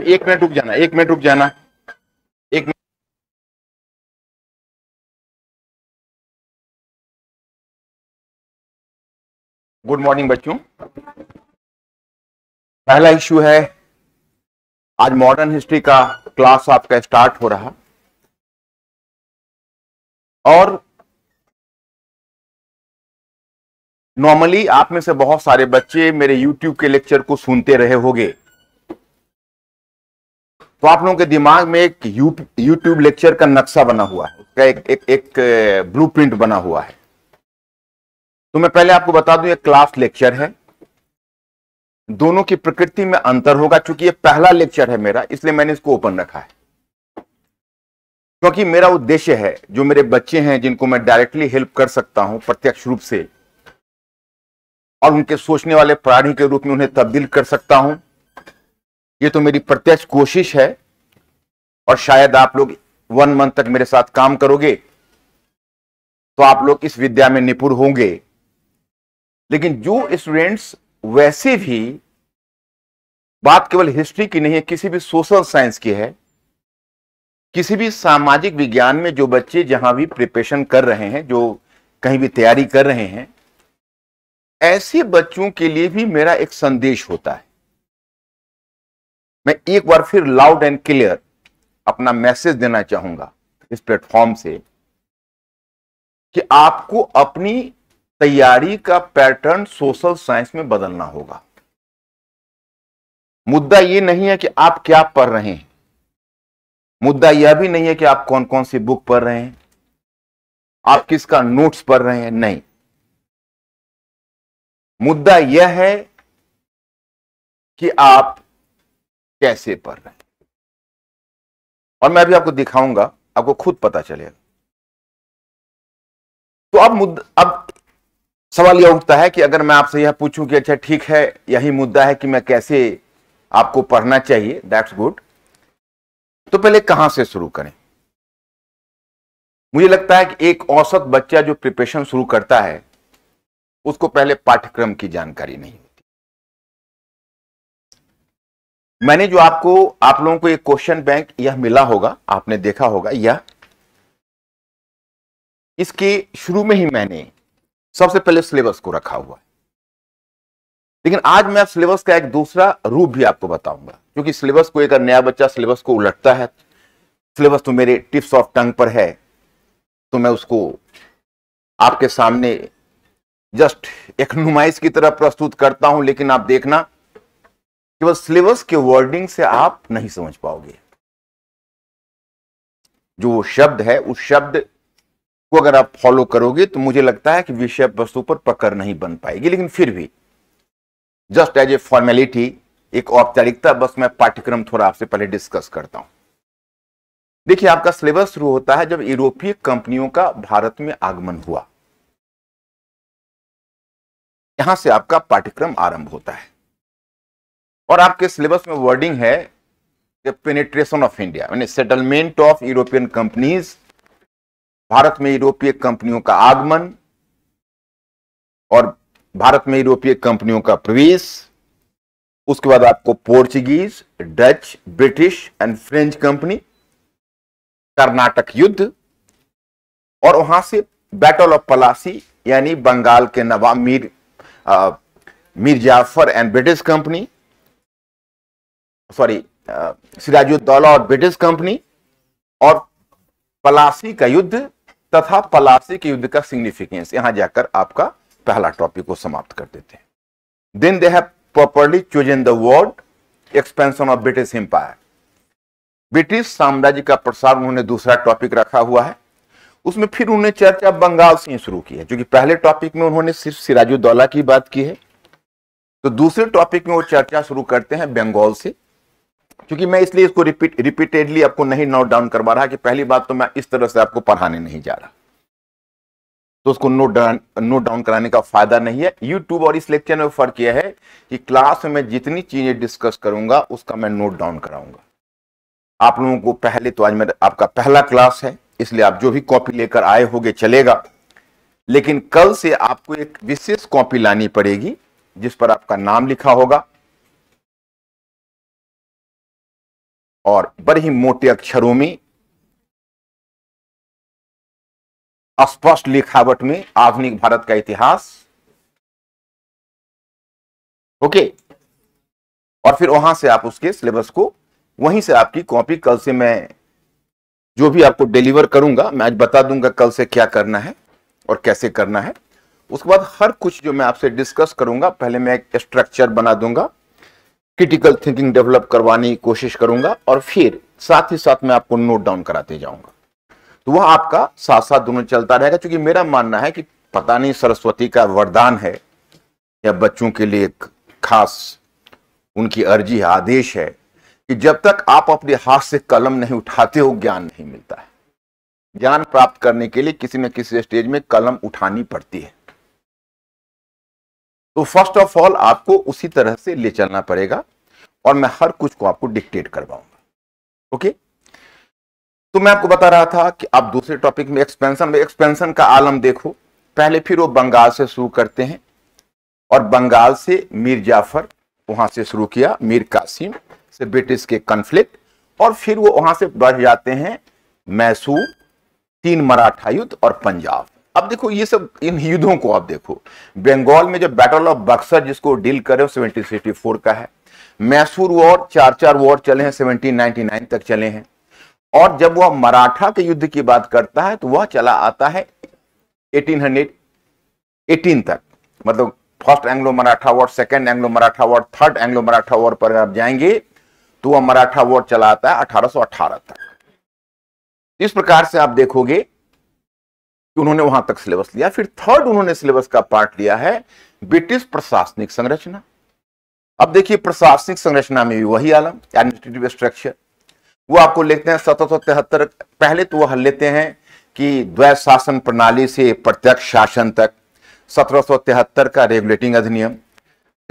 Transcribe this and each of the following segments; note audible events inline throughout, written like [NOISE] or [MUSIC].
एक मिनट रुक जाना एक मिनट रुक जाना एक मिनट गुड मॉर्निंग बच्चों पहला इशू है आज मॉडर्न हिस्ट्री का क्लास आपका स्टार्ट हो रहा और नॉर्मली आप में से बहुत सारे बच्चे मेरे यूट्यूब के लेक्चर को सुनते रहे होंगे तो आप लोगों के दिमाग में एक यूट्यूब लेक्चर का नक्शा बना हुआ है उसका एक एक, एक ब्लूप्रिंट बना हुआ है तो मैं पहले आपको बता दूं ये क्लास लेक्चर है दोनों की प्रकृति में अंतर होगा क्योंकि ये पहला लेक्चर है मेरा इसलिए मैंने इसको ओपन रखा है क्योंकि मेरा उद्देश्य है जो मेरे बच्चे हैं जिनको मैं डायरेक्टली हेल्प कर सकता हूं प्रत्यक्ष रूप से और उनके सोचने वाले प्राणी के रूप में उन्हें तब्दील कर सकता हूं ये तो मेरी प्रत्यक्ष कोशिश है और शायद आप लोग वन मंथ तक मेरे साथ काम करोगे तो आप लोग इस विद्या में निपुण होंगे लेकिन जो स्टूडेंट्स वैसे भी बात केवल हिस्ट्री की नहीं है किसी भी सोशल साइंस की है किसी भी सामाजिक विज्ञान में जो बच्चे जहां भी प्रिपरेशन कर रहे हैं जो कहीं भी तैयारी कर रहे हैं ऐसे बच्चों के लिए भी मेरा एक संदेश होता है मैं एक बार फिर लाउड एंड क्लियर अपना मैसेज देना चाहूंगा इस प्लेटफॉर्म से कि आपको अपनी तैयारी का पैटर्न सोशल साइंस में बदलना होगा मुद्दा यह नहीं है कि आप क्या पढ़ रहे हैं मुद्दा यह भी नहीं है कि आप कौन कौन सी बुक पढ़ रहे हैं आप किसका नोट्स पढ़ रहे हैं नहीं मुद्दा यह है कि आप कैसे पढ़ रहे हैं और मैं अभी आपको दिखाऊंगा आपको खुद पता चलेगा तो अब मुद्दा अब सवाल यह उठता है कि अगर मैं आपसे यह पूछूं कि अच्छा ठीक है यही मुद्दा है कि मैं कैसे आपको पढ़ना चाहिए दैट्स गुड तो पहले कहां से शुरू करें मुझे लगता है कि एक औसत बच्चा जो प्रिपरेशन शुरू करता है उसको पहले पाठ्यक्रम की जानकारी नहीं मैंने जो आपको आप लोगों को एक क्वेश्चन बैंक यह मिला होगा आपने देखा होगा यह इसके शुरू में ही मैंने सबसे पहले सिलेबस को रखा हुआ है लेकिन आज मैं सिलेबस का एक दूसरा रूप भी आपको बताऊंगा क्योंकि सिलेबस को एक नया बच्चा सिलेबस को उलटता है सिलेबस तो मेरे टिप्स ऑफ टंग पर है तो मैं उसको आपके सामने जस्ट एक नुमाइश की तरह प्रस्तुत करता हूं लेकिन आप देखना केवल सिलेबस के वर्डिंग से आप नहीं समझ पाओगे जो शब्द है उस शब्द को अगर आप फॉलो करोगे तो मुझे लगता है कि विषय वस्तु पर पकड़ नहीं बन पाएगी लेकिन फिर भी जस्ट एज ए फॉर्मेलिटी एक औपचारिकता बस मैं पाठ्यक्रम थोड़ा आपसे पहले डिस्कस करता हूं देखिए आपका सिलेबस शुरू होता है जब यूरोपीय कंपनियों का भारत में आगमन हुआ यहां से आपका पाठ्यक्रम आरंभ होता है और आपके सिलेबस में वर्डिंग है पेनेट्रेशन ऑफ इंडिया यानी settlement of European companies Bharat में यूरोपीय कंपनियों का आगमन और भारत में यूरोपीय कंपनियों का प्रवेश उसके बाद आपको Portuguese Dutch British and French company Karnataka युद्ध और वहां से बैटल ऑफ पलासी यानी बंगाल के नवाब मीर आ, Mir Jafar and British company sorry Sirajuddaulah uh, और ब्रिटिश कंपनी और पलासी का युद्ध तथा पलासी के युद्ध का सिग्निफिकेंस यहां जाकर आपका पहला टॉपिक को समाप्त कर देते हैं then they have properly chosen the word expansion of British empire British साम्राज्य का प्रसार उन्होंने दूसरा टॉपिक रखा हुआ है उसमें फिर उन्होंने चर्चा बंगाल से शुरू की है क्योंकि पहले टॉपिक में उन्होंने सिर्फ सिराजुद्दौला की बात की है तो दूसरे टॉपिक में वो चर्चा शुरू करते हैं बंगाल से क्योंकि मैं इसलिए इसको रिपीट रिपीटेडली आपको नहीं नोट डाउन करवा रहा कि पहली बात तो मैं इस तरह से आपको पढ़ाने नहीं जा रहा तो उसको नोट डाउन नोट डाउन कराने का फायदा नहीं है यूट्यूब और इस लेक्चर में फर्क यह है कि क्लास में मैं जितनी चीजें डिस्कस करूंगा उसका मैं नोट डाउन कराऊंगा आप लोगों को पहले तो आज मेरा आपका पहला क्लास है इसलिए आप जो भी कॉपी लेकर आए होंगे चलेगा लेकिन कल से आपको एक विशेष कॉपी लानी पड़ेगी जिस पर आपका नाम लिखा होगा और बड़े ही मोटे अक्षरों में स्पष्ट लिखावट में आधुनिक भारत का इतिहास ओके और फिर वहां से आप उसके सिलेबस को वहीं से आपकी कॉपी कल से मैं जो भी आपको डिलीवर करूंगा मैं आज बता दूंगा कल से क्या करना है और कैसे करना है उसके बाद हर कुछ जो मैं आपसे डिस्कस करूंगा पहले मैं एक स्ट्रक्चर बना दूंगा क्रिटिकल थिंकिंग डेवलप करवाने की कोशिश करूंगा और फिर साथ ही साथ मैं आपको नोट डाउन कराते जाऊंगा तो वह आपका साथ साथ दोनों चलता रहेगा क्योंकि मेरा मानना है कि पता नहीं सरस्वती का वरदान है या बच्चों के लिए एक खास उनकी अर्जी है आदेश है कि जब तक आप अपने हाथ से कलम नहीं उठाते हो ज्ञान नहीं मिलता है ज्ञान प्राप्त करने के लिए किसी न किसी स्टेज में कलम उठानी पड़ती है तो फर्स्ट ऑफ ऑल आपको उसी तरह से ले चलना पड़ेगा और मैं हर कुछ को आपको डिक्टेट करवाऊंगा ओके तो मैं आपको बता रहा था कि आप दूसरे टॉपिक में एक्सपेंशन में एक्सपेंशन का आलम देखो पहले फिर वो बंगाल से शुरू करते हैं और बंगाल से मीर जाफर वहां से शुरू किया मीर कासिम से ब्रिटिश के कंफ्लिक्ट और फिर वो वहां से बढ़ जाते हैं मैसूर तीन मराठा युद्ध और पंजाब अब देखो ये सब इन युद्धों को आप देखो बंगाल में जब बैटल ऑफ बक्सर जिसको डील हो सेवनटीन सिक्सटी फोर का है मैसूर वॉर चार चार वॉर चले हैं सेवनटीन नाइनटी नाइन तक चले हैं और जब वह मराठा के युद्ध की बात करता है तो वह चला आता है एटीन हंड्रेड एटीन तक मतलब first Anglo Maratha war second Anglo Maratha war third Anglo Maratha war पर आप जाएंगे तो वह मराठा वॉर चला आता है अठारह तक इस प्रकार से आप देखोगे उन्होंने वहां तक सिलेबस लिया फिर थर्ड उन्होंने सिलेबस का पार्ट लिया है ब्रिटिश प्रशासनिक संरचना अब देखिए प्रशासनिक संरचना में भी वही आलम एडमिनिस्ट्रेटिव स्ट्रक्चर वो आपको लेते हैं सत्रह पहले तो वह लेते हैं कि द्वैत शासन प्रणाली से प्रत्यक्ष शासन तक तिहत्तर का रेगुलेटिंग अधिनियम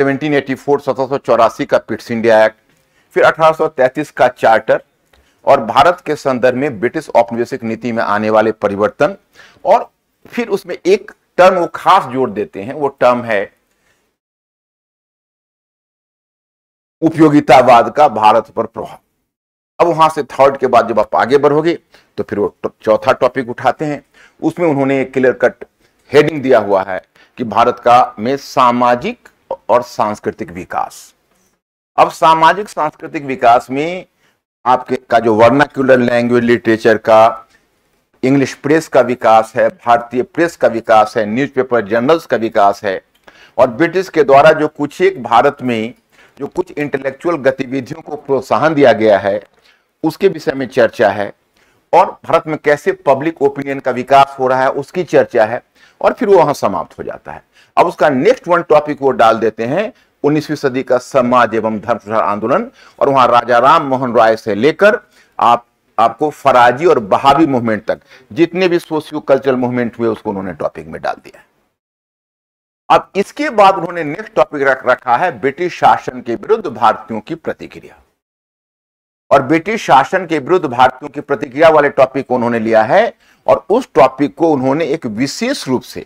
1784 सत्रह का पिट्स इंडिया एक्ट फिर 1833 का चार्टर और भारत के संदर्भ में ब्रिटिश औपनिवेशिक नीति में आने वाले परिवर्तन और फिर उसमें एक टर्म वो खास जोड़ देते हैं वो टर्म है उपयोगितावाद का भारत पर प्रभाव अब वहां से थर्ड के बाद जब आप आगे बढ़ोगे तो फिर वो चौथा टॉपिक उठाते हैं उसमें उन्होंने एक क्लियर कट हेडिंग दिया हुआ है कि भारत का में सामाजिक और सांस्कृतिक विकास अब सामाजिक सांस्कृतिक विकास में आपके का जो वर्नाक्यूलर लैंग्वेज लिटरेचर का इंग्लिश प्रेस का विकास है भारतीय प्रेस का विकास है न्यूज़पेपर जर्नल्स का विकास है और ब्रिटिश के द्वारा जो कुछ एक भारत में जो कुछ इंटेलेक्चुअल गतिविधियों को प्रोत्साहन दिया गया है उसके विषय में चर्चा है और भारत में कैसे पब्लिक ओपिनियन का विकास हो रहा है उसकी चर्चा है और फिर वो वहां समाप्त हो जाता है अब उसका नेक्स्ट वन टॉपिक वो डाल देते हैं 19वीं सदी का समाज एवं धर्म सुधार आंदोलन और वहां राजा राम मोहन राय से लेकर आप आपको फराजी और बहावी मूवमेंट तक जितने भी सोशियो कल्चरल मूवमेंट हुए उसको उन्होंने टॉपिक में डाल दिया अब इसके बाद उन्होंने नेक्स्ट टॉपिक रख रखा है ब्रिटिश शासन के विरुद्ध भारतीयों की प्रतिक्रिया और ब्रिटिश शासन के विरुद्ध भारतीयों की प्रतिक्रिया वाले टॉपिक को उन्होंने लिया है और उस टॉपिक को उन्होंने एक विशेष रूप से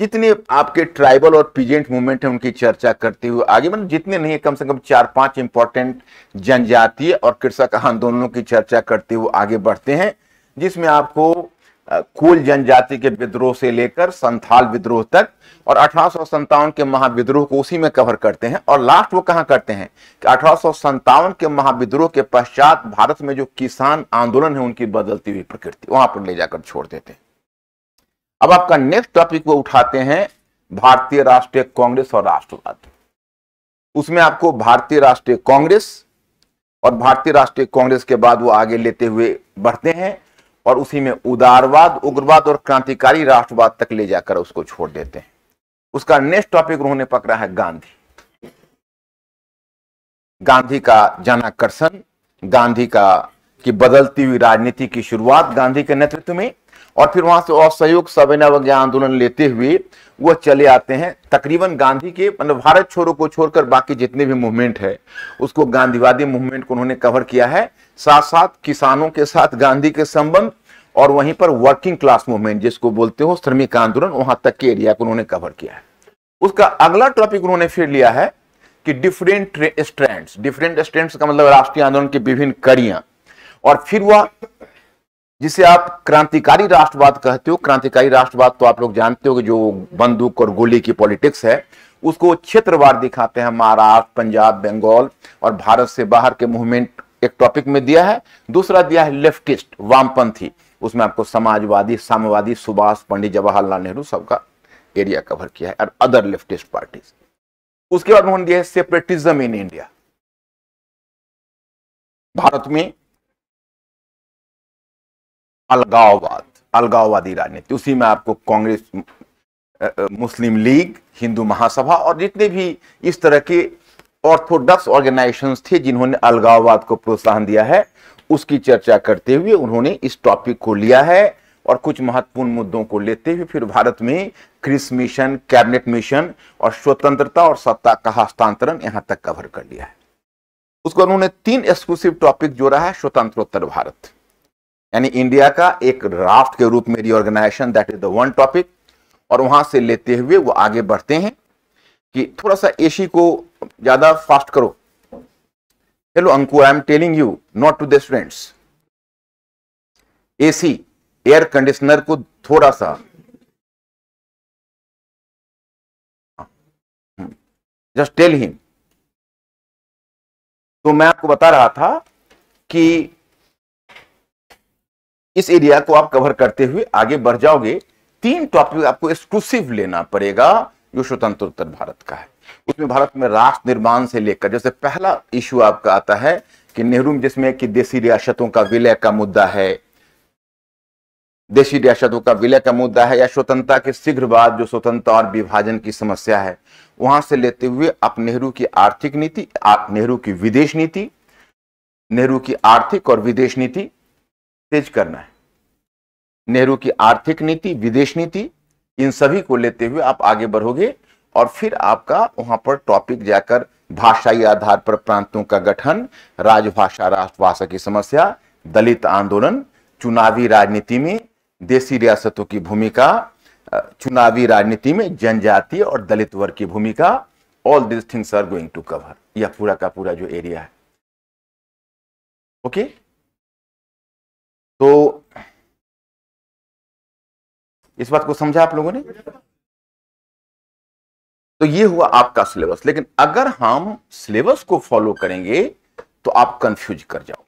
जितने आपके ट्राइबल और पीजेंट मूवमेंट है उनकी चर्चा करते हुए आगे मतलब जितने नहीं है कम से कम चार पांच इंपॉर्टेंट जनजातीय और कृषक आंदोलनों की चर्चा करते हुए आगे बढ़ते हैं जिसमें आपको कुल जनजाति के विद्रोह से लेकर संथाल विद्रोह तक और अठारह के महाविद्रोह को उसी में कवर करते हैं और लास्ट वो कहाँ करते हैं कि अठारह के महाविद्रोह के पश्चात भारत में जो किसान आंदोलन है उनकी बदलती हुई प्रकृति वहां पर ले जाकर छोड़ देते हैं अब आपका नेक्स्ट टॉपिक वो उठाते हैं भारतीय राष्ट्रीय कांग्रेस और राष्ट्रवाद उसमें आपको भारतीय राष्ट्रीय कांग्रेस और भारतीय राष्ट्रीय कांग्रेस के बाद वो आगे लेते हुए बढ़ते हैं और उसी में उदारवाद उग्रवाद और क्रांतिकारी राष्ट्रवाद तक ले जाकर उसको छोड़ देते हैं उसका नेक्स्ट टॉपिक उन्होंने पकड़ा है गांधी गांधी का जनाकर्षण गांधी का की बदलती हुई राजनीति की शुरुआत गांधी के नेतृत्व में और फिर वहां से असहयोग सविनय अवज्ञा आंदोलन लेते हुए वह चले आते हैं तकरीबन गांधी के मतलब भारत छोड़ो को छोड़कर बाकी जितने भी मूवमेंट है उसको गांधीवादी मूवमेंट को उन्होंने कवर किया है साथ साथ किसानों के साथ गांधी के संबंध और वहीं पर वर्किंग क्लास मूवमेंट जिसको बोलते हो श्रमिक आंदोलन वहां तक के एरिया को उन्होंने कवर किया है उसका अगला टॉपिक उन्होंने फिर लिया है कि डिफरेंट स्ट्रैंड डिफरेंट स्ट्रैंड का मतलब राष्ट्रीय आंदोलन की विभिन्न कड़ियां और फिर वह जिसे आप क्रांतिकारी राष्ट्रवाद कहते हो क्रांतिकारी राष्ट्रवाद तो आप लोग जानते हो कि जो बंदूक और गोली की पॉलिटिक्स है उसको क्षेत्रवार दिखाते हैं महाराष्ट्र पंजाब बंगाल और भारत से बाहर के मूवमेंट एक टॉपिक में दिया है दूसरा दिया है लेफ्टिस्ट वामपंथी उसमें आपको समाजवादी साम्यवादी सुभाष पंडित जवाहरलाल नेहरू सबका एरिया कवर किया है और अदर लेफ्टिस्ट पार्टी उसके बाद उन्होंने दिया है सेपरेटिज्म इन इंडिया भारत में अलगाववाद अलगाववादी राजनीति उसी में आपको कांग्रेस मुस्लिम लीग हिंदू महासभा और जितने भी इस तरह के ऑर्थोडॉक्स ऑर्गेनाइजेशन थे जिन्होंने अलगाववाद को प्रोत्साहन दिया है उसकी चर्चा करते हुए उन्होंने इस टॉपिक को लिया है और कुछ महत्वपूर्ण मुद्दों को लेते हुए फिर भारत में क्रिस मिशन कैबिनेट मिशन और स्वतंत्रता और सत्ता का हस्तांतरण यहां तक कवर कर लिया है उसको उन्होंने तीन एक्सक्लूसिव टॉपिक जोड़ा है स्वतंत्रोत्तर भारत यानी इंडिया का एक राफ्ट के रूप में reorganisation that is the one topic और वहां से लेते हुए वो आगे बढ़ते हैं कि थोड़ा सा एसी को ज्यादा फास्ट करो hello Anku I am telling you not to the students AC air conditioner को थोड़ा सा जस्ट टेल हिम तो मैं आपको बता रहा था कि इस एरिया को आप कवर करते हुए आगे बढ़ जाओगे तीन टॉपिक आपको एक्सक्लूसिव लेना पड़ेगा जो स्वतंत्र उत्तर भारत का है उसमें भारत में राष्ट्र निर्माण से लेकर जैसे पहला इश्यू आपका आता है कि नेहरू जिसमें कि देशी रियासतों का विलय का मुद्दा है देशी रियासतों का विलय का मुद्दा है या स्वतंत्रता के शीघ्र बाद जो स्वतंत्रता और विभाजन की समस्या है वहां से लेते हुए आप नेहरू की आर्थिक नीति नेहरू की विदेश नीति नेहरू की आर्थिक और विदेश नीति तेज करना है नेहरू की आर्थिक नीति विदेश नीति इन सभी को लेते हुए आप आगे बढ़ोगे और फिर आपका वहां पर टॉपिक जाकर भाषाई आधार पर प्रांतों का गठन राजभाषा राष्ट्रभाषा की समस्या दलित आंदोलन चुनावी राजनीति में देशी रियासतों की भूमिका चुनावी राजनीति में जनजातीय और दलित वर्ग की भूमिका all this things are going to cover यह पूरा का पूरा जो एरिया है ओके okay? तो इस बात को समझा आप लोगों ने तो ये हुआ आपका सिलेबस लेकिन अगर हम सिलेबस को फॉलो करेंगे तो आप कंफ्यूज कर जाओगे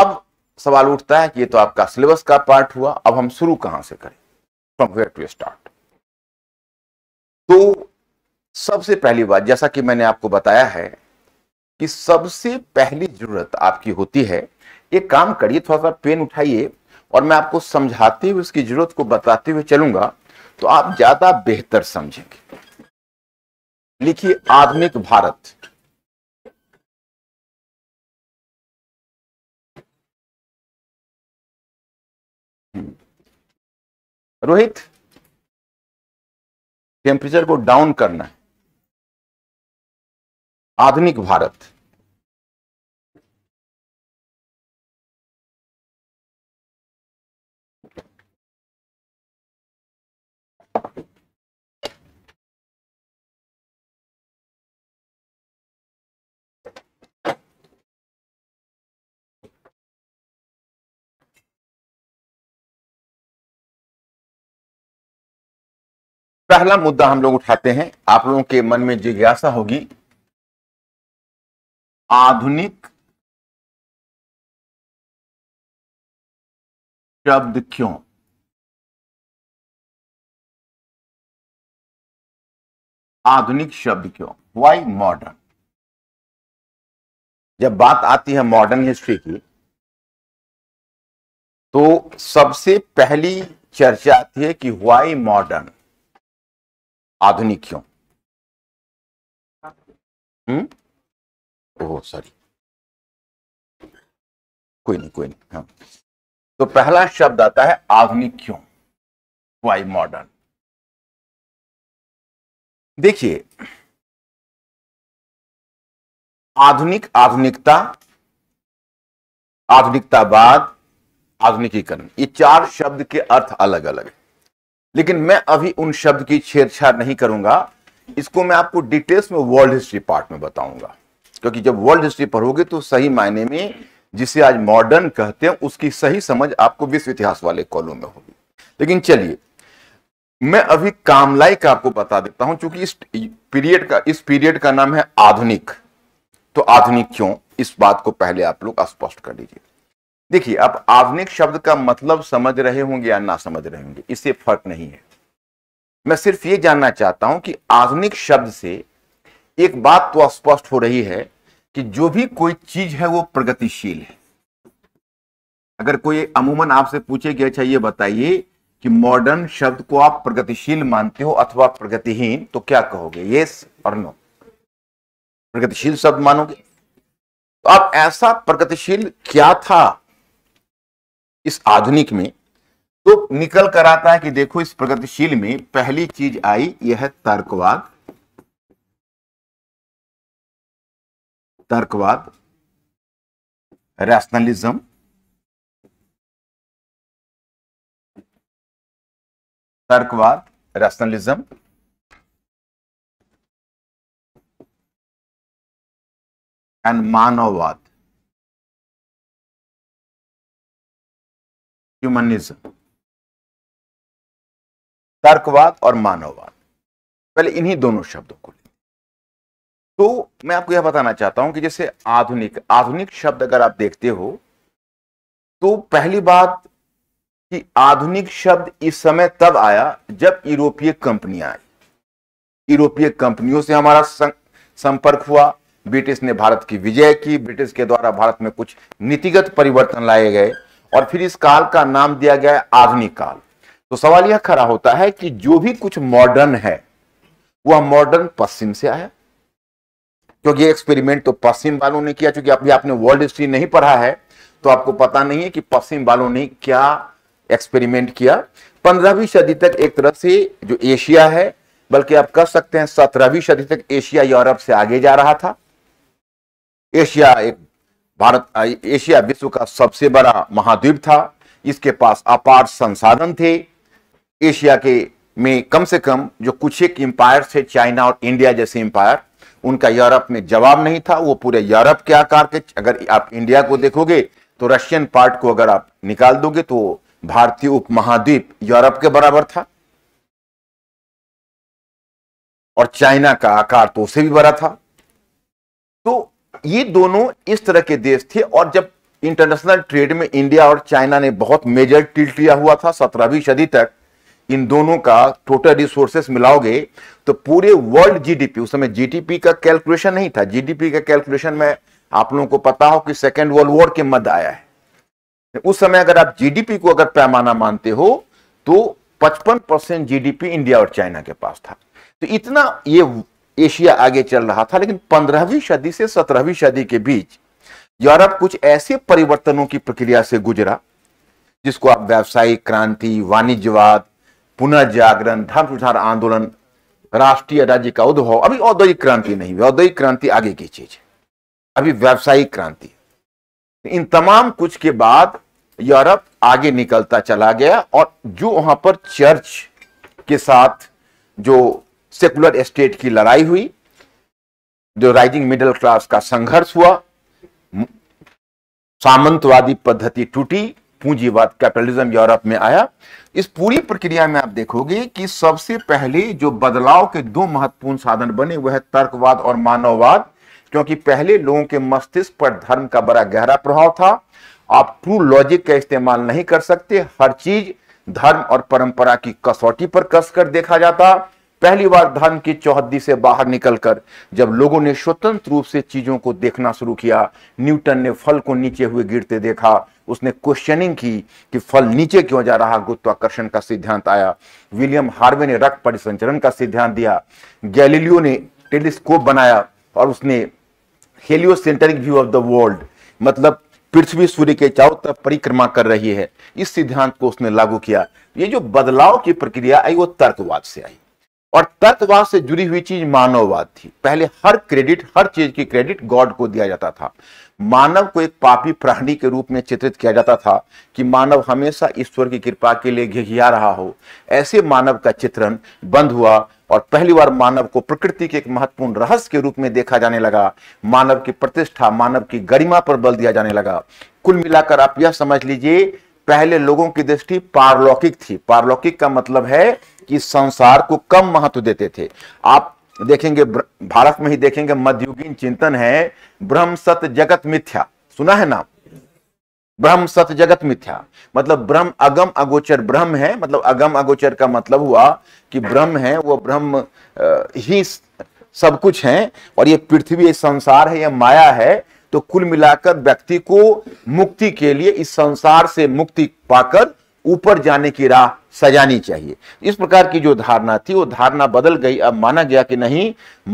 अब सवाल उठता है कि ये तो आपका सिलेबस का पार्ट हुआ अब हम शुरू कहां से करें फ्रॉम वेयर टू स्टार्ट तो सबसे पहली बात जैसा कि मैंने आपको बताया है कि सबसे पहली जरूरत आपकी होती है एक काम करिए थोड़ा सा पेन उठाइए और मैं आपको समझाते हुए उसकी जरूरत को बताते हुए चलूंगा तो आप ज्यादा बेहतर समझेंगे लिखिए आधुनिक भारत हम्म। रोहित टेम्परेचर को डाउन करना है आधुनिक भारत पहला मुद्दा हम लोग उठाते हैं आप लोगों के मन में जिज्ञासा होगी आधुनिक शब्द क्यों आधुनिक शब्द क्यों वाई मॉडर्न जब बात आती है मॉडर्न हिस्ट्री की तो सबसे पहली चर्चा आती है कि वाई मॉडर्न आधुनिक क्यों हुँ? हम्म? ओह सॉरी कोई नहीं कोई नहीं हाँ तो पहला शब्द आता है आधुनिक क्यों वाई मॉडर्न देखिए आधुनिक आधुनिकता आधुनिकतावाद आधुनिकीकरण ये चार शब्द के अर्थ अलग अलग है लेकिन मैं अभी उन शब्द की छेड़छाड़ नहीं करूंगा इसको मैं आपको डिटेल्स में वर्ल्ड हिस्ट्री पार्ट में बताऊंगा क्योंकि जब वर्ल्ड हिस्ट्री पढ़ोगे तो सही मायने में जिसे आज मॉडर्न कहते हैं उसकी सही समझ आपको विश्व इतिहास वाले कॉलम में होगी लेकिन चलिए मैं अभी कामलाई का आपको बता देता हूं चूंकि इस पीरियड का इस पीरियड का नाम है आधुनिक तो आधुनिक क्यों इस बात को पहले आप लोग स्पष्ट कर लीजिए देखिए आप आधुनिक शब्द का मतलब समझ रहे होंगे या ना समझ रहे होंगे इससे फर्क नहीं है मैं सिर्फ ये जानना चाहता हूं कि आधुनिक शब्द से एक बात तो स्पष्ट हो रही है कि जो भी कोई चीज है वो प्रगतिशील है अगर कोई अमूमन आपसे पूछे कि अच्छा ये बताइए कि मॉडर्न शब्द को आप प्रगतिशील मानते हो अथवा प्रगतिहीन तो क्या कहोगे यस और नो प्रगतिशील शब्द मानोगे तो आप ऐसा प्रगतिशील क्या था इस आधुनिक में तो निकल कर आता है कि देखो इस प्रगतिशील में पहली चीज आई यह तर्कवाद तर्कवाद रैशनलिज्म तर्कवाद रैशनलिज्म एंड मानववाद ह्यूमनिज्म तर्कवाद और मानववाद पहले इन्हीं दोनों शब्दों को तो मैं आपको यह बताना चाहता हूं कि जैसे आधुनिक आधुनिक शब्द अगर आप देखते हो तो पहली बात कि आधुनिक शब्द इस समय तब आया जब यूरोपीय कंपनियां आई यूरोपीय कंपनियों से हमारा संपर्क हुआ ब्रिटिश ने भारत की विजय की ब्रिटिश के द्वारा भारत में कुछ नीतिगत परिवर्तन लाए गए और फिर इस काल का नाम दिया गया आधुनिक काल तो सवाल यह खड़ा होता है कि जो भी कुछ मॉडर्न है वह मॉडर्न पश्चिम से आया क्योंकि एक्सपेरिमेंट तो पश्चिम वालों ने किया चूंकि अभी आपने वर्ल्ड हिस्ट्री नहीं पढ़ा है तो आपको पता नहीं है कि पश्चिम वालों ने क्या एक्सपेरिमेंट किया पंद्रहवीं सदी तक एक तरह से जो एशिया है बल्कि आप कह सकते हैं सत्रहवीं सदी तक एशिया यूरोप से आगे जा रहा था एशिया एक भारत एशिया विश्व का सबसे बड़ा महाद्वीप था इसके पास अपार संसाधन थे एशिया के में कम से कम जो कुछ एक एम्पायर थे चाइना और इंडिया जैसे एम्पायर उनका यूरोप में जवाब नहीं था वो पूरे यूरोप के आकार के अगर आप इंडिया को देखोगे तो रशियन पार्ट को अगर आप निकाल दोगे तो भारतीय उपमहाद्वीप यूरोप के बराबर था और चाइना का आकार तो उसे भी बड़ा था तो ये दोनों इस तरह के देश थे और जब इंटरनेशनल ट्रेड में इंडिया और चाइना ने बहुत मेजर टिल्ट लिया हुआ था सत्रहवीं सदी तक इन दोनों का टोटल रिसोर्सेस मिलाओगे तो पूरे वर्ल्ड जीडीपी उस समय जीडीपी का कैलकुलेशन नहीं था जीडीपी का कैलकुलेशन में आप लोगों को पता हो कि सेकेंड वर्ल्ड वॉर के मध्य आया है उस समय अगर आप जीडीपी को अगर पैमाना मानते हो तो 55 परसेंट जीडीपी इंडिया और चाइना के पास था तो इतना ये एशिया आगे चल रहा था लेकिन पंद्रहवीं सदी से सत्रहवीं सदी के बीच यूरोप कुछ ऐसे परिवर्तनों की प्रक्रिया से गुजरा जिसको आप व्यावसायिक क्रांति वाणिज्यवाद पुनर्जागरण धर्म सुधार आंदोलन राष्ट्रीय राज्य का उद्भव अभी औद्योगिक क्रांति नहीं हुई औद्योगिक क्रांति आगे की चीज है अभी व्यावसायिक क्रांति इन तमाम कुछ के बाद यूरोप आगे निकलता चला गया और जो वहां पर चर्च के साथ जो सेकुलर स्टेट की लड़ाई हुई जो राइजिंग मिडिल क्लास का संघर्ष हुआ सामंतवादी पद्धति टूटी पूंजीवाद कैपिटलिज्म यूरोप में आया इस पूरी प्रक्रिया में आप देखोगे कि सबसे पहले जो बदलाव के दो महत्वपूर्ण साधन बने वह है तर्कवाद और मानववाद क्योंकि पहले लोगों के मस्तिष्क पर धर्म का बड़ा गहरा प्रभाव था आप ट्रू लॉजिक का इस्तेमाल नहीं कर सकते हर चीज धर्म और परंपरा की कसौटी पर कसकर देखा जाता पहली बार धर्म की चौहद्दी से बाहर निकलकर जब लोगों ने स्वतंत्र रूप से चीजों को देखना शुरू किया न्यूटन ने फल को नीचे हुए गिरते देखा उसने क्वेश्चनिंग की कि फल नीचे क्यों जा रहा गुरुत्वाकर्षण का सिद्धांत आया विलियम हार्वे ने रक्त परिसंचरण का सिद्धांत दिया गैलीलियो ने टेलीस्कोप बनाया और उसने helio view of the world मतलब पृथ्वी सूर्य के चारों तरफ परिक्रमा कर रही है इस सिद्धांत को उसने लागू किया ये जो बदलाव की प्रक्रिया आई वो तर्कवाद से आई और तत्ववाद से जुड़ी हुई चीज मानववाद थी पहले हर क्रेडिट हर चीज की क्रेडिट गॉड को दिया जाता था मानव को एक पापी प्राणी के रूप में चित्रित किया जाता था कि मानव हमेशा ईश्वर की कृपा के लिए घिघिया रहा हो ऐसे मानव का चित्रण बंद हुआ और पहली बार मानव को प्रकृति के एक महत्वपूर्ण रहस्य के रूप में देखा जाने लगा मानव की प्रतिष्ठा मानव की गरिमा पर बल दिया जाने लगा कुल मिलाकर आप यह समझ लीजिए पहले लोगों की दृष्टि पारलौकिक थी पारलौकिक का मतलब है कि संसार को कम महत्व देते थे आप देखेंगे भारत में ही देखेंगे मध्युगीन चिंतन है ब्रह्म सत जगत मिथ्या सुना है नाम ब्रह्म सत जगत मिथ्या मतलब ब्रह्म अगम अगोचर ब्रह्म है मतलब अगम अगोचर का मतलब हुआ कि ब्रह्म है वो ब्रह्म ही सब कुछ है और ये पृथ्वी संसार है यह माया है तो कुल मिलाकर व्यक्ति को मुक्ति के लिए इस संसार से मुक्ति पाकर ऊपर जाने की राह सजानी चाहिए इस प्रकार की जो धारणा थी वो धारणा बदल गई अब माना गया कि नहीं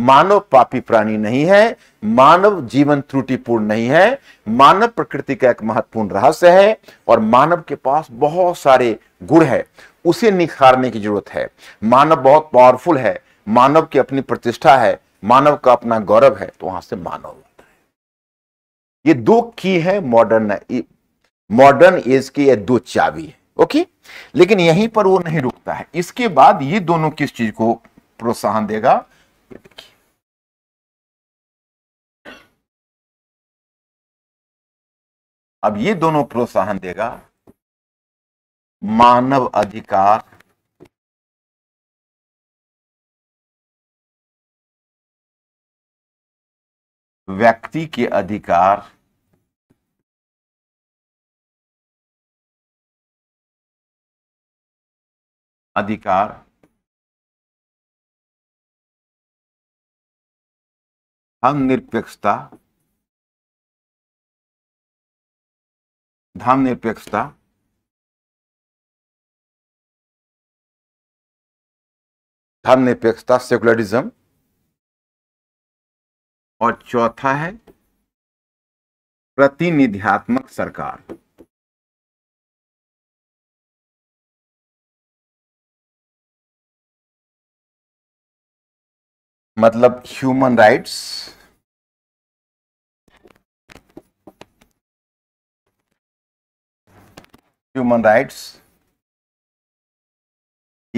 मानव पापी प्राणी नहीं है मानव जीवन त्रुटिपूर्ण नहीं है मानव प्रकृति का एक महत्वपूर्ण रहस्य है और मानव के पास बहुत सारे गुण है उसे निखारने की जरूरत है मानव बहुत पावरफुल है मानव की अपनी प्रतिष्ठा है मानव का अपना गौरव है तो वहां से मानव आता है ये दो की है मॉडर्न मॉडर्न एज की ये दो चाबी है ओके लेकिन यहीं पर वो नहीं रुकता है इसके बाद ये दोनों किस चीज को प्रोत्साहन देगा देखिए अब ये दोनों प्रोत्साहन देगा मानव अधिकार व्यक्ति के अधिकार अधिकार हम निरपेक्षता धाम निरपेक्षता धर्म निरपेक्षता सेकुलरिज्म और चौथा है प्रतिनिध्यात्मक सरकार मतलब human rights human rights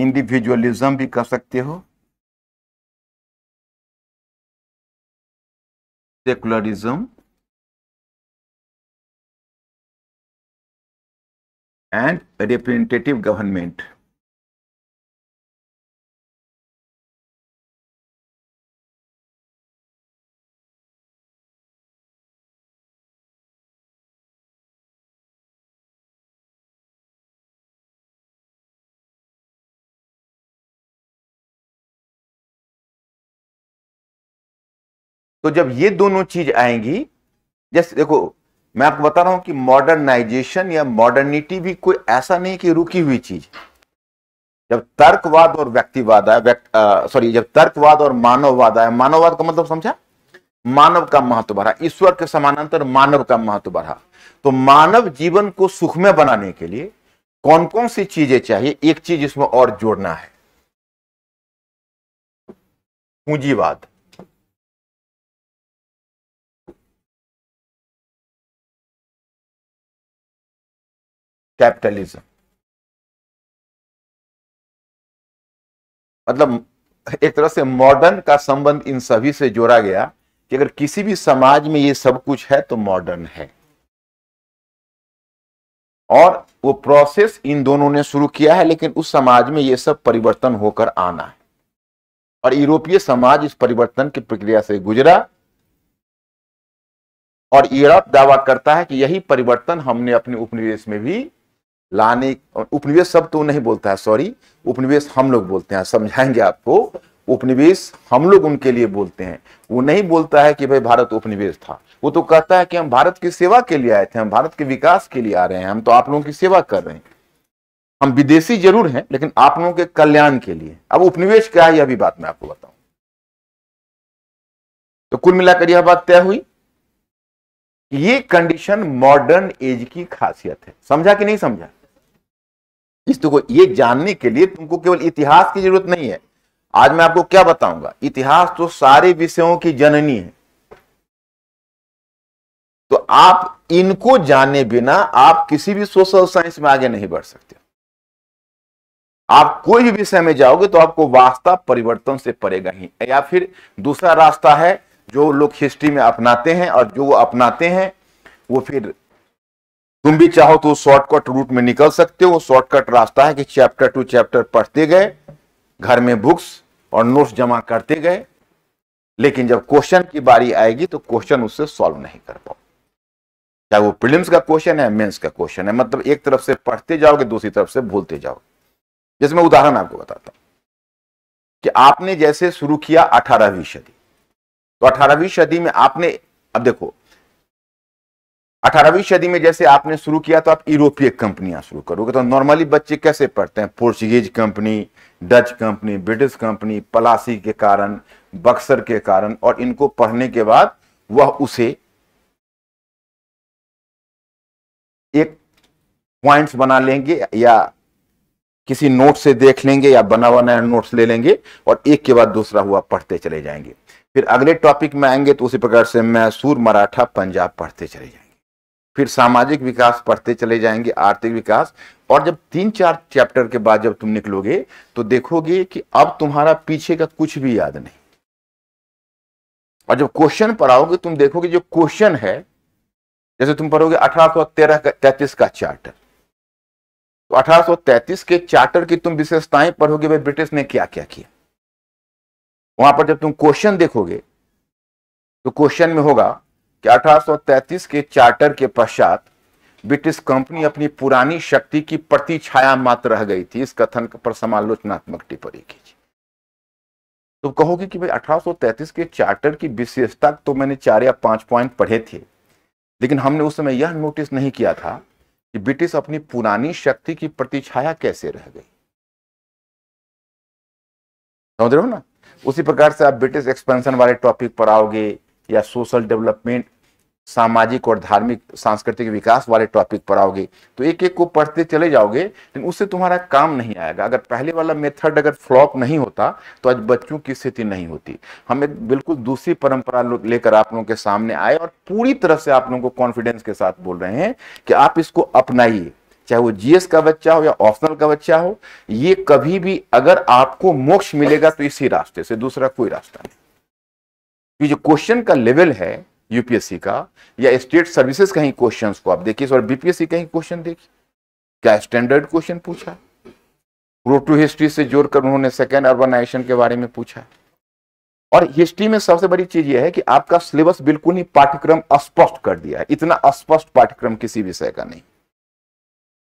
individualism भी कर सकते हो सेकुलरिज्म एंड रिप्रेजेंटेटिव गवर्नमेंट तो जब ये दोनों चीज आएंगी जैसे देखो मैं आपको बता रहा हूं कि मॉडर्नाइजेशन या मॉडर्निटी भी कोई ऐसा नहीं कि रुकी हुई चीज जब तर्कवाद और व्यक्तिवाद आया व्यक्त, सॉरी जब तर्कवाद और मानववाद आया मानववाद का मतलब समझा मानव का महत्व बढ़ा ईश्वर के समानांतर मानव का महत्व बढ़ा तो मानव जीवन को सुखमय बनाने के लिए कौन कौन सी चीजें चाहिए एक चीज इसमें और जोड़ना है पूंजीवाद कैपिटलिज्म मतलब एक तरह से मॉडर्न का संबंध इन सभी से जोड़ा गया कि अगर किसी भी समाज में ये सब कुछ है तो मॉडर्न है और वो प्रोसेस इन दोनों ने शुरू किया है लेकिन उस समाज में ये सब परिवर्तन होकर आना है और यूरोपीय समाज इस परिवर्तन की प्रक्रिया से गुजरा और यूरोप दावा करता है कि यही परिवर्तन हमने अपने उपनिवेश में भी लाने उपनिवेश शब्द तो नहीं बोलता है सॉरी उपनिवेश हम लोग बोलते हैं समझाएंगे आपको उपनिवेश हम लोग उनके लिए बोलते हैं वो नहीं बोलता है कि भाई भारत उपनिवेश था वो तो कहता है कि हम भारत की सेवा के लिए आए थे हम भारत के विकास के लिए आ रहे हैं हम तो आप लोगों की सेवा कर रहे हैं हम विदेशी जरूर हैं लेकिन आप लोगों के कल्याण के लिए अब उपनिवेश क्या है यह भी बात मैं आपको बताऊं तो कुल मिलाकर यह बात तय हुई ये कंडीशन मॉडर्न एज की खासियत है समझा कि नहीं समझा इस को ये जानने के लिए तुमको केवल इतिहास की जरूरत नहीं है आज मैं आपको क्या बताऊंगा इतिहास तो सारे विषयों की जननी है तो आप इनको जाने बिना आप किसी भी सोशल साइंस में आगे नहीं बढ़ सकते आप कोई भी विषय में जाओगे तो आपको वास्ता परिवर्तन से पड़ेगा ही या फिर दूसरा रास्ता है जो लोग हिस्ट्री में अपनाते हैं और जो वो अपनाते हैं वो फिर तुम भी चाहो तो शॉर्टकट रूट में निकल सकते हो शॉर्टकट रास्ता है कि चैप्टर टू चैप्टर पढ़ते गए घर में बुक्स और नोट्स जमा करते गए लेकिन जब क्वेश्चन की बारी आएगी तो क्वेश्चन उससे सॉल्व नहीं कर पाओ चाहे वो प्रिलिम्स का क्वेश्चन है मेंस का क्वेश्चन है मतलब एक तरफ से पढ़ते जाओगे दूसरी तरफ से भूलते जाओगे जैसे मैं उदाहरण आपको बताता हूं कि आपने जैसे शुरू किया अठारहवीं सदी तो अठारहवीं सदी में आपने अब देखो अठारहवीं सदी में जैसे आपने शुरू किया तो आप यूरोपीय कंपनियां शुरू करोगे तो नॉर्मली बच्चे कैसे पढ़ते हैं Portuguese company Dutch company British company Plassey के कारण बक्सर के कारण और इनको पढ़ने के बाद वह उसे एक पॉइंट्स बना लेंगे या किसी नोट से देख लेंगे या बना बनाया नोट्स ले लेंगे और एक के बाद दूसरा हुआ पढ़ते चले जाएंगे फिर अगले टॉपिक में आएंगे तो उसी प्रकार से मैसूर मराठा पंजाब पढ़ते चले जाएंगे फिर सामाजिक विकास पढ़ते चले जाएंगे आर्थिक विकास और जब तीन चार चैप्टर के बाद जब तुम निकलोगे तो देखोगे कि अब तुम्हारा पीछे का कुछ भी याद नहीं और जब क्वेश्चन पर आओगे तुम देखोगे जो क्वेश्चन है जैसे तुम पढ़ोगे अठारह सौ तेरह का तैतीस का चार्टर तो अठारह सौ तैतीस के चार्टर की तुम विशेषताएं पढ़ोगे भाई ब्रिटिश ने क्या क्या किया वहां पर जब तुम क्वेश्चन देखोगे तो क्वेश्चन में होगा कि 1833 के चार्टर के पश्चात ब्रिटिश कंपनी अपनी पुरानी शक्ति की प्रति छाया मात्र रह गई थी इस कथन पर समालोचनात्मक टिप्पणी कीजिए तो कहोगे कि भाई 1833 के चार्टर की विशेषता तो मैंने चार या पांच पॉइंट पढ़े थे लेकिन हमने उस समय यह नोटिस नहीं किया था कि ब्रिटिश अपनी पुरानी शक्ति की प्रति छाया कैसे रह गई समझ रहे हो ना उसी प्रकार से आप ब्रिटिश एक्सपेंशन वाले टॉपिक पर आओगे या सोशल डेवलपमेंट सामाजिक और धार्मिक सांस्कृतिक विकास वाले टॉपिक पर आओगे तो एक एक को पढ़ते चले जाओगे लेकिन उससे तुम्हारा काम नहीं आएगा अगर पहले वाला मेथड अगर फ्लॉप नहीं होता तो आज बच्चों की स्थिति नहीं होती हम एक बिल्कुल दूसरी परंपरा लेकर आप लोगों के सामने आए और पूरी तरह से आप लोगों को कॉन्फिडेंस के साथ बोल रहे हैं कि आप इसको अपनाइए चाहे वो जीएस का बच्चा हो या ऑप्शनल का बच्चा हो ये कभी भी अगर आपको मोक्ष मिलेगा तो इसी रास्ते से दूसरा कोई रास्ता नहीं कि जो क्वेश्चन का लेवल है यूपीएससी का या स्टेट सर्विसेज का ही क्वेश्चन को आप देखिए और बीपीएससी का ही क्वेश्चन देखिए क्या स्टैंडर्ड क्वेश्चन पूछा प्रो टू हिस्ट्री से जोड़कर उन्होंने सेकेंड अर्बनाइजेशन के बारे में पूछा और हिस्ट्री में सबसे बड़ी चीज यह है कि आपका सिलेबस बिल्कुल ही पाठ्यक्रम स्पष्ट कर दिया है इतना स्पष्ट पाठ्यक्रम किसी विषय का नहीं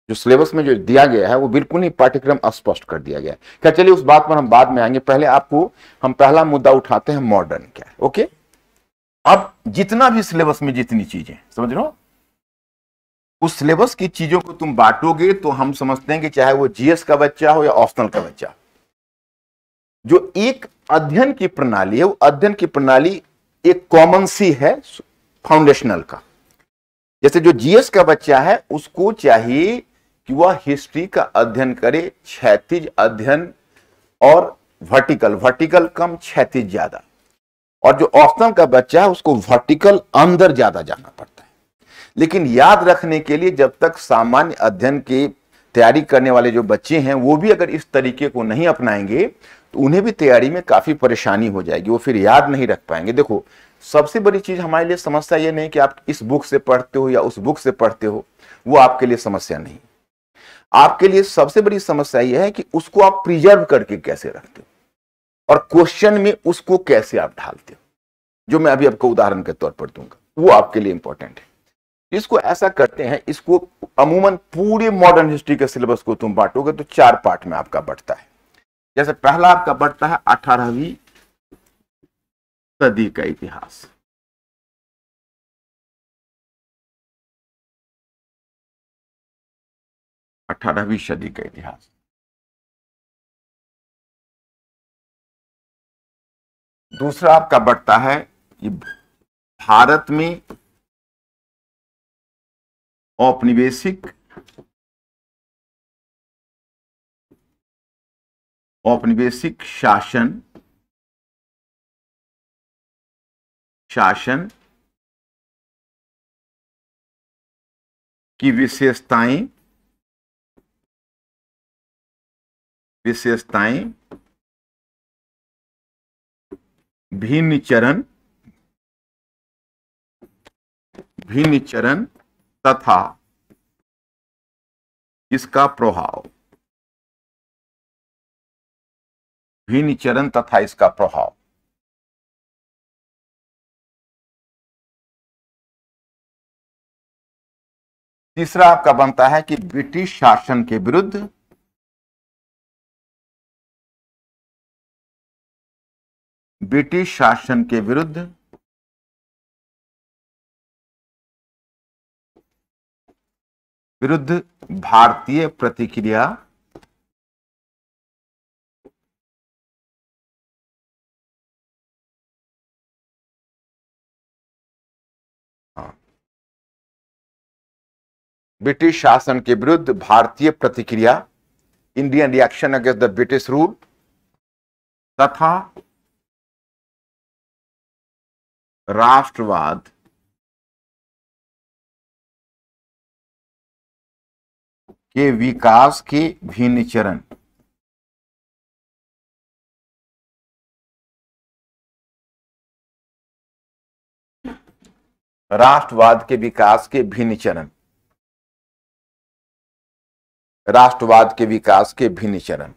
जो सिलेबस में जो दिया गया है वो बिल्कुल ही पाठ्यक्रम अस्पष्ट कर दिया गया है क्या चलिए उस बात पर हम बाद में आएंगे पहले आपको हम पहला मुद्दा उठाते हैं मॉडर्न क्या ओके अब जितना भी सिलेबस में जितनी चीजें समझ रहे हो उस सिलेबस की चीजों को तुम बांटोगे तो हम समझते हैं कि चाहे वो जीएस का बच्चा हो या ऑप्शनल का बच्चा जो एक अध्ययन की प्रणाली है वो अध्ययन की प्रणाली एक कॉमन सी है फाउंडेशनल का जैसे जो जीएस का बच्चा है उसको चाहिए कि वह हिस्ट्री का अध्ययन करे क्षैतिज अध्ययन और वर्टिकल वर्टिकल कम क्षैतिज ज्यादा और जो औसतन का बच्चा है उसको वर्टिकल अंदर ज्यादा जाना पड़ता है लेकिन याद रखने के लिए जब तक सामान्य अध्ययन की तैयारी करने वाले जो बच्चे हैं वो भी अगर इस तरीके को नहीं अपनाएंगे तो उन्हें भी तैयारी में काफी परेशानी हो जाएगी वो फिर याद नहीं रख पाएंगे देखो सबसे बड़ी चीज हमारे लिए समस्या ये नहीं कि आप इस बुक से पढ़ते हो या उस बुक से पढ़ते हो वो आपके लिए समस्या नहीं आपके लिए सबसे बड़ी समस्या यह है कि उसको आप प्रिजर्व करके कैसे रखते हो और क्वेश्चन में उसको कैसे आप ढालते हो जो मैं अभी आपको उदाहरण के तौर पर दूंगा वो आपके लिए इंपॉर्टेंट है इसको ऐसा करते हैं इसको अमूमन पूरे मॉडर्न हिस्ट्री के सिलेबस को तुम बांटोगे तो चार पार्ट में आपका बढ़ता है जैसे पहला आपका बढ़ता है अठारहवीं सदी का इतिहास अठारहवीं सदी का इतिहास दूसरा आपका बढ़ता है कि भारत में औपनिवेशिक औपनिवेशिक शासन शासन की विशेषताएं विशेषताएं भिन्न चरण भिन्न चरण तथा इसका प्रभाव भिन्न चरण तथा इसका प्रभाव तीसरा आपका बनता है कि ब्रिटिश शासन के विरुद्ध ब्रिटिश शासन के विरुद्ध विरुद्ध भारतीय प्रतिक्रिया हाँ। ब्रिटिश शासन के विरुद्ध भारतीय प्रतिक्रिया Indian reaction against the British rule तथा राष्ट्रवाद के विकास के भिन्न चरण राष्ट्रवाद के विकास के भिन्न चरण राष्ट्रवाद के विकास के भिन्न चरण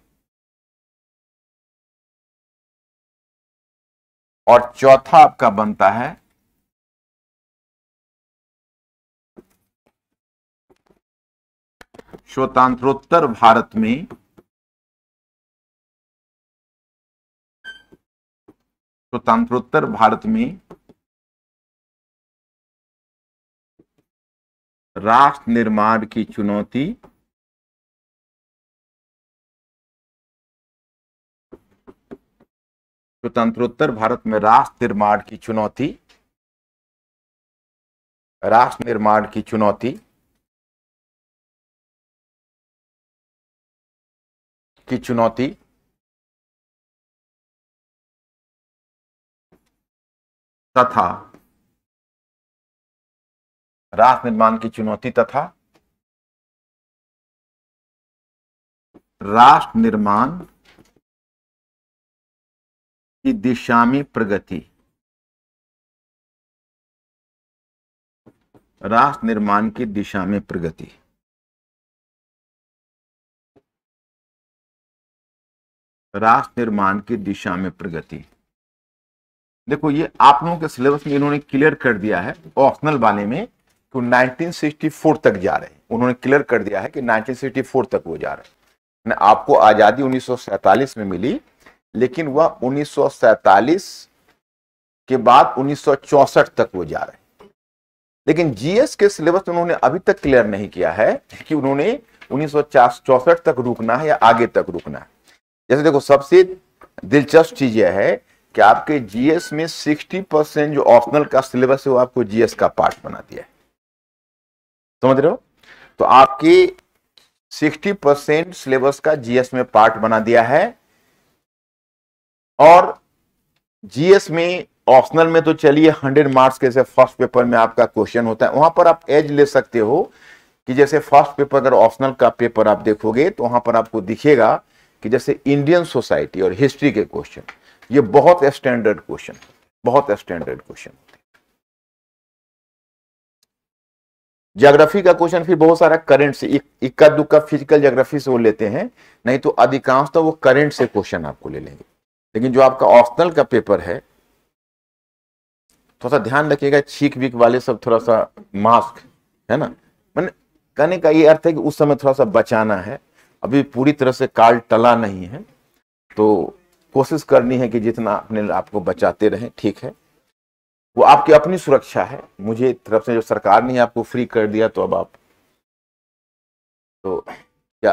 और चौथा आपका बनता है स्वतंत्रोत्तर भारत में स्वतंत्रोत्तर भारत में राष्ट्र निर्माण की चुनौती स्वतंत्रोत्तर भारत में राष्ट्र निर्माण की चुनौती राष्ट्र निर्माण की चुनौती की चुनौती तथा राष्ट्र निर्माण की चुनौती तथा राष्ट्र निर्माण दिशा में प्रगति राष्ट्र निर्माण की दिशा में प्रगति राष्ट्र निर्माण की दिशा में प्रगति देखो ये आप लोगों के सिलेबस में इन्होंने क्लियर कर दिया है ऑप्शनल वाले में तो 1964 तक जा रहे हैं उन्होंने क्लियर कर दिया है कि 1964 तक वो जा रहे हैं आपको आजादी 1947 में मिली लेकिन वह 1947 के बाद 1964 तक वो जा रहे लेकिन जीएस के सिलेबस उन्होंने अभी तक क्लियर नहीं किया है कि उन्होंने उन्नीस तक रुकना है या आगे तक रुकना है जैसे देखो सबसे दिलचस्प चीज यह है कि आपके जीएस में 60 परसेंट जो ऑप्शनल का सिलेबस है वो आपको जीएस का पार्ट बना दिया है समझ रहे हो तो आपके 60 परसेंट सिलेबस का जीएस में पार्ट बना दिया है और जीएस में ऑप्शनल में तो चलिए 100 मार्क्स के जैसे फर्स्ट पेपर में आपका क्वेश्चन होता है वहां पर आप एज ले सकते हो कि जैसे फर्स्ट पेपर अगर ऑप्शनल का पेपर आप देखोगे तो वहां पर आपको दिखेगा कि जैसे इंडियन सोसाइटी और हिस्ट्री के क्वेश्चन ये बहुत स्टैंडर्ड क्वेश्चन बहुत स्टैंडर्ड क्वेश्चन ज्योग्राफी का क्वेश्चन फिर बहुत सारा करंट से इक्का दुक्का फिजिकल ज्योग्राफी से वो लेते हैं नहीं तो अधिकांश तो वो करंट से क्वेश्चन आपको ले लेंगे लेकिन जो आपका ऑप्शनल का पेपर है थोड़ा सा ध्यान रखिएगा छीक वीक वाले सब थोड़ा सा मास्क है ना मैंने कहने का ये अर्थ है कि उस समय थोड़ा सा बचाना है अभी पूरी तरह से काल टला नहीं है तो कोशिश करनी है कि जितना अपने आपको बचाते रहें ठीक है वो आपकी अपनी सुरक्षा है मुझे तरफ से जो सरकार ने आपको फ्री कर दिया तो अब आप तो क्या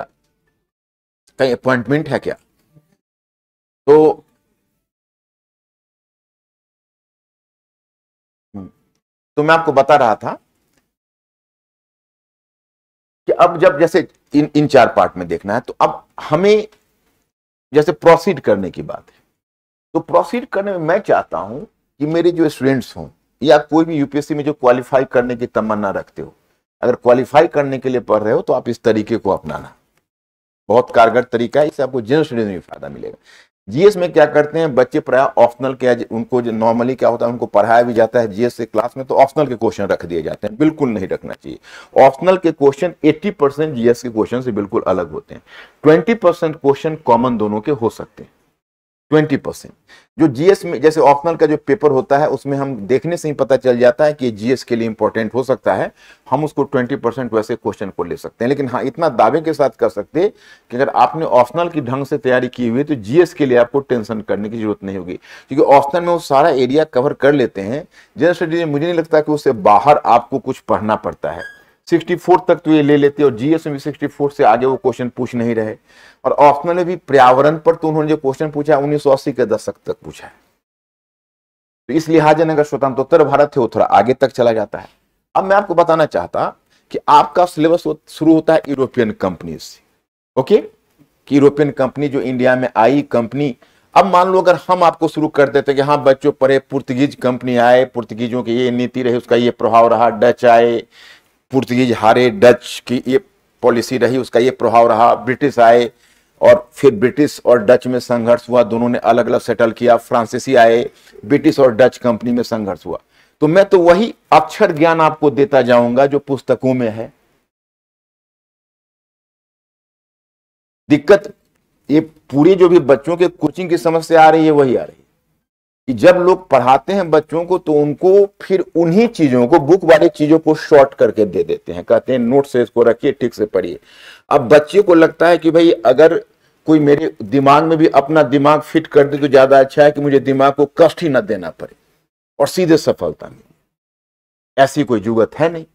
कहीं अपॉइंटमेंट है क्या तो तो मैं आपको बता रहा था कि अब जब जैसे इन इन चार पार्ट में देखना है तो अब हमें जैसे प्रोसीड करने की बात है तो प्रोसीड करने में मैं चाहता हूं कि मेरे जो स्टूडेंट्स हों या कोई भी यूपीएससी में जो क्वालिफाई करने की तमन्ना रखते हो अगर क्वालिफाई करने के लिए पढ़ रहे हो तो आप इस तरीके को अपनाना बहुत कारगर तरीका है इससे आपको जनरल स्टडीज में फायदा मिलेगा जीएस में क्या करते हैं बच्चे प्राय ऑप्शनल क्या उनको जो नॉर्मली क्या होता है उनको पढ़ाया भी जाता है जीएस के क्लास में तो ऑप्शनल के क्वेश्चन रख दिए जाते हैं बिल्कुल नहीं रखना चाहिए ऑप्शनल के क्वेश्चन 80 परसेंट जीएस के क्वेश्चन से बिल्कुल अलग होते हैं 20 परसेंट क्वेश्चन कॉमन दोनों के हो सकते हैं ट्वेंटी परसेंट जो जीएस में जैसे ऑप्शनल का जो पेपर होता है उसमें हम देखने से ही पता चल जाता है कि जीएस के लिए इंपॉर्टेंट हो सकता है हम उसको ट्वेंटी परसेंट वैसे क्वेश्चन को ले सकते हैं लेकिन हाँ इतना दावे के साथ कर सकते कि अगर आपने ऑप्शनल की ढंग से तैयारी की हुई है तो जीएस के लिए आपको टेंशन करने की जरूरत नहीं होगी क्योंकि ऑप्शनल में वो सारा एरिया कवर कर लेते हैं जनरल स्टडीज मुझे नहीं लगता कि उससे बाहर आपको कुछ पढ़ना पड़ता है 64 तक तो ये ले लेते और जीएस में भी फोर से आगे वो क्वेश्चन पूछ नहीं रहे और ऑप्शनल भी पर्यावरण पर तो उन्होंने जो क्वेश्चन पूछा है 1980 के दशक तक पूछा है तो इस लिहाज अगर स्वतंत्रोत्तर तो भारत है वो थोड़ा आगे तक चला जाता है अब मैं आपको बताना चाहता कि आपका सिलेबस शुरू होता है यूरोपियन कंपनी से ओके कि यूरोपियन कंपनी जो इंडिया में आई कंपनी अब मान लो अगर हम आपको शुरू कर देते कि हाँ बच्चों पढ़े पुर्तगीज कंपनी आए पुर्तगीजों की ये नीति रही उसका ये प्रभाव रहा डच आए पुर्तगीज हारे डच की ये पॉलिसी रही उसका ये प्रभाव रहा ब्रिटिश आए और फिर ब्रिटिश और डच में संघर्ष हुआ दोनों ने अलग अलग सेटल किया फ्रांसीसी आए ब्रिटिश और डच कंपनी में संघर्ष हुआ तो मैं तो वही अक्षर ज्ञान आपको देता जाऊंगा जो पुस्तकों में है दिक्कत ये पूरी जो भी बच्चों के कोचिंग की समस्या आ रही है वही आ रही है कि जब लोग पढ़ाते हैं बच्चों को तो उनको फिर उन्हीं चीजों को बुक वाली चीजों को शॉर्ट करके दे देते हैं कहते हैं नोट से इसको रखिए ठीक से पढ़िए अब बच्चे को लगता है कि भाई अगर कोई मेरे दिमाग में भी अपना दिमाग फिट कर दे तो ज्यादा अच्छा है कि मुझे दिमाग को कष्ट ही ना देना पड़े और सीधे सफलता मिले ऐसी कोई जुगत है नहीं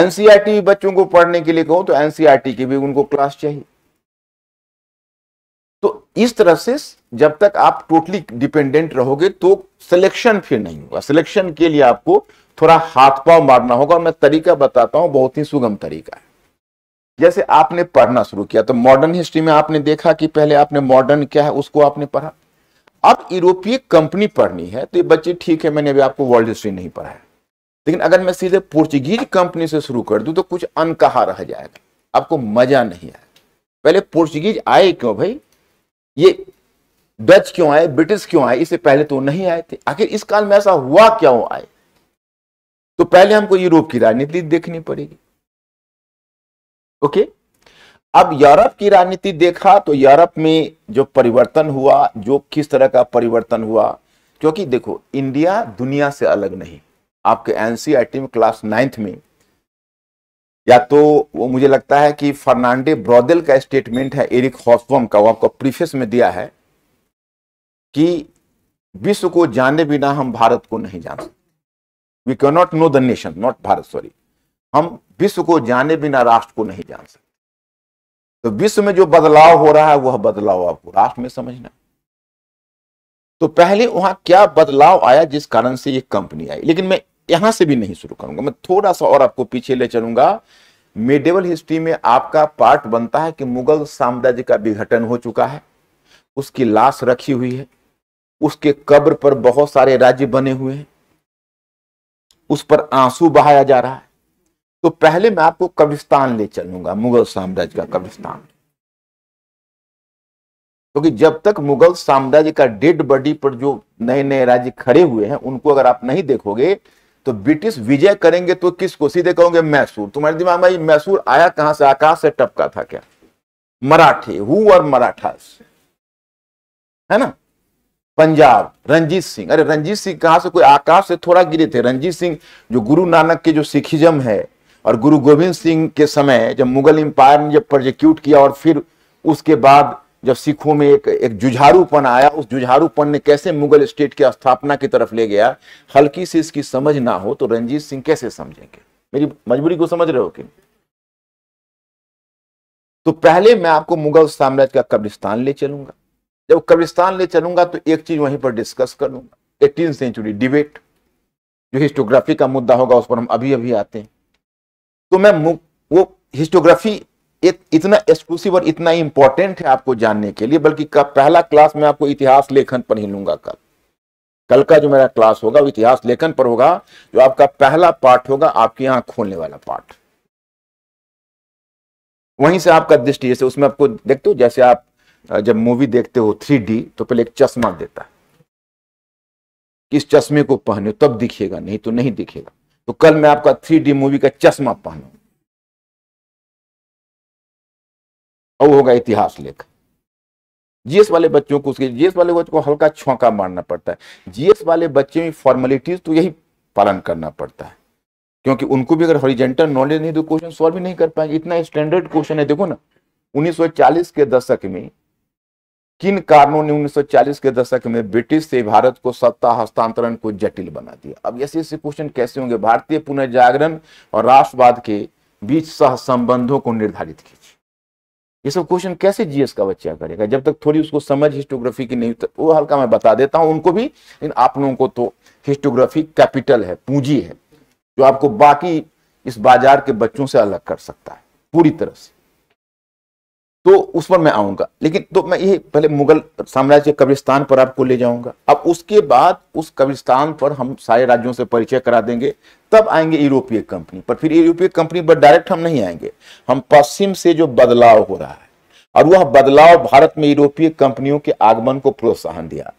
एनसीआरटी बच्चों को पढ़ने के लिए कहूं तो एनसीआरटी की भी उनको क्लास चाहिए तो इस तरह से जब तक आप टोटली डिपेंडेंट रहोगे तो सिलेक्शन फिर नहीं होगा सिलेक्शन के लिए आपको थोड़ा हाथ पाव मारना होगा मैं तरीका बताता हूं बहुत ही सुगम तरीका है जैसे आपने पढ़ना शुरू किया तो मॉडर्न हिस्ट्री में आपने देखा कि पहले आपने मॉडर्न क्या है उसको आपने पढ़ा अब यूरोपीय कंपनी पढ़नी है तो ये बच्चे ठीक है मैंने अभी आपको वर्ल्ड हिस्ट्री नहीं पढ़ा है लेकिन अगर मैं सीधे पोर्चुगीज कंपनी से शुरू कर दूं तो कुछ अनकहा रह जाएगा आपको मजा नहीं आया पहले पोर्चुगीज आए क्यों भाई ये डच क्यों आए ब्रिटिश क्यों आए इससे पहले तो नहीं आए थे आखिर इस काल में ऐसा हुआ क्यों आए तो पहले हमको यूरोप की राजनीति देखनी पड़ेगी ओके अब यूरोप की राजनीति देखा तो यूरोप में जो परिवर्तन हुआ जो किस तरह का परिवर्तन हुआ क्योंकि देखो इंडिया दुनिया से अलग नहीं आपके एनसीआरटी में क्लास नाइन्थ में या तो वो मुझे लगता है कि फर्नांडे ब्रॉदेल का स्टेटमेंट है एरिक हॉफम का वो आपको प्रीफेस में दिया है कि विश्व को जाने बिना हम भारत को नहीं जान सकते we can not know the nation not Bharat sorry हम विश्व को जाने बिना राष्ट्र को नहीं जान सकते तो विश्व में जो बदलाव हो रहा है वह बदलाव आपको राष्ट्र में समझना तो पहले वहां क्या बदलाव आया जिस कारण से ये कंपनी आई लेकिन मैं यहां से भी नहीं शुरू करूंगा मैं थोड़ा सा और आपको पीछे ले चलूंगा मेडिवल हिस्ट्री में आपका पार्ट बनता है कि मुगल साम्राज्य का विघटन हो चुका है उसकी लाश रखी हुई है उसके कब्र पर बहुत सारे राज्य बने हुए हैं उस पर आंसू बहाया जा रहा है तो पहले मैं आपको कब्रिस्तान ले चलूंगा मुगल साम्राज्य का कब्रिस्तान क्योंकि तो जब तक मुगल साम्राज्य का डेड बॉडी पर जो नए नए राज्य खड़े हुए हैं उनको अगर आप नहीं देखोगे तो ब्रिटिश विजय करेंगे तो किसको सीधे कहोगे मैसूर तुम्हारे दिमाग में मैसूर आया कहां से आकाश से टपका था क्या मराठे हु और मराठास है ना पंजाब रंजीत सिंह अरे रंजीत सिंह कहां से कोई आकाश से थोड़ा गिरे थे रंजीत सिंह जो गुरु नानक के जो सिखिज्म है और गुरु गोविंद सिंह के समय जब मुगल एम्पायर ने जब प्रोजिक्यूट किया और फिर उसके बाद जब सिखों में एक एक जुझारूपन आया उस जुझारूपन ने कैसे मुगल स्टेट की स्थापना की तरफ ले गया हल्की से इसकी समझ ना हो तो रंजीत सिंह कैसे समझेंगे मेरी मजबूरी को समझ रहे हो कि तो पहले मैं आपको मुगल साम्राज्य का कब्रिस्तान ले चलूंगा जब कब्रिस्तान ले चलूंगा तो एक चीज वहीं पर डिस्कस कर लूंगा एटीन सेंचुरी डिबेट जो हिस्टोग्राफी का मुद्दा होगा उस पर हम अभी अभी आते हैं तो मैं वो हिस्टोग्राफी इतना एक्सक्लूसिव और इतना इंपॉर्टेंट है आपको जानने के लिए बल्कि कब पहला क्लास में आपको इतिहास लेखन पर ही लूंगा कल कल का जो मेरा क्लास होगा वो इतिहास लेखन पर होगा जो आपका पहला पाठ होगा आपके यहां खोलने वाला पाठ वहीं से आपका दृष्टि जैसे उसमें आपको देखते हो जैसे आप जब मूवी देखते हो थ्री तो पहले एक चश्मा देता है किस चश्मे को पहने तब दिखेगा नहीं तो नहीं दिखेगा तो कल मैं आपका थ्री मूवी का चश्मा पहनूंगा और होगा इतिहास लेख जीएस वाले बच्चों को उसके जीएस वाले बच्चों को हल्का छौका मारना पड़ता है जीएस वाले बच्चे में फॉर्मेलिटीज तो यही पालन करना पड़ता है क्योंकि उनको भी अगर हॉरिजेंटल नॉलेज नहीं तो क्वेश्चन सॉल्व ही नहीं कर पाएंगे इतना स्टैंडर्ड क्वेश्चन है देखो ना 1940 के दशक में किन कारणों ने 1940 के दशक में ब्रिटिश से भारत को सत्ता हस्तांतरण को जटिल बना दिया अब ऐसे ऐसे क्वेश्चन कैसे होंगे भारतीय पुनर्जागरण और राष्ट्रवाद के बीच सह संबंधों को निर्धारित किया ये सब क्वेश्चन कैसे जीएस का बच्चा करेगा जब तक थोड़ी उसको समझ हिस्टोग्राफी की नहीं वो हल्का मैं बता देता हूँ उनको भी लेकिन आप लोगों को तो हिस्टोग्राफी कैपिटल है पूंजी है जो आपको बाकी इस बाजार के बच्चों से अलग कर सकता है पूरी तरह से तो उस पर मैं आऊंगा लेकिन तो मैं ये पहले मुगल साम्राज्य के कब्रिस्तान पर आपको ले जाऊंगा अब उसके बाद उस कब्रिस्तान पर हम सारे राज्यों से परिचय करा देंगे तब आएंगे यूरोपीय कंपनी पर फिर यूरोपीय कंपनी पर डायरेक्ट हम नहीं आएंगे हम पश्चिम से जो बदलाव हो रहा है और वह बदलाव भारत में यूरोपीय कंपनियों के आगमन को प्रोत्साहन दिया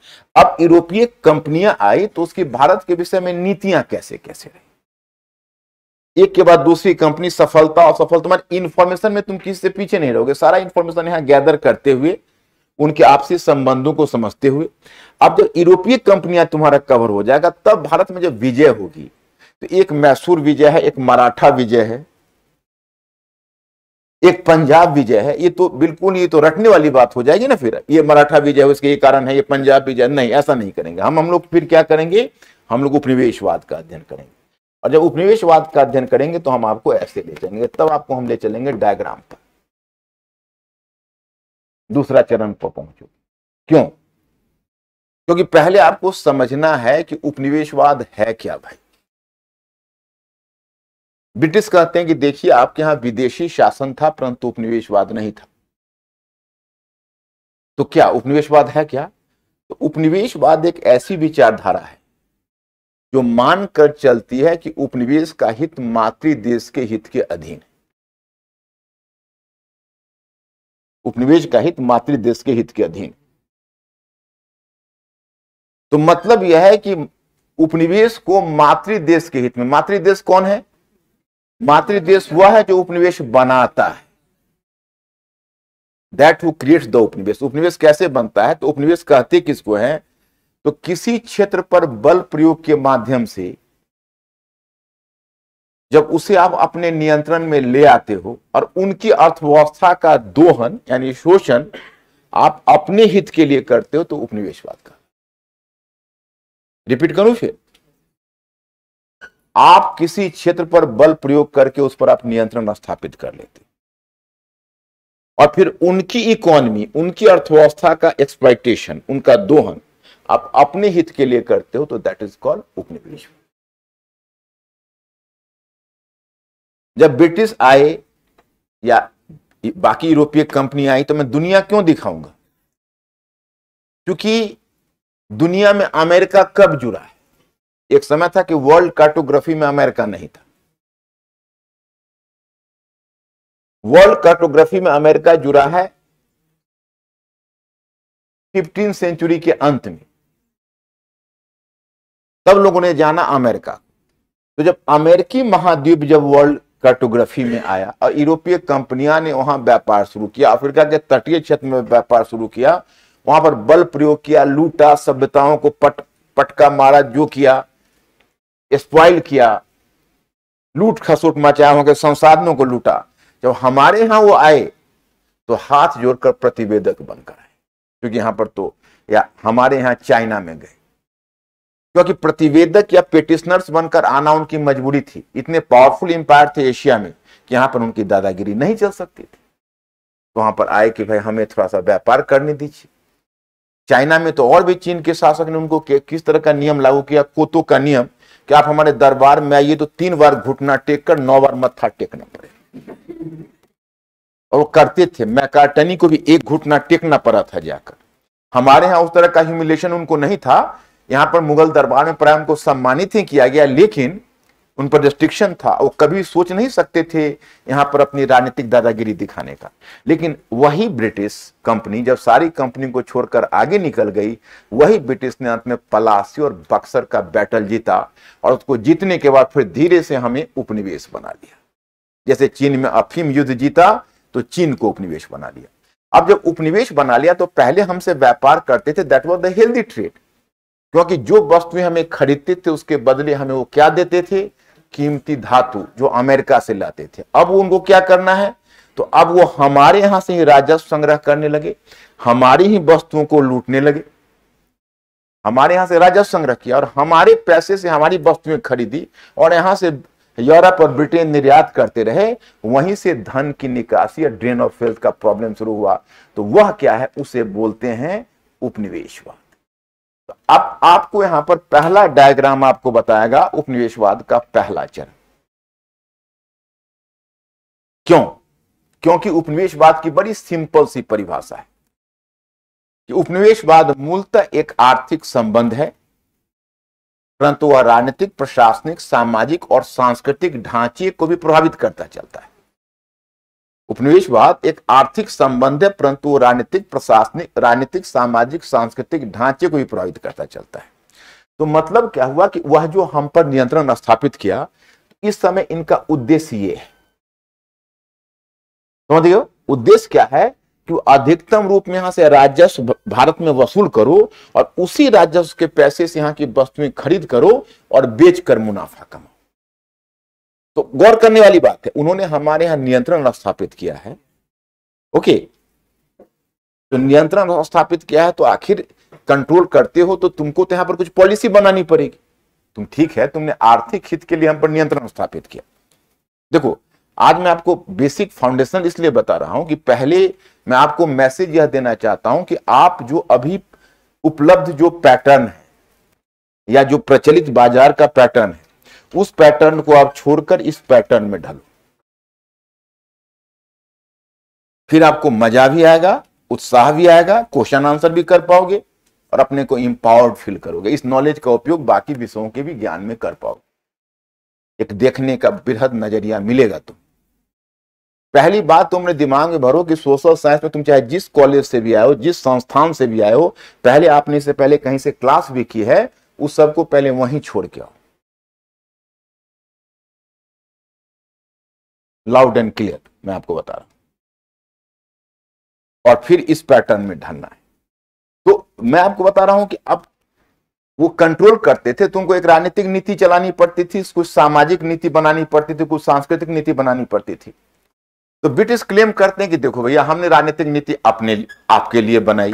अब यूरोपीय कंपनियां आई तो उसकी भारत के विषय में नीतियां कैसे कैसे रही एक के बाद दूसरी कंपनी सफलता और सफलता मतलब इन्फॉर्मेशन में तुम किसी से पीछे नहीं रहोगे सारा इन्फॉर्मेशन यहां गैदर करते हुए उनके आपसी संबंधों को समझते हुए अब जब यूरोपीय कंपनियां तुम्हारा कवर हो जाएगा तब भारत में जब विजय होगी तो एक मैसूर विजय है एक मराठा विजय है एक पंजाब विजय है ये तो बिल्कुल ये तो रटने वाली बात हो जाएगी ना फिर ये मराठा विजय उसके ये कारण है ये पंजाब विजय नहीं ऐसा नहीं करेंगे हम हम लोग फिर क्या करेंगे हम लोग उपनिवेशवाद का अध्ययन करेंगे और जब उपनिवेशवाद का अध्ययन करेंगे तो हम आपको ऐसे ले चलेंगे तब आपको हम ले चलेंगे डायग्राम पर दूसरा चरण पर पहुंचो क्यों क्योंकि पहले आपको समझना है कि उपनिवेशवाद है क्या भाई ब्रिटिश कहते हैं कि देखिए आपके यहां विदेशी शासन था परंतु उपनिवेशवाद नहीं था तो क्या उपनिवेशवाद है क्या तो उपनिवेशवाद एक ऐसी विचारधारा है जो मानकर चलती है कि उपनिवेश का हित मातृ देश के हित के अधीन है उपनिवेश का हित मातृ देश के हित के अधीन तो मतलब यह है कि उपनिवेश को मातृ देश के हित में मातृ देश कौन है मातृ देश वह है जो उपनिवेश बनाता है दैट हु क्रिएट्स द उपनिवेश उपनिवेश कैसे बनता है तो उपनिवेश कहते किसको है तो किसी क्षेत्र पर बल प्रयोग के माध्यम से जब उसे आप अपने नियंत्रण में ले आते हो और उनकी अर्थव्यवस्था का दोहन यानी शोषण आप अपने हित के लिए करते हो तो उपनिवेशवाद का रिपीट करूं फिर आप किसी क्षेत्र पर बल प्रयोग करके उस पर आप नियंत्रण स्थापित कर लेते और फिर उनकी इकोनॉमी उनकी अर्थव्यवस्था का एक्सप्लाइटेशन उनका दोहन आप अपने हित के लिए करते हो तो दैट इज कॉल्ड उपनिवेश जब ब्रिटिश आए या बाकी यूरोपीय कंपनी आई तो मैं दुनिया क्यों दिखाऊंगा क्योंकि दुनिया में अमेरिका कब जुड़ा है एक समय था कि वर्ल्ड कार्टोग्राफी में अमेरिका नहीं था वर्ल्ड कार्टोग्राफी में अमेरिका जुड़ा है फिफ्टीन सेंचुरी के अंत में तब लोगों ने जाना अमेरिका तो जब अमेरिकी महाद्वीप जब वर्ल्ड कार्टोग्राफी में आया और यूरोपीय कंपनियां ने वहां व्यापार शुरू किया अफ्रीका के तटीय क्षेत्र में व्यापार शुरू किया वहां पर बल प्रयोग किया लूटा सभ्यताओं को पट पटका मारा जो किया स्पॉइल किया लूट खसूट मचाया वहां के संसाधनों को लूटा जब हमारे यहां वो आए तो हाथ जोड़कर प्रतिवेदक बनकर आए क्योंकि यहां पर तो या हमारे यहां चाइना में गए क्योंकि प्रतिवेदक या पेटिशनर्स बनकर आना उनकी मजबूरी थी इतने पावरफुल एम्पायर थे एशिया में कि यहां पर उनकी दादागिरी नहीं चल सकती थी तो वहां पर आए कि भाई हमें थोड़ा सा व्यापार करने दीजिए चाइना में तो और भी चीन के शासक ने उनको किस तरह का नियम लागू किया कोतो का नियम कि आप हमारे दरबार में आइए तो तीन बार घुटना टेक कर नौ बार मत्था टेकना पड़े और वो करते थे मैकार्टनी को भी एक घुटना टेकना पड़ा था जाकर हमारे यहां उस तरह का ह्यूमिलेशन उनको नहीं था यहां पर मुगल दरबार में प्राय उनको सम्मानित ही किया गया लेकिन उन पर रेस्ट्रिक्शन था वो कभी सोच नहीं सकते थे यहां पर अपनी राजनीतिक दादागिरी दिखाने का लेकिन वही ब्रिटिश कंपनी जब सारी कंपनी को छोड़कर आगे निकल गई वही ब्रिटिश ने अंत में पलासी और बक्सर का बैटल जीता और उसको जीतने के बाद फिर धीरे से हमें उपनिवेश बना लिया जैसे चीन में अफीम युद्ध जीता तो चीन को उपनिवेश बना लिया अब जब उपनिवेश बना लिया तो पहले हमसे व्यापार करते थे that was the healthy trade क्योंकि जो वस्तुएं हमें खरीदते थे उसके बदले हमें वो क्या देते थे कीमती धातु जो अमेरिका से लाते थे अब उनको क्या करना है तो अब वो हमारे यहां से ही राजस्व संग्रह करने लगे हमारी ही वस्तुओं को लूटने लगे हमारे यहां से राजस्व संग्रह किया और हमारे पैसे से हमारी वस्तुएं खरीदी और यहां से यूरोप और ब्रिटेन निर्यात करते रहे वहीं से धन की निकासी या ड्रेन ऑफ वेल्थ का प्रॉब्लम शुरू हुआ तो वह क्या है उसे बोलते हैं उपनिवेशवाद अब आपको यहां पर पहला डायग्राम आपको बताएगा उपनिवेशवाद का पहला चरण क्यों क्योंकि उपनिवेशवाद की बड़ी सिंपल सी परिभाषा है कि उपनिवेशवाद मूलतः एक आर्थिक संबंध है परंतु वह राजनीतिक प्रशासनिक सामाजिक और सांस्कृतिक ढांचे को भी प्रभावित करता चलता है उपनिवेशवाद एक आर्थिक संबंध है परंतु राजनीतिक प्रशासनिक राजनीतिक सामाजिक सांस्कृतिक ढांचे को भी प्रभावित करता चलता है तो मतलब क्या हुआ कि वह जो हम पर नियंत्रण स्थापित किया तो इस समय इनका उद्देश्य ये है समझिए उद्देश्य क्या है कि अधिकतम रूप में यहां से राजस्व भारत में वसूल करो और उसी राजस्व के पैसे से यहां की वस्तुएं खरीद करो और बेचकर मुनाफा कमाओ तो गौर करने वाली बात है उन्होंने हमारे यहां नियंत्रण स्थापित किया है ओके तो नियंत्रण स्थापित किया है तो आखिर कंट्रोल करते हो तो तुमको तो यहां पर कुछ पॉलिसी बनानी पड़ेगी तुम ठीक है तुमने आर्थिक हित के लिए हम पर नियंत्रण स्थापित किया देखो आज मैं आपको बेसिक फाउंडेशन इसलिए बता रहा हूं कि पहले मैं आपको मैसेज यह देना चाहता हूं कि आप जो अभी उपलब्ध जो पैटर्न है या जो प्रचलित बाजार का पैटर्न है उस पैटर्न को आप छोड़कर इस पैटर्न में ढलो फिर आपको मजा भी आएगा उत्साह भी आएगा क्वेश्चन आंसर भी कर पाओगे और अपने को इम्पावर्ड फील करोगे इस नॉलेज का उपयोग बाकी विषयों के भी ज्ञान में कर पाओगे एक देखने का बृहद नजरिया मिलेगा तुम तो। पहली बात तुमने दिमाग में भरो कि सोशल साइंस में तुम चाहे जिस कॉलेज से भी आए हो जिस संस्थान से भी आए हो पहले आपने इससे पहले कहीं से क्लास भी की है उस सबको पहले वहीं छोड़ के आओ लाउड एंड क्लियर मैं आपको बता रहा हूं और फिर इस पैटर्न में ढलना है तो मैं आपको बता रहा हूं कि अब वो कंट्रोल करते थे तुमको एक राजनीतिक नीति चलानी पड़ती थी कुछ सामाजिक नीति बनानी पड़ती थी कुछ सांस्कृतिक नीति बनानी पड़ती थी तो ब्रिटिश क्लेम करते हैं कि देखो भैया हमने राजनीतिक नीति अपने आपके लिए बनाई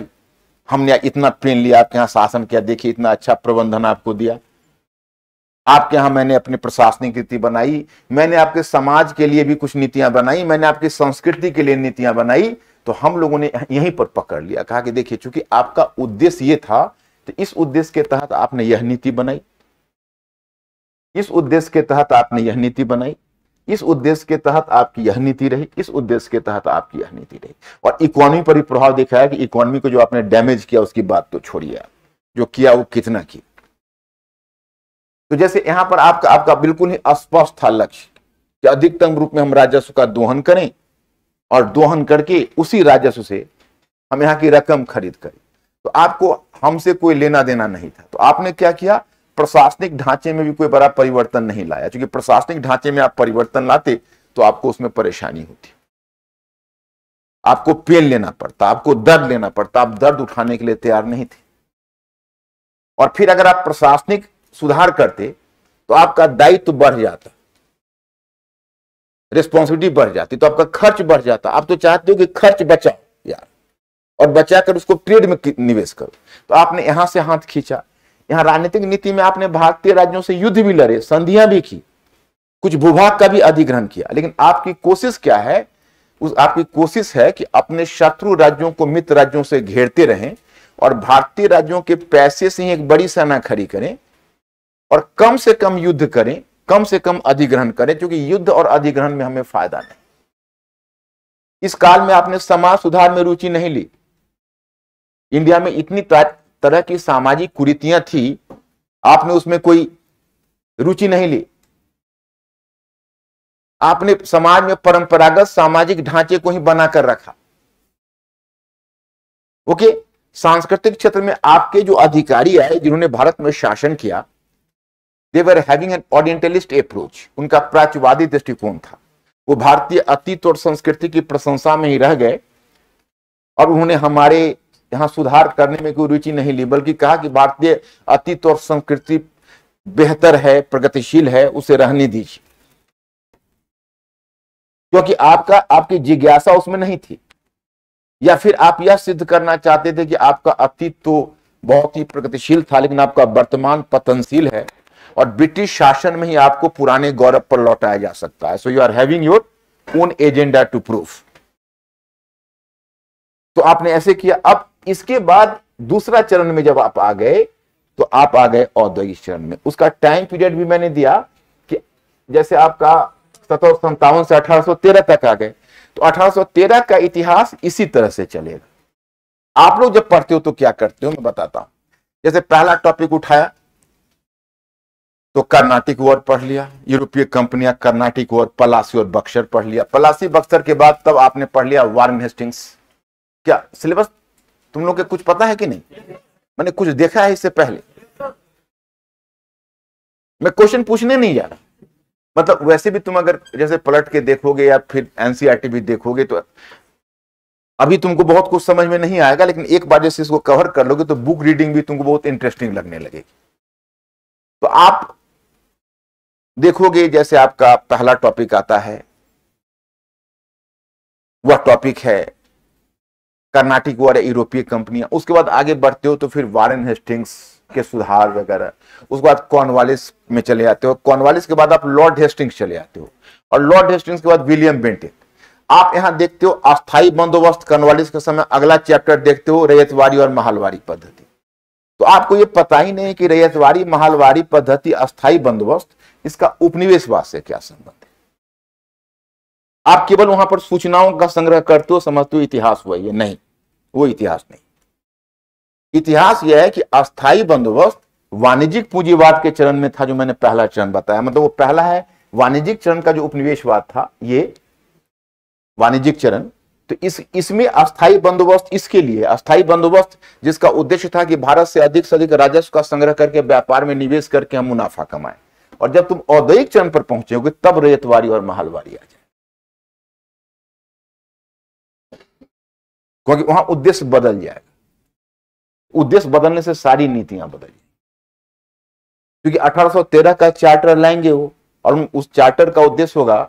हमने इतना पेन लिया आपके यहां शासन किया देखिए इतना अच्छा प्रबंधन आपको दिया आपके यहां मैंने अपनी प्रशासनिक नीति बनाई मैंने आपके समाज के लिए भी कुछ नीतियां बनाई मैंने आपकी संस्कृति के लिए नीतियां बनाई तो हम लोगों ने यहीं पर पकड़ लिया कहा कि देखिए चूंकि आपका उद्देश्य ये था तो इस उद्देश्य के तहत आपने यह नीति बनाई इस उद्देश्य के तहत आपने यह नीति बनाई इस उद्देश्य के तहत आपकी यह नीति रही इस उद्देश्य के तहत आपकी यह नीति रही और इकोनॉमी पर भी प्रभाव दिखाया कि इकोनॉमी को जो आपने डैमेज किया उसकी बात तो छोड़िए जो किया वो कितना किया तो जैसे यहां पर आपका आपका बिल्कुल ही स्पष्ट था लक्ष्य कि अधिकतम रूप में हम राजस्व का दोहन करें और दोहन करके उसी राजस्व से हम यहाँ की रकम खरीद करें तो आपको हमसे कोई लेना देना नहीं था तो आपने क्या किया प्रशासनिक ढांचे में भी कोई बड़ा परिवर्तन नहीं लाया क्योंकि प्रशासनिक ढांचे में आप परिवर्तन लाते तो आपको उसमें परेशानी होती आपको पेन लेना पड़ता आपको दर्द लेना पड़ता आप दर्द उठाने के लिए तैयार नहीं थे और फिर अगर आप प्रशासनिक सुधार करते तो आपका दायित्व तो बढ़ जाता रिस्पॉन्सिबिलिटी बढ़ जाती तो आपका खर्च बढ़ जाता आप तो चाहते हो कि खर्च बचाओ यार और बचाकर उसको ट्रेड में निवेश करो तो आपने यहां से हाथ खींचा यहां राजनीतिक नीति में आपने भारतीय राज्यों से युद्ध भी लड़े संधियां भी की कुछ भूभाग का भी अधिग्रहण किया लेकिन आपकी कोशिश क्या है उस आपकी कोशिश है कि अपने शत्रु राज्यों को मित्र राज्यों से घेरते रहें और भारतीय राज्यों के पैसे से ही एक बड़ी सेना खड़ी करें और कम से कम युद्ध करें कम से कम अधिग्रहण करें क्योंकि युद्ध और अधिग्रहण में हमें फायदा नहीं इस काल में आपने समाज सुधार में रुचि नहीं ली इंडिया में इतनी तरह की सामाजिक कुरीतियां थी आपने उसमें कोई रुचि नहीं ली आपने समाज में परंपरागत सामाजिक ढांचे को ही बनाकर रखा ओके सांस्कृतिक क्षेत्र में आपके जो अधिकारी आए जिन्होंने भारत में शासन किया they were having an orientalist approach उनका प्राच्यवादी दृष्टिकोण था वो भारतीय अतीत और संस्कृति की प्रशंसा में ही रह गए और उन्होंने हमारे यहाँ सुधार करने में कोई रुचि नहीं ली बल्कि कहा कि भारतीय अतीत और संस्कृति बेहतर है प्रगतिशील है उसे रहने दीजिए क्योंकि आपका आपकी जिज्ञासा उसमें नहीं थी या फिर आप यह सिद्ध करना चाहते थे कि आपका अतीत तो बहुत ही प्रगतिशील था लेकिन आपका वर्तमान पतनशील है और ब्रिटिश शासन में ही आपको पुराने गौरव पर लौटाया जा सकता है so you are having your own agenda to proof तो आपने ऐसे किया अब इसके बाद दूसरा चरण में जब आप आ गए तो आप आ गए औद्योगिक चरण में उसका टाइम पीरियड भी मैंने दिया कि जैसे आपका सत्रह संतावन से अठारह तक आ गए तो अठारह का इतिहास इसी तरह से चलेगा आप लोग जब पढ़ते हो तो क्या करते हो मैं बताता हूं जैसे पहला टॉपिक उठाया तो कर्नाटिक वॉर पढ़ लिया यूरोपीय कंपनियां कर्नाटिक वॉर पलासी और बक्सर पढ़ लिया पलासी बक्सर के बाद तब आपने पढ़ लिया वार्म हेस्टिंग्स क्या सिलेबस तुम लोग के कुछ पता है कि नहीं मैंने कुछ देखा है इससे पहले मैं क्वेश्चन पूछने नहीं जा रहा मतलब वैसे भी तुम अगर जैसे पलट के देखोगे या फिर एनसीईआरटी e भी देखोगे तो अभी तुमको बहुत कुछ समझ में नहीं आएगा लेकिन एक बार जैसे इसको कवर कर लोगे तो बुक रीडिंग भी तुमको बहुत इंटरेस्टिंग लगने लगेगी तो आप देखोगे जैसे आपका पहला टॉपिक आता है वह टॉपिक है कर्नाटिक और यूरोपीय कंपनियां उसके बाद आगे बढ़ते हो तो फिर वारेन हेस्टिंग्स के सुधार वगैरह उसके बाद कॉर्नवालिस में चले जाते हो कॉर्नवालिस के बाद आप लॉर्ड हेस्टिंग्स चले जाते हो और लॉर्ड हेस्टिंग्स के बाद विलियम बेंटिक आप यहां देखते हो अस्थायी बंदोबस्त कॉर्नवालिस के समय अगला चैप्टर देखते हो रेतवारी और महालवारी पद्धति तो आपको ये पता ही नहीं कि रैयतवाड़ी महलवाड़ी पद्धति अस्थाई बंदोबस्त इसका उपनिवेशवाद से क्या संबंध है आप केवल वहां पर सूचनाओं का संग्रह करते हो समझते हो इतिहास वही है नहीं वो इतिहास नहीं इतिहास यह है कि अस्थाई बंदोबस्त वाणिज्यिक पूंजीवाद के चरण में था जो मैंने पहला चरण बताया मतलब वो पहला है वाणिज्यिक चरण का जो उपनिवेशवाद था ये वाणिज्यिक चरण तो इस इसमें अस्थायी बंदोबस्त इसके लिए अस्थायी बंदोबस्त जिसका उद्देश्य था कि भारत से अधिक से अधिक राजस्व का संग्रह करके व्यापार में निवेश करके हम मुनाफा कमाएं और जब तुम औद्योगिक चरण पर पहुंचोगे तब रेतवारी और महलवारी आ जाए क्योंकि वहां उद्देश्य बदल जाएगा उद्देश्य बदलने से सारी नीतियां बदल जाएगी क्योंकि 1813 का चार्टर लाएंगे वो और उस चार्टर का उद्देश्य होगा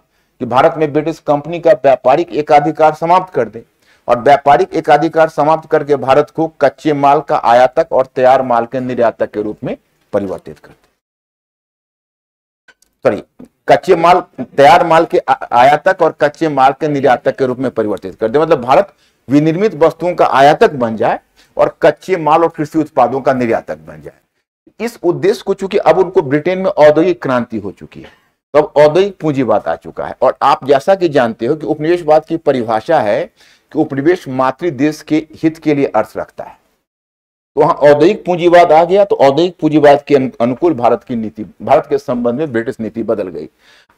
कि भारत में ब्रिटिश कंपनी का व्यापारिक एकाधिकार समाप्त कर दे और व्यापारिक एकाधिकार समाप्त करके भारत को कच्चे माल का आयातक और तैयार माल के निर्यातक के रूप में परिवर्तित कर दे सॉरी कच्चे माल तैयार माल के आयातक और कच्चे माल के निर्यातक के रूप में परिवर्तित कर दे मतलब भारत विनिर्मित वस्तुओं का आयातक बन जाए और कच्चे माल और कृषि उत्पादों का निर्यातक बन जाए इस उद्देश्य को चूंकि अब उनको ब्रिटेन में औद्योगिक क्रांति हो चुकी है तो अब औद्योगिक पूंजीवाद आ चुका है और आप जैसा कि जानते हो कि उपनिवेशवाद की परिभाषा है कि उपनिवेश मातृ देश के हित के लिए अर्थ रखता है तो वहां औद्योगिक पूंजीवाद आ गया तो औद्योगिक पूंजीवाद के अनुकूल भारत की नीति भारत के संबंध में ब्रिटिश नीति बदल गई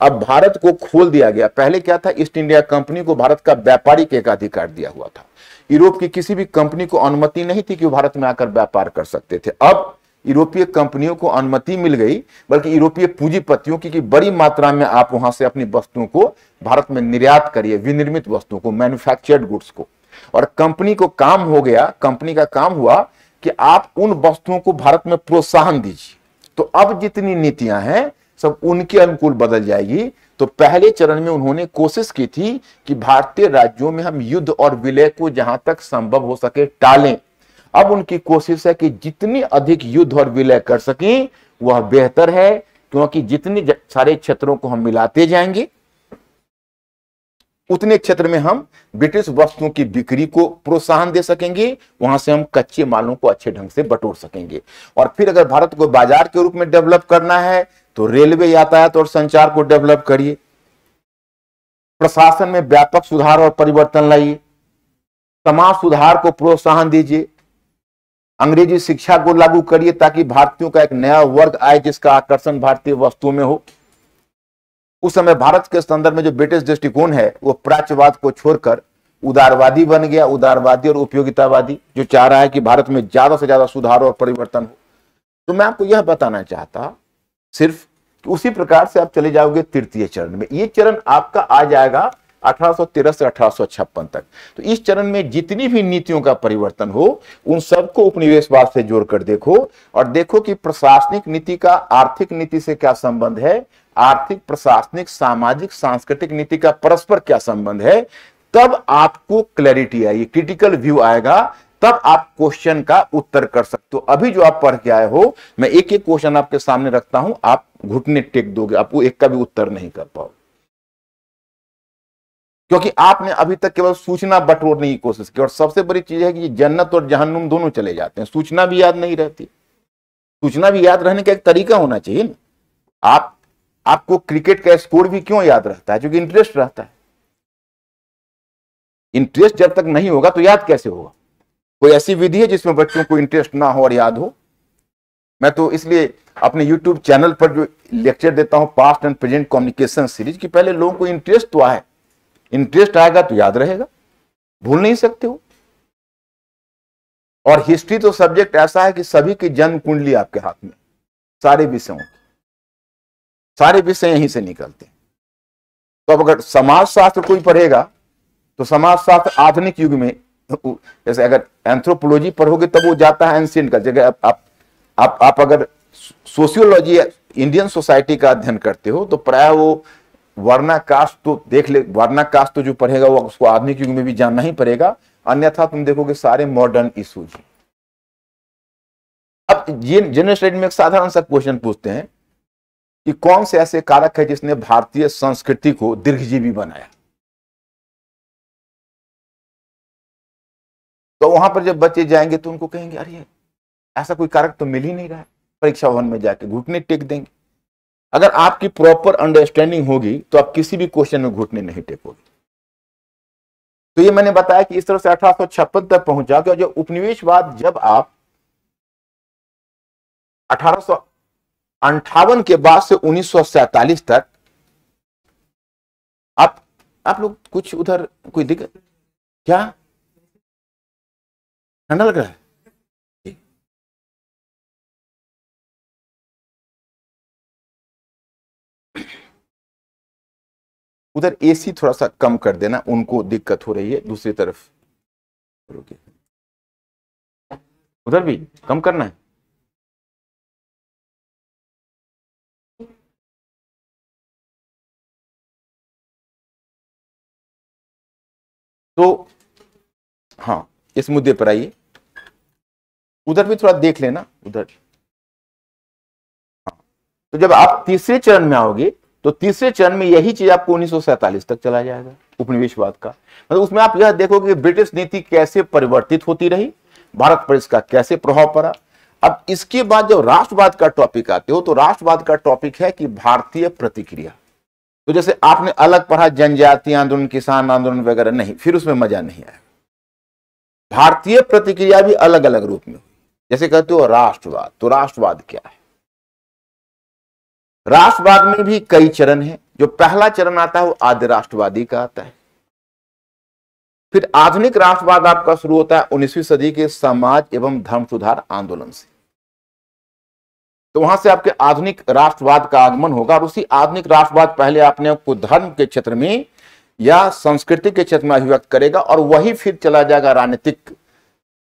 अब भारत को खोल दिया गया पहले क्या था ईस्ट इंडिया कंपनी को भारत का व्यापारिक एकाधिकार दिया हुआ था यूरोप की किसी भी कंपनी को अनुमति नहीं थी कि वो भारत में आकर व्यापार कर सकते थे अब यूरोपीय कंपनियों को अनुमति मिल गई बल्कि यूरोपीय पूंजीपतियों की कि बड़ी मात्रा में आप वहां से अपनी वस्तुओं को भारत में निर्यात करिए विनिर्मित वस्तुओं को मैन्युफैक्चर्ड गुड्स को और कंपनी को काम हो गया कंपनी का काम हुआ कि आप उन वस्तुओं को भारत में प्रोत्साहन दीजिए तो अब जितनी नीतियां हैं सब उनके अनुकूल बदल जाएगी तो पहले चरण में उन्होंने कोशिश की थी कि भारतीय राज्यों में हम युद्ध और विलय को जहां तक संभव हो सके टालें अब उनकी कोशिश है कि जितनी अधिक युद्ध और विलय कर सकें वह बेहतर है क्योंकि जितने सारे क्षेत्रों को हम मिलाते जाएंगे उतने क्षेत्र में हम ब्रिटिश वस्तुओं की बिक्री को प्रोत्साहन दे सकेंगे वहां से हम कच्चे मालों को अच्छे ढंग से बटोर सकेंगे और फिर अगर भारत को बाजार के रूप में डेवलप करना है तो रेलवे यातायात और संचार को डेवलप करिए प्रशासन में व्यापक सुधार और परिवर्तन लाइए समाज सुधार को प्रोत्साहन दीजिए अंग्रेजी शिक्षा को लागू करिए ताकि भारतीयों का एक नया वर्ग आए जिसका आकर्षण भारतीय वस्तुओं में हो उस समय भारत के संदर्भ में जो ब्रिटिश दृष्टिकोण है वो प्राच्यवाद को छोड़कर उदारवादी बन गया उदारवादी और उपयोगितावादी जो चाह रहा है कि भारत में ज्यादा से ज्यादा सुधार और परिवर्तन हो तो मैं आपको यह बताना चाहता सिर्फ उसी प्रकार से आप चले जाओगे तृतीय चरण में ये चरण आपका आ जाएगा 1813 से 1856 तक तो इस चरण में जितनी भी नीतियों का परिवर्तन हो उन सबको उपनिवेशवाद से जोड़कर देखो और देखो कि प्रशासनिक नीति का आर्थिक नीति से क्या संबंध है आर्थिक प्रशासनिक सामाजिक सांस्कृतिक नीति का परस्पर क्या संबंध है तब आपको क्लैरिटी आएगी क्रिटिकल व्यू आएगा तब आप क्वेश्चन का उत्तर कर सकते हो अभी जो आप पढ़ के आए हो मैं एक एक क्वेश्चन आपके सामने रखता हूं आप घुटने टेक दोगे आपको एक का भी उत्तर नहीं कर पाओगे क्योंकि आपने अभी तक केवल सूचना बटोरने की कोशिश की और सबसे बड़ी चीज है कि जन्नत और जहन्नुम दोनों चले जाते हैं सूचना भी याद नहीं रहती सूचना भी याद रहने का एक तरीका होना चाहिए ना आप आपको क्रिकेट का स्कोर भी क्यों याद रहता है क्योंकि इंटरेस्ट रहता है इंटरेस्ट जब तक नहीं होगा तो याद कैसे होगा कोई ऐसी विधि है जिसमें बच्चों को इंटरेस्ट ना हो और याद हो मैं तो इसलिए अपने यूट्यूब चैनल पर जो लेक्चर देता हूं past and present communication series की पहले लोगों को इंटरेस्ट तो आए इंटरेस्ट आएगा तो याद रहेगा भूल नहीं सकते हो और हिस्ट्री तो सब्जेक्ट ऐसा है कि सभी की जन्म कुंडली आपके हाथ में सारे विषयों की सारे विषय यहीं से निकलते हैं तो अब अगर समाज शास्त्र कोई पढ़ेगा तो समाज शास्त्र आधुनिक युग में जैसे अगर एंथ्रोपोलॉजी पढ़ोगे तब वो जाता है एंशियंट का जगह आप आप, आप, आप अगर सोशियोलॉजी इंडियन सोसाइटी का अध्ययन करते हो तो प्राय वो वर्णा कास्ट तो देख ले वर्णा कास्ट तो जो पढ़ेगा वो उसको आधुनिक युग में भी जानना ही पड़ेगा अन्यथा तुम देखोगे सारे मॉडर्न इशूज अब ये जनरल स्टडी में एक साधारण सा क्वेश्चन पूछते हैं कि कौन से ऐसे कारक है जिसने भारतीय संस्कृति को दीर्घजीवी बनाया तो वहां पर जब बच्चे जाएंगे तो उनको कहेंगे अरे ऐसा कोई कारक तो मिल ही नहीं रहा है परीक्षा भवन में जाके घुटने टेक देंगे अगर आपकी प्रॉपर अंडरस्टैंडिंग होगी तो आप किसी भी क्वेश्चन में घुटने नहीं टेकोगे तो ये मैंने बताया कि इस तरह से अठारह तक पहुंचा कि जो उपनिवेशवाद जब आप अठारह के बाद से उन्नीस तक आप आप लोग कुछ उधर कोई दिक्कत क्या ठंडा लग रहा है उधर एसी थोड़ा सा कम कर देना उनको दिक्कत हो रही है दूसरी तरफ उधर भी कम करना है तो हाँ इस मुद्दे पर आइए उधर भी थोड़ा देख लेना उधर हाँ तो जब आप तीसरे चरण में आओगे तो तीसरे चरण में यही चीज आपको उन्नीस तक चला जाएगा उपनिवेशवाद का मतलब उसमें आप यह देखोगे कि ब्रिटिश नीति कैसे परिवर्तित होती रही भारत पर इसका कैसे प्रभाव पड़ा अब इसके बाद जब राष्ट्रवाद का टॉपिक आते हो तो राष्ट्रवाद का टॉपिक है कि भारतीय प्रतिक्रिया तो जैसे आपने अलग पढ़ा जनजातीय आंदोलन किसान आंदोलन वगैरह नहीं फिर उसमें मजा नहीं आया भारतीय प्रतिक्रिया भी अलग अलग रूप में हुई जैसे कहते हो राष्ट्रवाद तो राष्ट्रवाद क्या है राष्ट्रवाद में भी कई चरण हैं जो पहला चरण आता है वो आदि राष्ट्रवादी का आता है फिर आधुनिक राष्ट्रवाद आपका शुरू होता है उन्नीसवीं सदी के समाज एवं धर्म सुधार आंदोलन से तो वहां से आपके आधुनिक राष्ट्रवाद का आगमन होगा और उसी आधुनिक राष्ट्रवाद पहले आपने आपको धर्म के क्षेत्र में या संस्कृति के क्षेत्र में अभिव्यक्त करेगा और वही फिर चला जाएगा राजनीतिक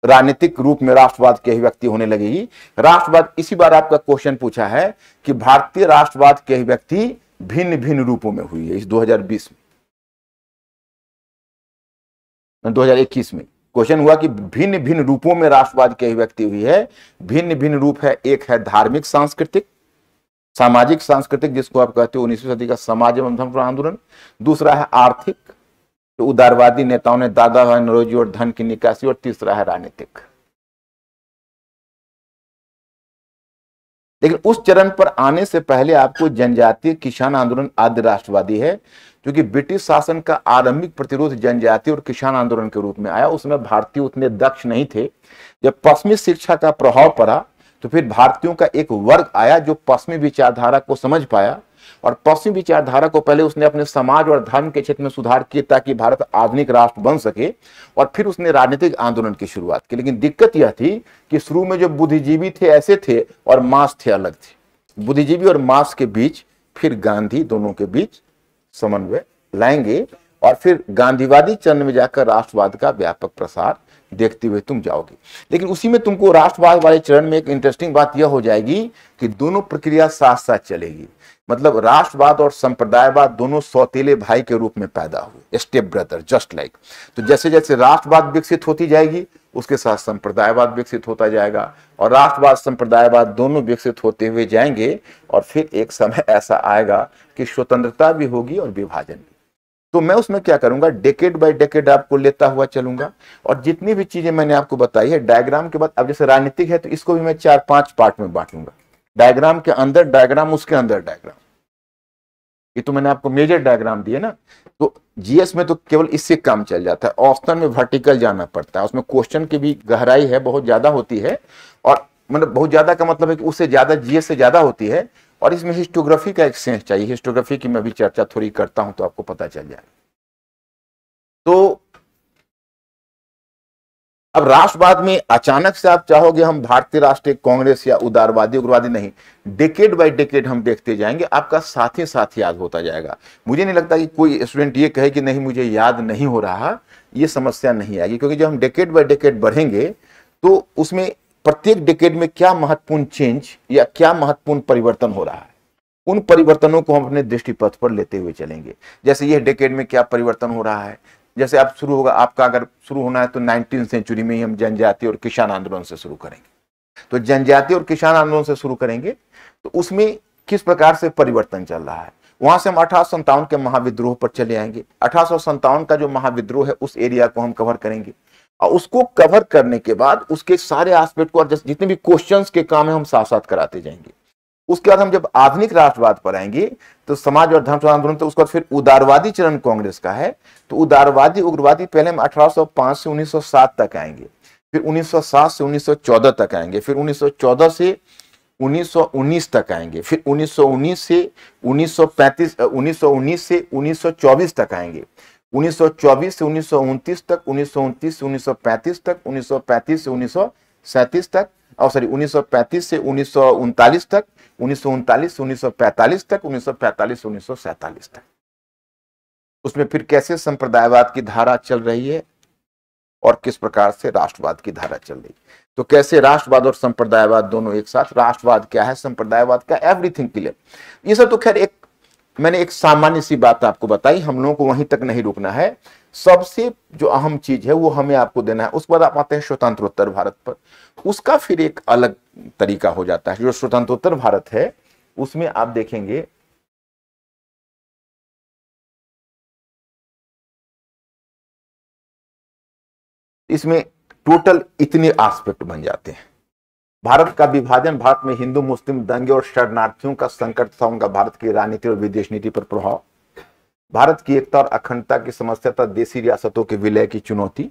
राजनीतिक रूप में राष्ट्रवाद के व्यक्ति होने लगेगी राष्ट्रवाद इसी बार आपका क्वेश्चन पूछा है कि भारतीय राष्ट्रवाद के व्यक्ति भिन्न भिन्न रूपों में हुई है इस 2020 में 2021 में क्वेश्चन हुआ कि भिन्न भिन्न रूपों में राष्ट्रवाद के व्यक्ति हुई है भिन्न भिन्न रूप है एक है धार्मिक सांस्कृतिक सामाजिक सांस्कृतिक जिसको आप कहते हो उन्नीसवीं सदी का समाज एवं आंदोलन दूसरा है आर्थिक तो उदारवादी नेताओं ने दादा भाई नरोजी और धन की निकासी और तीसरा है राजनीतिक लेकिन उस चरण पर आने से पहले आपको जनजातीय किसान आंदोलन आदि राष्ट्रवादी है क्योंकि ब्रिटिश शासन का आरंभिक प्रतिरोध जनजातीय और किसान आंदोलन के रूप में आया उसमें भारतीय उतने दक्ष नहीं थे जब पश्चिमी शिक्षा का प्रभाव पड़ा तो फिर भारतीयों का एक वर्ग आया जो पश्चिमी विचारधारा को समझ पाया और पश्चिम विचारधारा को पहले उसने अपने समाज और धर्म के क्षेत्र में सुधार किए ताकि भारत आधुनिक राष्ट्र बन सके और फिर उसने राजनीतिक आंदोलन की शुरुआत की लेकिन दिक्कत यह थी कि शुरू में जो बुद्धिजीवी थे ऐसे थे और मास थे अलग थे बुद्धिजीवी और मास के बीच फिर गांधी दोनों के बीच समन्वय लाएंगे और फिर गांधीवादी चरण में जाकर राष्ट्रवाद का व्यापक प्रसार देखते हुए तुम जाओगे लेकिन उसी में तुमको राष्ट्रवाद वाले चरण में एक इंटरेस्टिंग बात यह हो जाएगी कि दोनों प्रक्रिया साथ साथ चलेगी मतलब राष्ट्रवाद और संप्रदायवाद दोनों सौतेले भाई के रूप में पैदा हुए स्टेप ब्रदर जस्ट लाइक तो जैसे जैसे राष्ट्रवाद विकसित होती जाएगी उसके साथ संप्रदायवाद विकसित होता जाएगा और राष्ट्रवाद संप्रदायवाद दोनों विकसित होते हुए जाएंगे और फिर एक समय ऐसा आएगा कि स्वतंत्रता भी होगी और विभाजन भी तो मैं उसमें क्या करूंगा डेकेड बाई डेकेड आपको लेता हुआ चलूंगा और जितनी भी चीजें मैंने आपको बताई है डायग्राम के बाद अब जैसे राजनीतिक है तो इसको भी मैं चार पांच पार्ट में बांटूंगा डायग्राम के अंदर डायग्राम उसके अंदर डायग्राम ये तो मैंने आपको मेजर डायग्राम दिए ना तो जीएस में तो केवल इससे काम चल जाता है ऑप्शन में वर्टिकल जाना पड़ता है उसमें क्वेश्चन की भी गहराई है बहुत ज्यादा होती है और मतलब बहुत ज्यादा का मतलब है कि उससे ज्यादा जीएस से ज्यादा होती है और इसमें हिस्टोग्राफी का एक सेंस चाहिए हिस्टोग्राफी की मैं भी चर्चा थोड़ी करता हूं तो आपको पता चल जाए तो अब राष्ट्रवाद में अचानक से आप चाहोगे हम भारतीय राष्ट्रीय कांग्रेस या उदारवादी उग्रवादी नहीं डेकेड बाय डेकेड हम देखते जाएंगे आपका साथ ही साथ याद होता जाएगा मुझे नहीं लगता कि कोई स्टूडेंट ये कहे कि नहीं मुझे याद नहीं हो रहा ये समस्या नहीं आएगी क्योंकि जब हम डेकेड बाय डेकेड बढ़ेंगे तो उसमें प्रत्येक डेकेड में क्या महत्वपूर्ण चेंज या क्या महत्वपूर्ण परिवर्तन हो रहा है उन परिवर्तनों को हम अपने दृष्टिपथ पर लेते हुए चलेंगे जैसे यह डेकेड में क्या परिवर्तन हो रहा है जैसे आप शुरू होगा आपका अगर शुरू होना है तो नाइनटीन सेंचुरी में ही हम जनजाति और किसान आंदोलन से शुरू करेंगे तो जनजाति और किसान आंदोलन से शुरू करेंगे तो उसमें किस प्रकार से परिवर्तन चल रहा है वहां से हम अठारह के महाविद्रोह पर चले आएंगे अठारह का जो महाविद्रोह है उस एरिया को हम कवर करेंगे और उसको कवर करने के बाद उसके सारे एस्पेक्ट को और जितने भी क्वेश्चंस के काम है हम साथ साथ कराते जाएंगे उसके बाद हम जब आधुनिक राष्ट्रवाद पर आएंगे तो समाज और धर्म आंदोलन तो उसके बाद फिर उदारवादी चरण कांग्रेस का है तो उदारवादी उग्रवादी पहले हम 1805 से 1907 तक आएंगे फिर 1907 से 1914 तक आएंगे फिर 1914 से 1919 तक आएंगे फिर 1919 से 1935 1919 से 1924 तक आएंगे 1924 से उन्नीस तक उन्नीस से 1935 तक उन्नीस से उन्नीस तक और सॉरी उन्नीस से उन्नीस तक उन्नीस सौ उन्नीस सौ तक उन्नीस सौ तक उसमें फिर कैसे संप्रदायवाद की धारा चल रही है और किस प्रकार से राष्ट्रवाद की धारा चल रही है तो कैसे राष्ट्रवाद और संप्रदायवाद दोनों एक साथ राष्ट्रवाद क्या है संप्रदायवाद क्या एवरीथिंग क्लियर ये सब तो खैर एक मैंने एक सामान्य सी बात आपको बताई हम लोगों को वहीं तक नहीं रुकना है सबसे जो अहम चीज है वो हमें आपको देना है उसके बाद आप आते हैं स्वतंत्रोत्तर भारत पर उसका फिर एक अलग तरीका हो जाता है जो स्वतंत्रोत्तर भारत है उसमें आप देखेंगे इसमें टोटल इतने एस्पेक्ट बन जाते हैं भारत का विभाजन भारत में हिंदू मुस्लिम दंगे और शरणार्थियों का संकट था उनका भारत की राजनीति और विदेश नीति पर प्रभाव भारत की एकता और अखंडता की समस्या तथा देशी रियासतों के विलय की चुनौती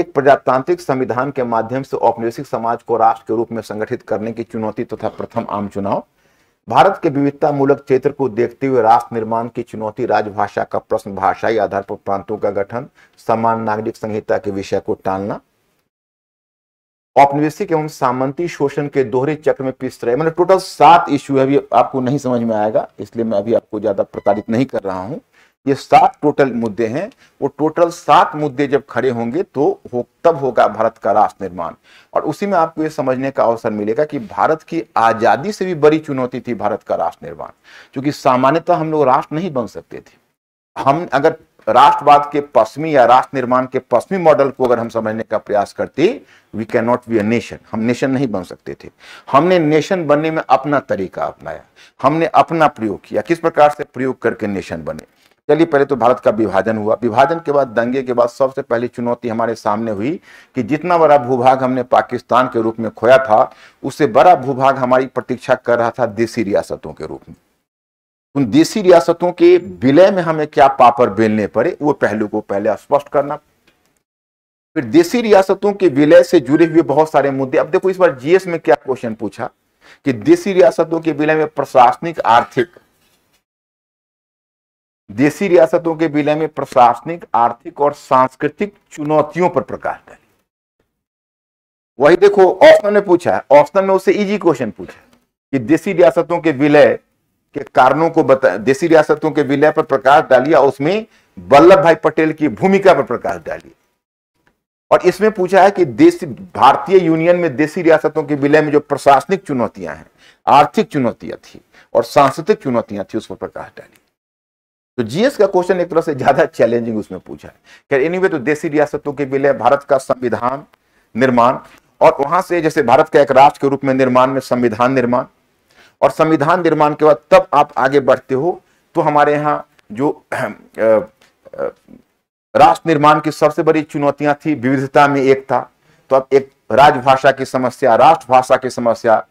एक प्रजातांत्रिक संविधान के माध्यम से औपनिवेशिक समाज को राष्ट्र के रूप में संगठित करने की चुनौती तथा तो प्रथम आम चुनाव भारत के विविधता मूलक क्षेत्र को देखते हुए राष्ट्र निर्माण की चुनौती राजभाषा का प्रश्न भाषाई आधार पर प्रांतों का गठन समान नागरिक संहिता के विषय को टालना औपनिवेशिक एवं सामंती शोषण के दोहरे चक्र में पिस रहे मतलब टोटल सात इश्यू है अभी आपको नहीं समझ में आएगा इसलिए मैं अभी आपको ज्यादा प्रताड़ित नहीं कर रहा हूं ये सात टोटल मुद्दे हैं वो टोटल सात मुद्दे जब खड़े होंगे तो हो, तब होगा भारत का राष्ट्र निर्माण और उसी में आपको ये समझने का अवसर मिलेगा कि भारत की आजादी से भी बड़ी चुनौती थी भारत का राष्ट्र निर्माण क्योंकि सामान्यतः हम लोग राष्ट्र नहीं बन सकते थे हम अगर राष्ट्रवाद के पश्चिमी या राष्ट्र निर्माण के पश्चिमी मॉडल को अगर हम समझने का प्रयास करते we can not be a nation हम नेशन नहीं बन सकते थे हमने नेशन बनने में अपना तरीका अपनाया हमने अपना प्रयोग किया किस प्रकार से प्रयोग करके नेशन बने चलिए पहले तो भारत का विभाजन हुआ विभाजन के बाद दंगे के बाद सबसे पहली चुनौती हमारे सामने हुई कि जितना बड़ा भूभाग हमने पाकिस्तान के रूप में खोया था उससे बड़ा भूभाग हमारी प्रतीक्षा कर रहा था देशी रियासतों के रूप में उन देसी रियासतों के विलय में हमें क्या पापर बेलने पड़े वो पहलू को पहले स्पष्ट करना फिर देसी रियासतों के विलय से जुड़े हुए बहुत सारे मुद्दे अब देखो इस बार जीएस में क्या क्वेश्चन पूछा कि देसी रियासतों के विलय में प्रशासनिक आर्थिक देसी रियासतों के विलय में प्रशासनिक आर्थिक और सांस्कृतिक चुनौतियों पर प्रकाश डाले वही देखो ऑप्शन में पूछा ऑप्शन में उससे इजी क्वेश्चन पूछा कि देसी रियासतों के विलय के कारणों को बता देसी रियासतों के विलय पर प्रकाश डालिया उसमें वल्लभ भाई पटेल की भूमिका पर प्रकाश डालिए और इसमें पूछा है कि देश भारतीय यूनियन में देसी रियासतों के विलय में जो प्रशासनिक चुनौतियां हैं आर्थिक चुनौतियां थी और सांस्कृतिक चुनौतियां थी उस पर प्रकाश डाली तो जीएस का क्वेश्चन एक तरह से ज्यादा चैलेंजिंग उसमें पूछा है खैर एनीवे तो देसी रियासतों के विलय भारत का संविधान निर्माण और वहां से जैसे भारत का एक राष्ट्र के रूप में निर्माण में संविधान निर्माण और संविधान निर्माण के बाद तब आप आगे बढ़ते हो तो हमारे यहाँ जो राष्ट्र निर्माण की सबसे बड़ी चुनौतियां थी विविधता में एकता तो अब एक राजभाषा की समस्या राष्ट्रभाषा की समस्या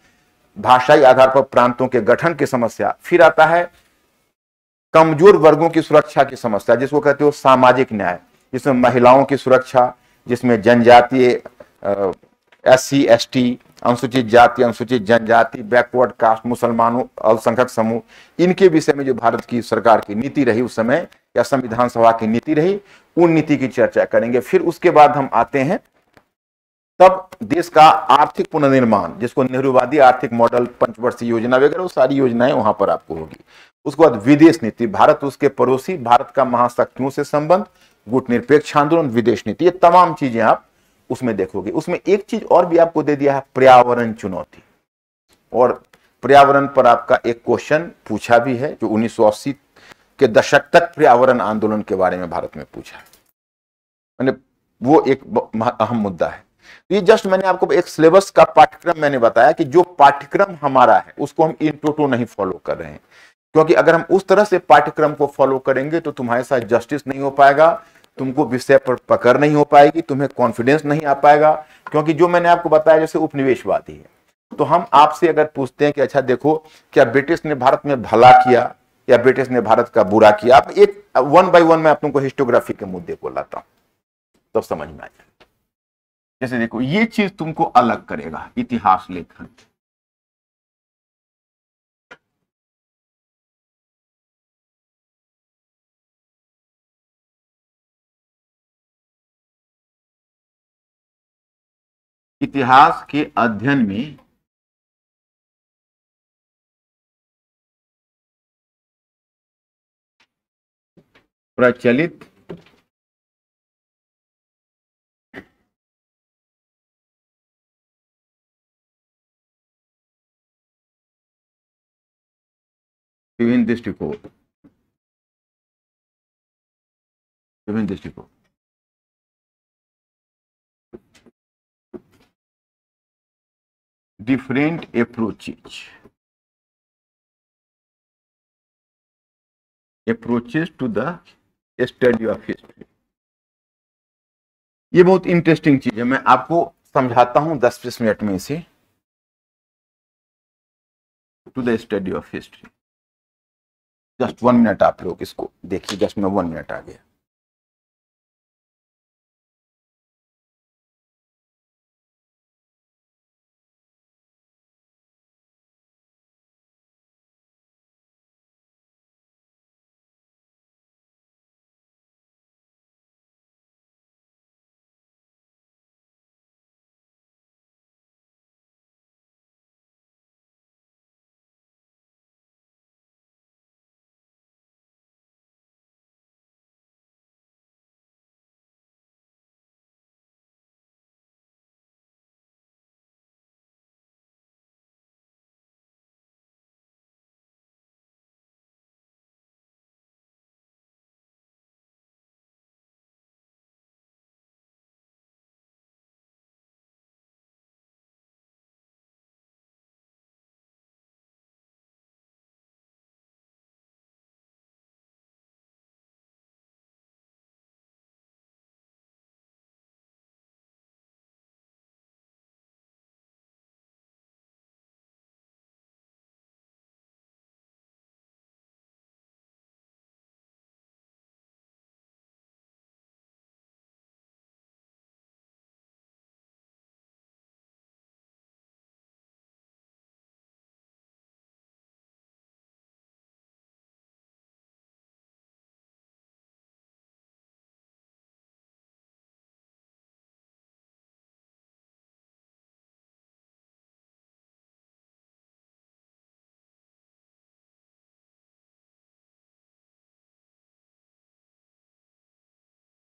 भाषाई आधार पर प्रांतों के गठन की समस्या फिर आता है कमजोर वर्गों की सुरक्षा की समस्या जिसको कहते हो सामाजिक न्याय जिसमें महिलाओं की सुरक्षा जिसमें जनजातीय एस सी एस टी अनुसूचित जाति अनुसूचित जनजाति बैकवर्ड कास्ट मुसलमानों अल्पसंख्यक समूह इनके विषय में जो भारत की सरकार की नीति रही उस समय या संविधान सभा की नीति रही उन नीति की चर्चा करेंगे फिर उसके बाद हम आते हैं तब देश का आर्थिक पुनर्निर्माण जिसको नेहरूवादी आर्थिक मॉडल पंचवर्षीय योजना वगैरह वो सारी योजनाएं वहां पर आपको होगी उसके बाद विदेश नीति भारत उसके पड़ोसी भारत का महाशक्तियों से संबंध गुट निरपेक्ष आंदोलन विदेश नीति ये तमाम चीजें आप उसमें देखोगे उसमें एक चीज और भी आपको दे दिया है पर्यावरण चुनौती और पर्यावरण पर आपका एक क्वेश्चन पूछा भी है जो उन्नीस के दशक तक पर्यावरण आंदोलन के बारे में भारत में पूछा है मैंने वो एक अहम मुद्दा है तो ये जस्ट मैंने आपको एक सिलेबस का पाठ्यक्रम मैंने बताया कि जो पाठ्यक्रम हमारा है उसको हम इन टोटो नहीं फॉलो कर रहे हैं क्योंकि अगर हम उस तरह से पाठ्यक्रम को फॉलो करेंगे तो तुम्हारे साथ जस्टिस नहीं हो पाएगा तुमको विषय पर पकड़ नहीं हो पाएगी तुम्हें कॉन्फिडेंस नहीं आ पाएगा क्योंकि जो मैंने आपको बताया जैसे उपनिवेशवादी है तो हम आपसे अगर पूछते हैं कि अच्छा देखो क्या ब्रिटिश ने भारत में भला किया या ब्रिटिश ने भारत का बुरा किया आप एक वन बाय वन में आप तुमको हिस्टोग्राफी के मुद्दे को लाता हूं तो समझ में आ जाए जैसे देखो ये चीज तुमको अलग करेगा इतिहास लेखन इतिहास के अध्ययन में प्रचलित विभिन्न दृष्टिकोण विभिन्न दृष्टिकोण different approaches approaches to the study of history ये बहुत इंटरेस्टिंग चीज है मैं आपको समझाता हूं दस बीस मिनट में इसे to the study of history just one minute आप लोग इसको देखिए जस्ट मैं वन मिनट आ गया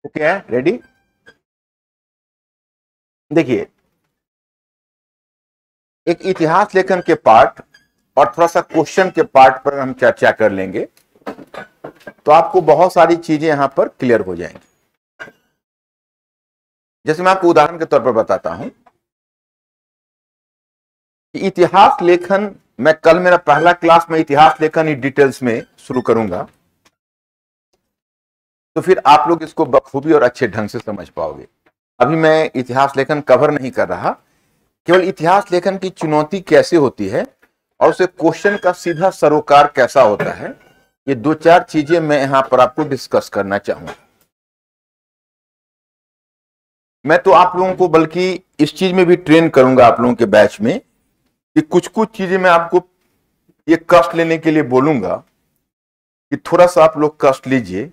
ओके है रेडी देखिए एक इतिहास लेखन के पार्ट और थोड़ा सा क्वेश्चन के पार्ट पर हम चर्चा कर लेंगे तो आपको बहुत सारी चीजें यहां पर क्लियर हो जाएंगी जैसे मैं आपको उदाहरण के तौर पर बताता हूं इतिहास लेखन मैं कल मेरा पहला क्लास में इतिहास लेखन ही डिटेल्स में शुरू करूंगा तो फिर आप लोग इसको बखूबी और अच्छे ढंग से समझ पाओगे अभी मैं इतिहास लेखन कवर नहीं कर रहा केवल इतिहास लेखन की चुनौती कैसे होती है और उसे क्वेश्चन का सीधा सरोकार कैसा होता है ये दो चार चीजें मैं यहां पर आपको डिस्कस करना चाहूंगा मैं तो आप लोगों को बल्कि इस चीज में भी ट्रेन करूंगा आप लोगों के बैच में कि कुछ कुछ चीजें मैं आपको ये कष्ट लेने के लिए बोलूंगा कि थोड़ा सा आप लोग कष्ट लीजिए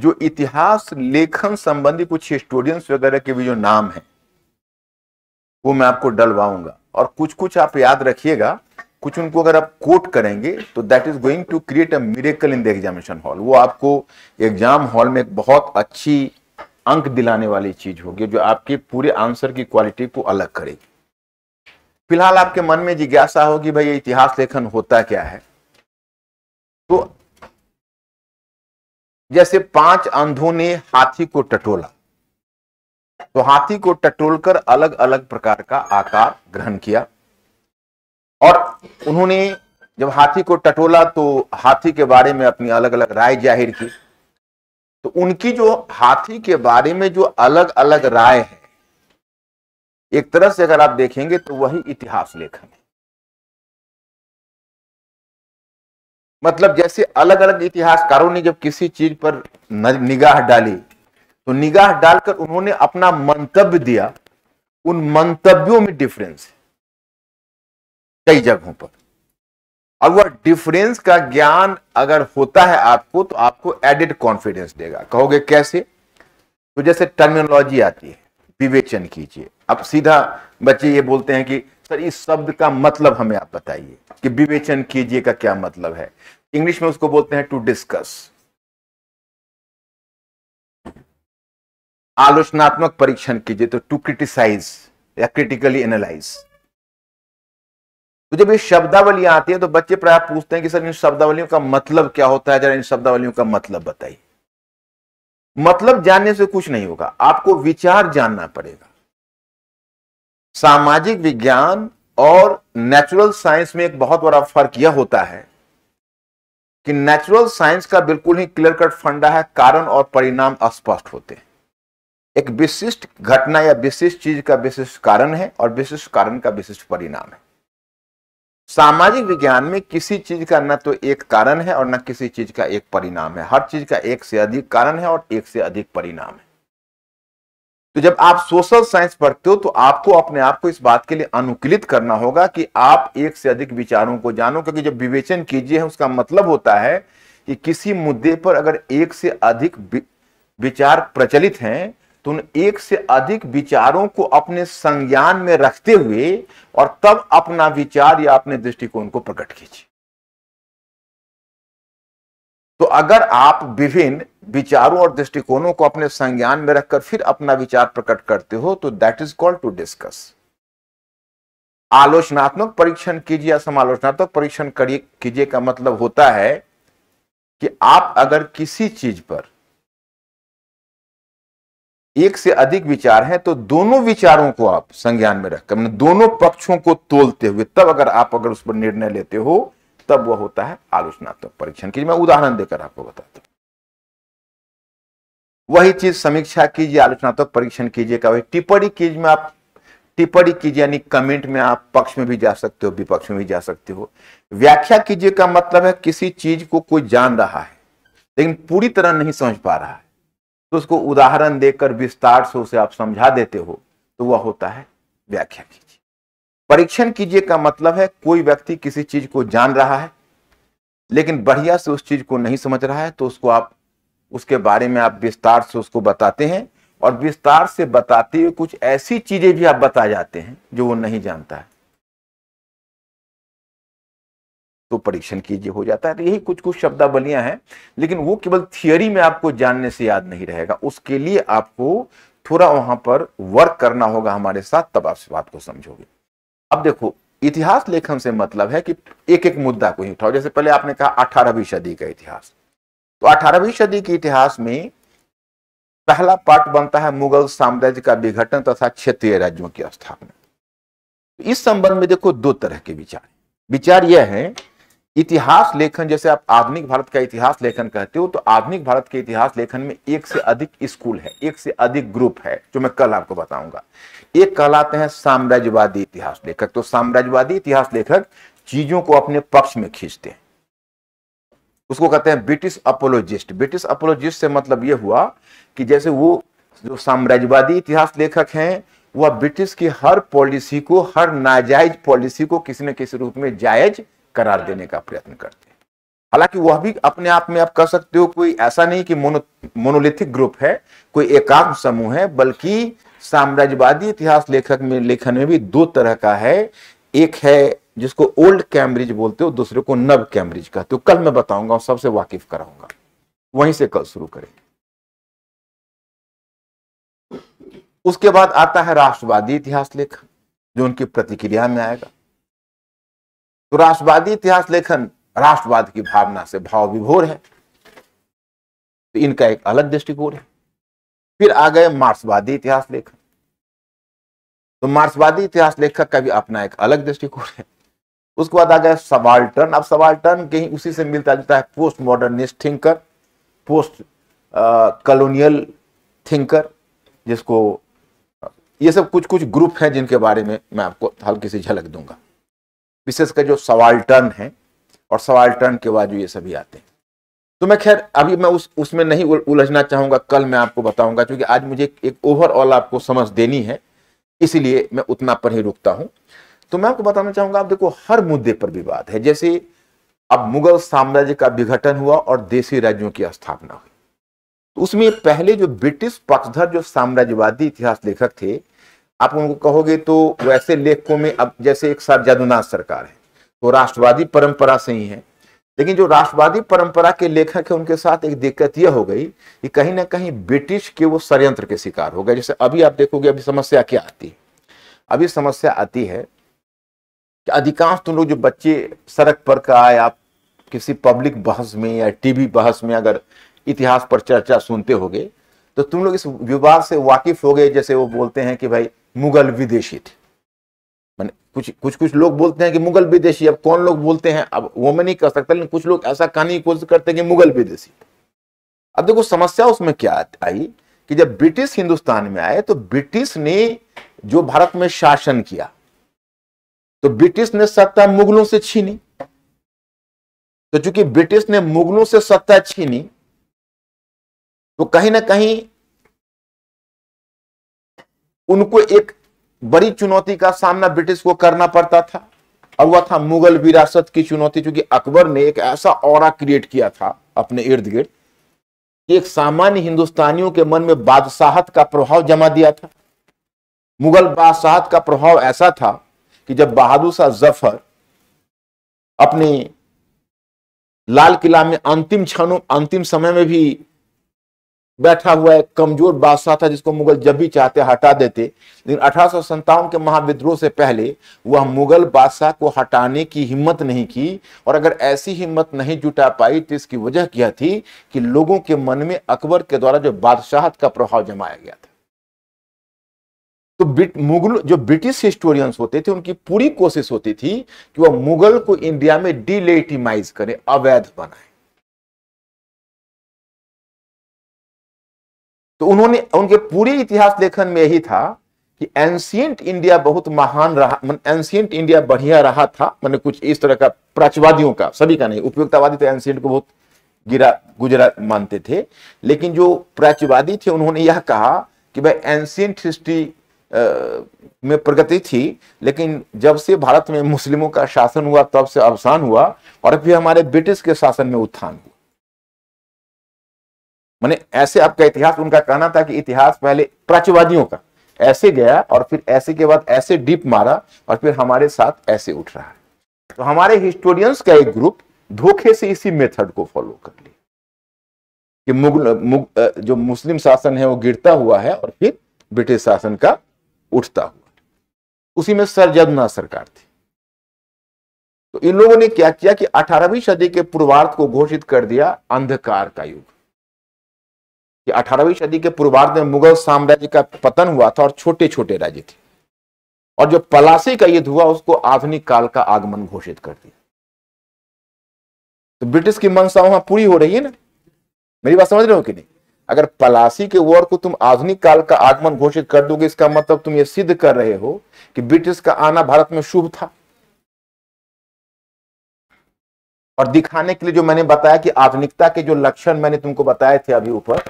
जो इतिहास लेखन संबंधी कुछ हिस्टोरियंस वगैरह के भी जो नाम है वो मैं आपको डलवाऊंगा और कुछ कुछ आप याद रखिएगा कुछ उनको अगर आप कोट करेंगे तो that is going to create a miracle in the examination hall वो आपको एग्जाम हॉल में एक बहुत अच्छी अंक दिलाने वाली चीज होगी जो आपके पूरे आंसर की क्वालिटी को अलग करेगी फिलहाल आपके मन में जिज्ञासा होगी भाई इतिहास लेखन होता क्या है तो जैसे पांच अंधों ने हाथी को टटोला तो हाथी को टटोलकर अलग अलग प्रकार का आकार ग्रहण किया और उन्होंने जब हाथी को टटोला तो हाथी के बारे में अपनी अलग अलग राय जाहिर की तो उनकी जो हाथी के बारे में जो अलग अलग राय है एक तरह से अगर आप देखेंगे तो वही इतिहास लेखन है मतलब जैसे अलग अलग इतिहासकारों ने जब किसी चीज पर निगाह डाली तो निगाह डालकर उन्होंने अपना मंतव्य दिया उन मंतव्यों में डिफरेंस कई जगहों पर अब वह डिफरेंस का ज्ञान अगर होता है आपको तो आपको एडिड कॉन्फिडेंस देगा कहोगे कैसे तो जैसे टर्मिनोलॉजी आती है विवेचन कीजिए अब सीधा बच्चे ये बोलते हैं कि सर इस शब्द का मतलब हमें आप बताइए कि विवेचन कीजिए का क्या मतलब है इंग्लिश में उसको बोलते हैं टू डिस्कस आलोचनात्मक परीक्षण कीजिए तो टू क्रिटिसाइज या क्रिटिकली एनालाइज तो जब ये शब्दावली आती है तो बच्चे प्राय पूछते हैं कि सर इन शब्दावलियों का मतलब क्या होता है जरा इन शब्दावलियों का मतलब बताइए मतलब जानने से कुछ नहीं होगा आपको विचार जानना पड़ेगा सामाजिक विज्ञान और नेचुरल साइंस में एक बहुत बड़ा फर्क यह होता है कि नेचुरल साइंस का बिल्कुल ही क्लियर कट फंडा है कारण और परिणाम स्पष्ट होते हैं एक विशिष्ट घटना या विशिष्ट चीज का विशिष्ट कारण है और विशिष्ट कारण का विशिष्ट परिणाम है सामाजिक विज्ञान में किसी चीज का न तो एक कारण है और न किसी चीज का एक परिणाम है हर चीज का एक से अधिक कारण है और एक से अधिक परिणाम है तो जब आप सोशल साइंस पढ़ते हो तो आपको अपने आप को इस बात के लिए अनुकूलित करना होगा कि आप एक से अधिक विचारों को जानो क्योंकि जब विवेचन कीजिए उसका मतलब होता है कि किसी मुद्दे पर अगर एक से अधिक विचार प्रचलित हैं तो उन एक से अधिक विचारों को अपने संज्ञान में रखते हुए और तब अपना विचार या अपने दृष्टिकोण को प्रकट कीजिए तो अगर आप विभिन्न विचारों और दृष्टिकोणों को अपने संज्ञान में रखकर फिर अपना विचार प्रकट करते हो तो that is called to discuss आलोचनात्मक परीक्षण कीजिए या समालोचनात्मक परीक्षण करिए कीजिए का मतलब होता है कि आप अगर किसी चीज पर एक से अधिक विचार हैं तो दोनों विचारों को आप संज्ञान में रखकर मतलब दोनों पक्षों को तोलते हुए तब अगर आप अगर उस पर निर्णय लेते हो तब वह होता है आलोचनात्मक परीक्षण की मैं उदाहरण देकर आपको बताता हूं वही चीज समीक्षा कीजिए आलोचनात्मक परीक्षण कीजिए कभी टिप्पणी कीजिए में आप टिप्पणी कीजिए यानी कमेंट में आप पक्ष में भी जा सकते हो विपक्ष में भी जा सकते हो व्याख्या कीजिए का मतलब है किसी चीज को कोई जान रहा है लेकिन पूरी तरह नहीं समझ पा रहा है तो उसको उदाहरण देकर विस्तार से उसे आप समझा देते हो तो वह होता है व्याख्या की परीक्षण कीजिए का मतलब है कोई व्यक्ति किसी चीज को जान रहा है लेकिन बढ़िया से उस चीज को नहीं समझ रहा है तो उसको आप उसके बारे में आप विस्तार से उसको बताते हैं और विस्तार से बताते हुए कुछ ऐसी चीजें भी आप बता जाते हैं जो वो नहीं जानता है तो परीक्षण कीजिए हो जाता है तो यही कुछ कुछ शब्दावलियां हैं लेकिन वो केवल थियोरी में आपको जानने से याद नहीं रहेगा उसके लिए आपको थोड़ा वहां पर वर्क करना होगा हमारे साथ तब आप इस बात को समझोगे अब देखो इतिहास लेखन से मतलब है कि एक एक मुद्दा को ही उठाओ जैसे पहले आपने कहा अठारहवीं सदी का इतिहास तो अठारहवीं सदी के इतिहास में पहला पार्ट बनता है मुगल साम्राज्य का विघटन तथा क्षेत्रीय राज्यों की स्थापना इस संबंध में देखो दो तरह के विचार विचार यह है इतिहास लेखन जैसे आप आधुनिक भारत का इतिहास लेखन कहते हो तो आधुनिक भारत के इतिहास लेखन में एक से अधिक स्कूल है एक से अधिक ग्रुप है जो मैं कल आपको बताऊंगा एक कहलाते हैं साम्राज्यवादी इतिहास लेखक तो साम्राज्यवादी इतिहास लेखक चीजों को अपने पक्ष में खींचते हैं उसको कहते हैं ब्रिटिश अपोलोजिस्ट ब्रिटिश अपोलोजिस्ट से मतलब यह हुआ कि जैसे वो जो साम्राज्यवादी इतिहास लेखक हैं वह ब्रिटिश की हर पॉलिसी को हर नाजायज पॉलिसी को किसी न किसी रूप में जायज करार देने का प्रयत्न करते हैं हालांकि वह भी अपने आप में आप कह सकते हो कोई ऐसा नहीं कि मोनो मोनोलिथिक ग्रुप है कोई एकांक समूह है बल्कि साम्राज्यवादी इतिहास लेखक में लेखन में भी दो तरह का है एक है जिसको ओल्ड कैम्ब्रिज बोलते हो दूसरे को नव कैम्ब्रिज कहते हो कल मैं बताऊंगा और सबसे वाकिफ कराऊंगा वहीं से कल शुरू करेंगे उसके बाद आता है राष्ट्रवादी इतिहास लेखन जो उनकी प्रतिक्रिया में आएगा तो राष्ट्रवादी इतिहास लेखन राष्ट्रवाद की भावना से भाव विभोर है तो इनका एक अलग दृष्टिकोण है फिर आ गए मार्क्सवादी इतिहास लेखन तो मार्क्सवादी इतिहास लेखक का भी अपना एक अलग दृष्टिकोण है उसके बाद आ गया सवाल्टन अब सवाल्टन कहीं उसी से मिलता जुलता है post modernist thinker post colonial thinker जिसको ये सब कुछ कुछ ग्रुप हैं जिनके बारे में मैं आपको हल्की सी झलक दूंगा विशेषकर जो सवाल टर्न है और सवाल टर्न के बाद जो ये सभी आते हैं तो मैं खैर अभी मैं उस उसमें नहीं उलझना चाहूंगा कल मैं आपको बताऊंगा क्योंकि आज मुझे एक ओवरऑल आपको समझ देनी है इसलिए मैं उतना पर ही रुकता हूँ तो मैं आपको बताना चाहूंगा आप देखो हर मुद्दे पर विवाद है जैसे अब मुगल साम्राज्य का विघटन हुआ और देशी राज्यों की स्थापना हुई तो उसमें पहले जो ब्रिटिश पक्षधर जो साम्राज्यवादी इतिहास लेखक थे आप उनको कहोगे तो वैसे लेखकों में अब जैसे एक साथ जादूनाथ सरकार है वो राष्ट्रवादी परंपरा से ही है लेकिन जो राष्ट्रवादी परंपरा के लेखक है उनके साथ एक दिक्कत यह हो गई कि कहीं ना कहीं ब्रिटिश के वो षडयंत्र के शिकार हो गए जैसे अभी आप देखोगे अभी समस्या क्या आती है अभी समस्या आती है कि अधिकांश तुम तो लोग जो बच्चे सड़क पर का आए आप किसी पब्लिक बहस में या टीवी बहस में अगर इतिहास पर चर्चा सुनते हो तो तुम लोग इस विवाद से वाकिफ हो गए जैसे वो बोलते हैं कि भाई मुगल विदेशी थे मैंने कुछ कुछ कुछ लोग बोलते हैं कि मुगल विदेशी अब कौन लोग बोलते हैं अब वो मैं नहीं कर सकता लेकिन कुछ लोग ऐसा कहानी की कोशिश करते हैं कि मुगल विदेशी अब देखो समस्या उसमें क्या आई कि जब ब्रिटिश हिंदुस्तान में आए तो ब्रिटिश ने जो भारत में शासन किया तो ब्रिटिश ने सत्ता मुगलों से छीनी तो चूंकि ब्रिटिश ने मुगलों से सत्ता छीनी तो कहीं ना कहीं उनको एक बड़ी चुनौती का सामना ब्रिटिश को करना पड़ता था और वह था मुगल विरासत की चुनौती क्योंकि अकबर ने एक ऐसा और क्रिएट किया था अपने इर्द गिर्द एक सामान्य हिंदुस्तानियों के मन में बादशाहत का प्रभाव जमा दिया था मुगल बादशाहत का प्रभाव ऐसा था कि जब बहादुर शाह जफर अपने लाल किला में अंतिम क्षणों अंतिम समय में भी बैठा हुआ एक कमजोर बादशाह था जिसको मुगल जब भी चाहते हटा देते लेकिन अठारह के महाविद्रोह से पहले वह मुगल बादशाह को हटाने की हिम्मत नहीं की और अगर ऐसी हिम्मत नहीं जुटा पाई तो इसकी वजह क्या थी कि लोगों के मन में अकबर के द्वारा जो बादशाहत का प्रभाव जमाया गया था तो मुगल जो ब्रिटिश हिस्टोरियंस होते थे उनकी पूरी कोशिश होती थी कि वह मुगल को इंडिया में डिलेटिमाइज करें अवैध बनाए तो उन्होंने उनके पूरे इतिहास लेखन में यही था कि एंशियंट इंडिया बहुत महान रहा मन एंशियंट इंडिया बढ़िया रहा था मैंने कुछ इस तरह का प्राचवादियों का सभी का नहीं उपयोगतावादी तो एंशियंट को बहुत गिरा गुजरा मानते थे लेकिन जो प्राचवादी थे उन्होंने यह कहा कि भाई एंशियंट हिस्ट्री में प्रगति थी लेकिन जब से भारत में मुस्लिमों का शासन हुआ तब से अवसान हुआ और फिर हमारे ब्रिटिश के शासन में उत्थान हुआ मैंने ऐसे आपका इतिहास उनका कहना था कि इतिहास पहले प्राचीवादियों का ऐसे गया और फिर ऐसे के बाद ऐसे डीप मारा और फिर हमारे साथ ऐसे उठ रहा है तो हमारे हिस्टोरियंस का एक ग्रुप धोखे से इसी मेथड को फॉलो कर लिया कि मुगल मुग, जो मुस्लिम शासन है वो गिरता हुआ है और फिर ब्रिटिश शासन का उठता हुआ उसी में सरजदना सरकार थी तो इन लोगों ने क्या किया कि 18वीं सदी के पूर्वार्थ को घोषित कर दिया अंधकार का युग कि 18वीं सदी के पूर्वार्ध में मुगल साम्राज्य का पतन हुआ था और छोटे छोटे राज्य थे और जो पलासी का युद्ध हुआ उसको आधुनिक काल का आगमन घोषित कर दिया तो ब्रिटिश की मंशा वहां पूरी हो रही है ना मेरी बात समझ रहे हो कि नहीं अगर पलासी के वॉर को तुम आधुनिक काल का आगमन घोषित कर दोगे इसका मतलब तुम ये सिद्ध कर रहे हो कि ब्रिटिश का आना भारत में शुभ था और दिखाने के लिए जो मैंने बताया कि आधुनिकता के जो लक्षण मैंने तुमको बताए थे अभी ऊपर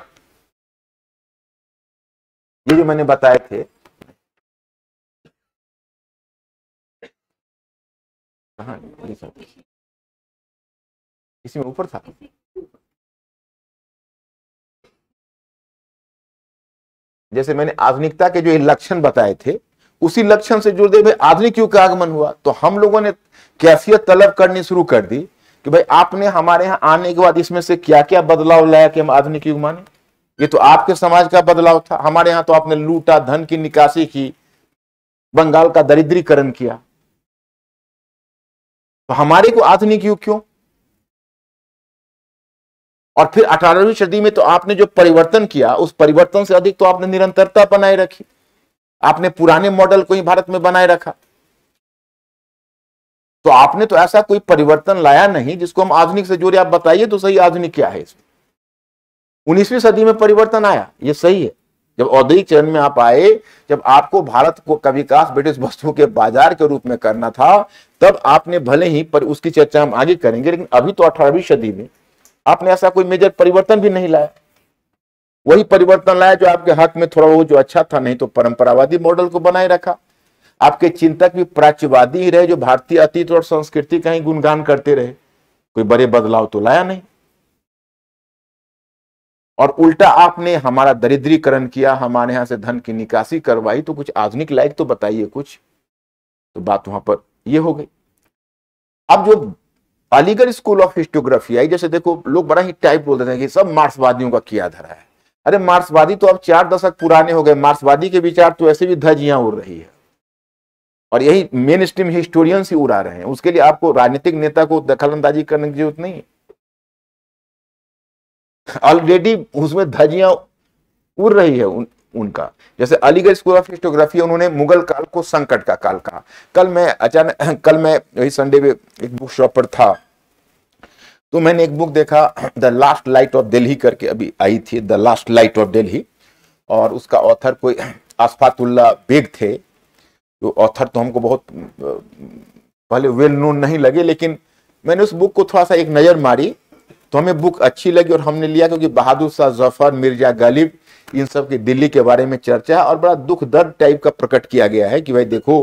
ये जो मैंने बताए थे इसी में ऊपर था जैसे मैंने आधुनिकता के जो लक्षण बताए थे उसी लक्षण से जुड़ते भाई आधुनिक युग का आगमन हुआ तो हम लोगों ने कैफियत तलब करनी शुरू कर दी कि भाई आपने हमारे यहां आने के बाद इसमें से क्या क्या बदलाव लाया कि हम आधुनिक युग माने ये तो आपके समाज का बदलाव था हमारे यहां तो आपने लूटा धन की निकासी की बंगाल का दरिद्रीकरण किया तो हमारे को आधुनिक युग क्यों और फिर अठारहवीं सदी में तो आपने जो परिवर्तन किया उस परिवर्तन से अधिक तो आपने निरंतरता बनाए रखी आपने पुराने मॉडल को ही भारत में बनाए रखा तो आपने तो ऐसा कोई परिवर्तन लाया नहीं जिसको हम आधुनिक से जोड़े आप बताइए तो सही आधुनिक क्या है इसमें उन्नीसवीं सदी में परिवर्तन आया ये सही है जब औद्योगिक चरण में आप आए जब आपको भारत को का विकास ब्रिटिश वस्तुओं के बाजार के रूप में करना था तब आपने भले ही पर उसकी चर्चा हम आगे करेंगे लेकिन अभी तो अठारहवीं सदी में आपने ऐसा कोई मेजर परिवर्तन भी नहीं लाया वही परिवर्तन लाया जो आपके हक में थोड़ा बहुत जो अच्छा था नहीं तो परंपरावादी मॉडल को बनाए रखा आपके चिंतक भी प्राच्यवादी ही रहे जो भारतीय अतीत और संस्कृति का ही गुणगान करते रहे कोई बड़े बदलाव तो लाया नहीं और उल्टा आपने हमारा दरिद्रीकरण किया हमारे यहां से धन की निकासी करवाई तो कुछ आधुनिक लायक तो बताइए कुछ तो बात वहां पर ये हो गई अब जो अलीगढ़ स्कूल ऑफ हिस्टोग्राफी आई जैसे देखो लोग बड़ा ही टाइप बोलते थे कि सब मार्क्सवादियों का किया धरा है अरे मार्क्सवादी तो अब चार दशक पुराने हो गए मार्क्सवादी के विचार तो ऐसे भी धजियां उड़ रही है और यही मेन स्ट्रीम हिस्टोरियंस ही उड़ा रहे हैं उसके लिए आपको राजनीतिक नेता को दखलंदाजी करने की जरूरत नहीं है ऑलरेडी उसमें धजियां उड़ रही है उन, उनका जैसे अलीगढ़ स्कूल ऑफ हिस्टोग्राफी उन्होंने मुगल काल को संकट का काल कहा कल मैं अचानक [CLEARS THROAT] कल मैं वही संडे में एक बुक शॉप पर था तो मैंने एक बुक देखा the last light of Delhi करके अभी आई थी the last light of Delhi और उसका ऑथर कोई [CLEARS THROAT] आसफातुल्ला बेग थे तो ऑथर तो हमको बहुत पहले वेल नोन नहीं लगे लेकिन मैंने उस बुक को थोड़ा सा एक नज़र मारी तो हमें बुक अच्छी लगी और हमने लिया क्योंकि बहादुर शाह जफर मिर्जा गालिब इन सब की दिल्ली के बारे में चर्चा है और बड़ा दुख दर्द टाइप का प्रकट किया गया है कि भाई देखो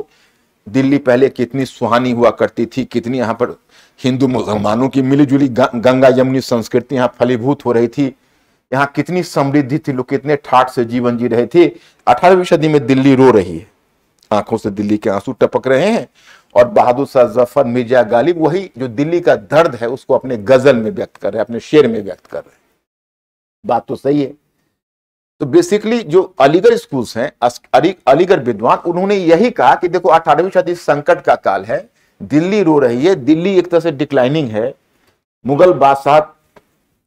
दिल्ली पहले कितनी सुहानी हुआ करती थी कितनी यहाँ पर हिंदू मुसलमानों की मिलीजुली गंगा यमुनी संस्कृति यहाँ फलीभूत हो रही थी यहाँ कितनी समृद्धि थी लोग कितने ठाठ से जीवन जी रहे थे अठारहवीं सदी में दिल्ली रो रही है आंखों से दिल्ली के आंसू टपक रहे हैं और बहादुर शाह जफर मिर्जा गालिब वही जो दिल्ली का दर्द है उसको अपने गजल में व्यक्त कर रहे हैं अपने शेर में व्यक्त कर रहे हैं बात तो सही है तो बेसिकली जो अलीगढ़ स्कूल्स हैं अलीगढ़ विद्वान उन्होंने यही कहा कि देखो अठारहवीं शादी संकट का काल है दिल्ली रो रही है दिल्ली एक तरह से डिक्लाइनिंग है मुगल बादशाह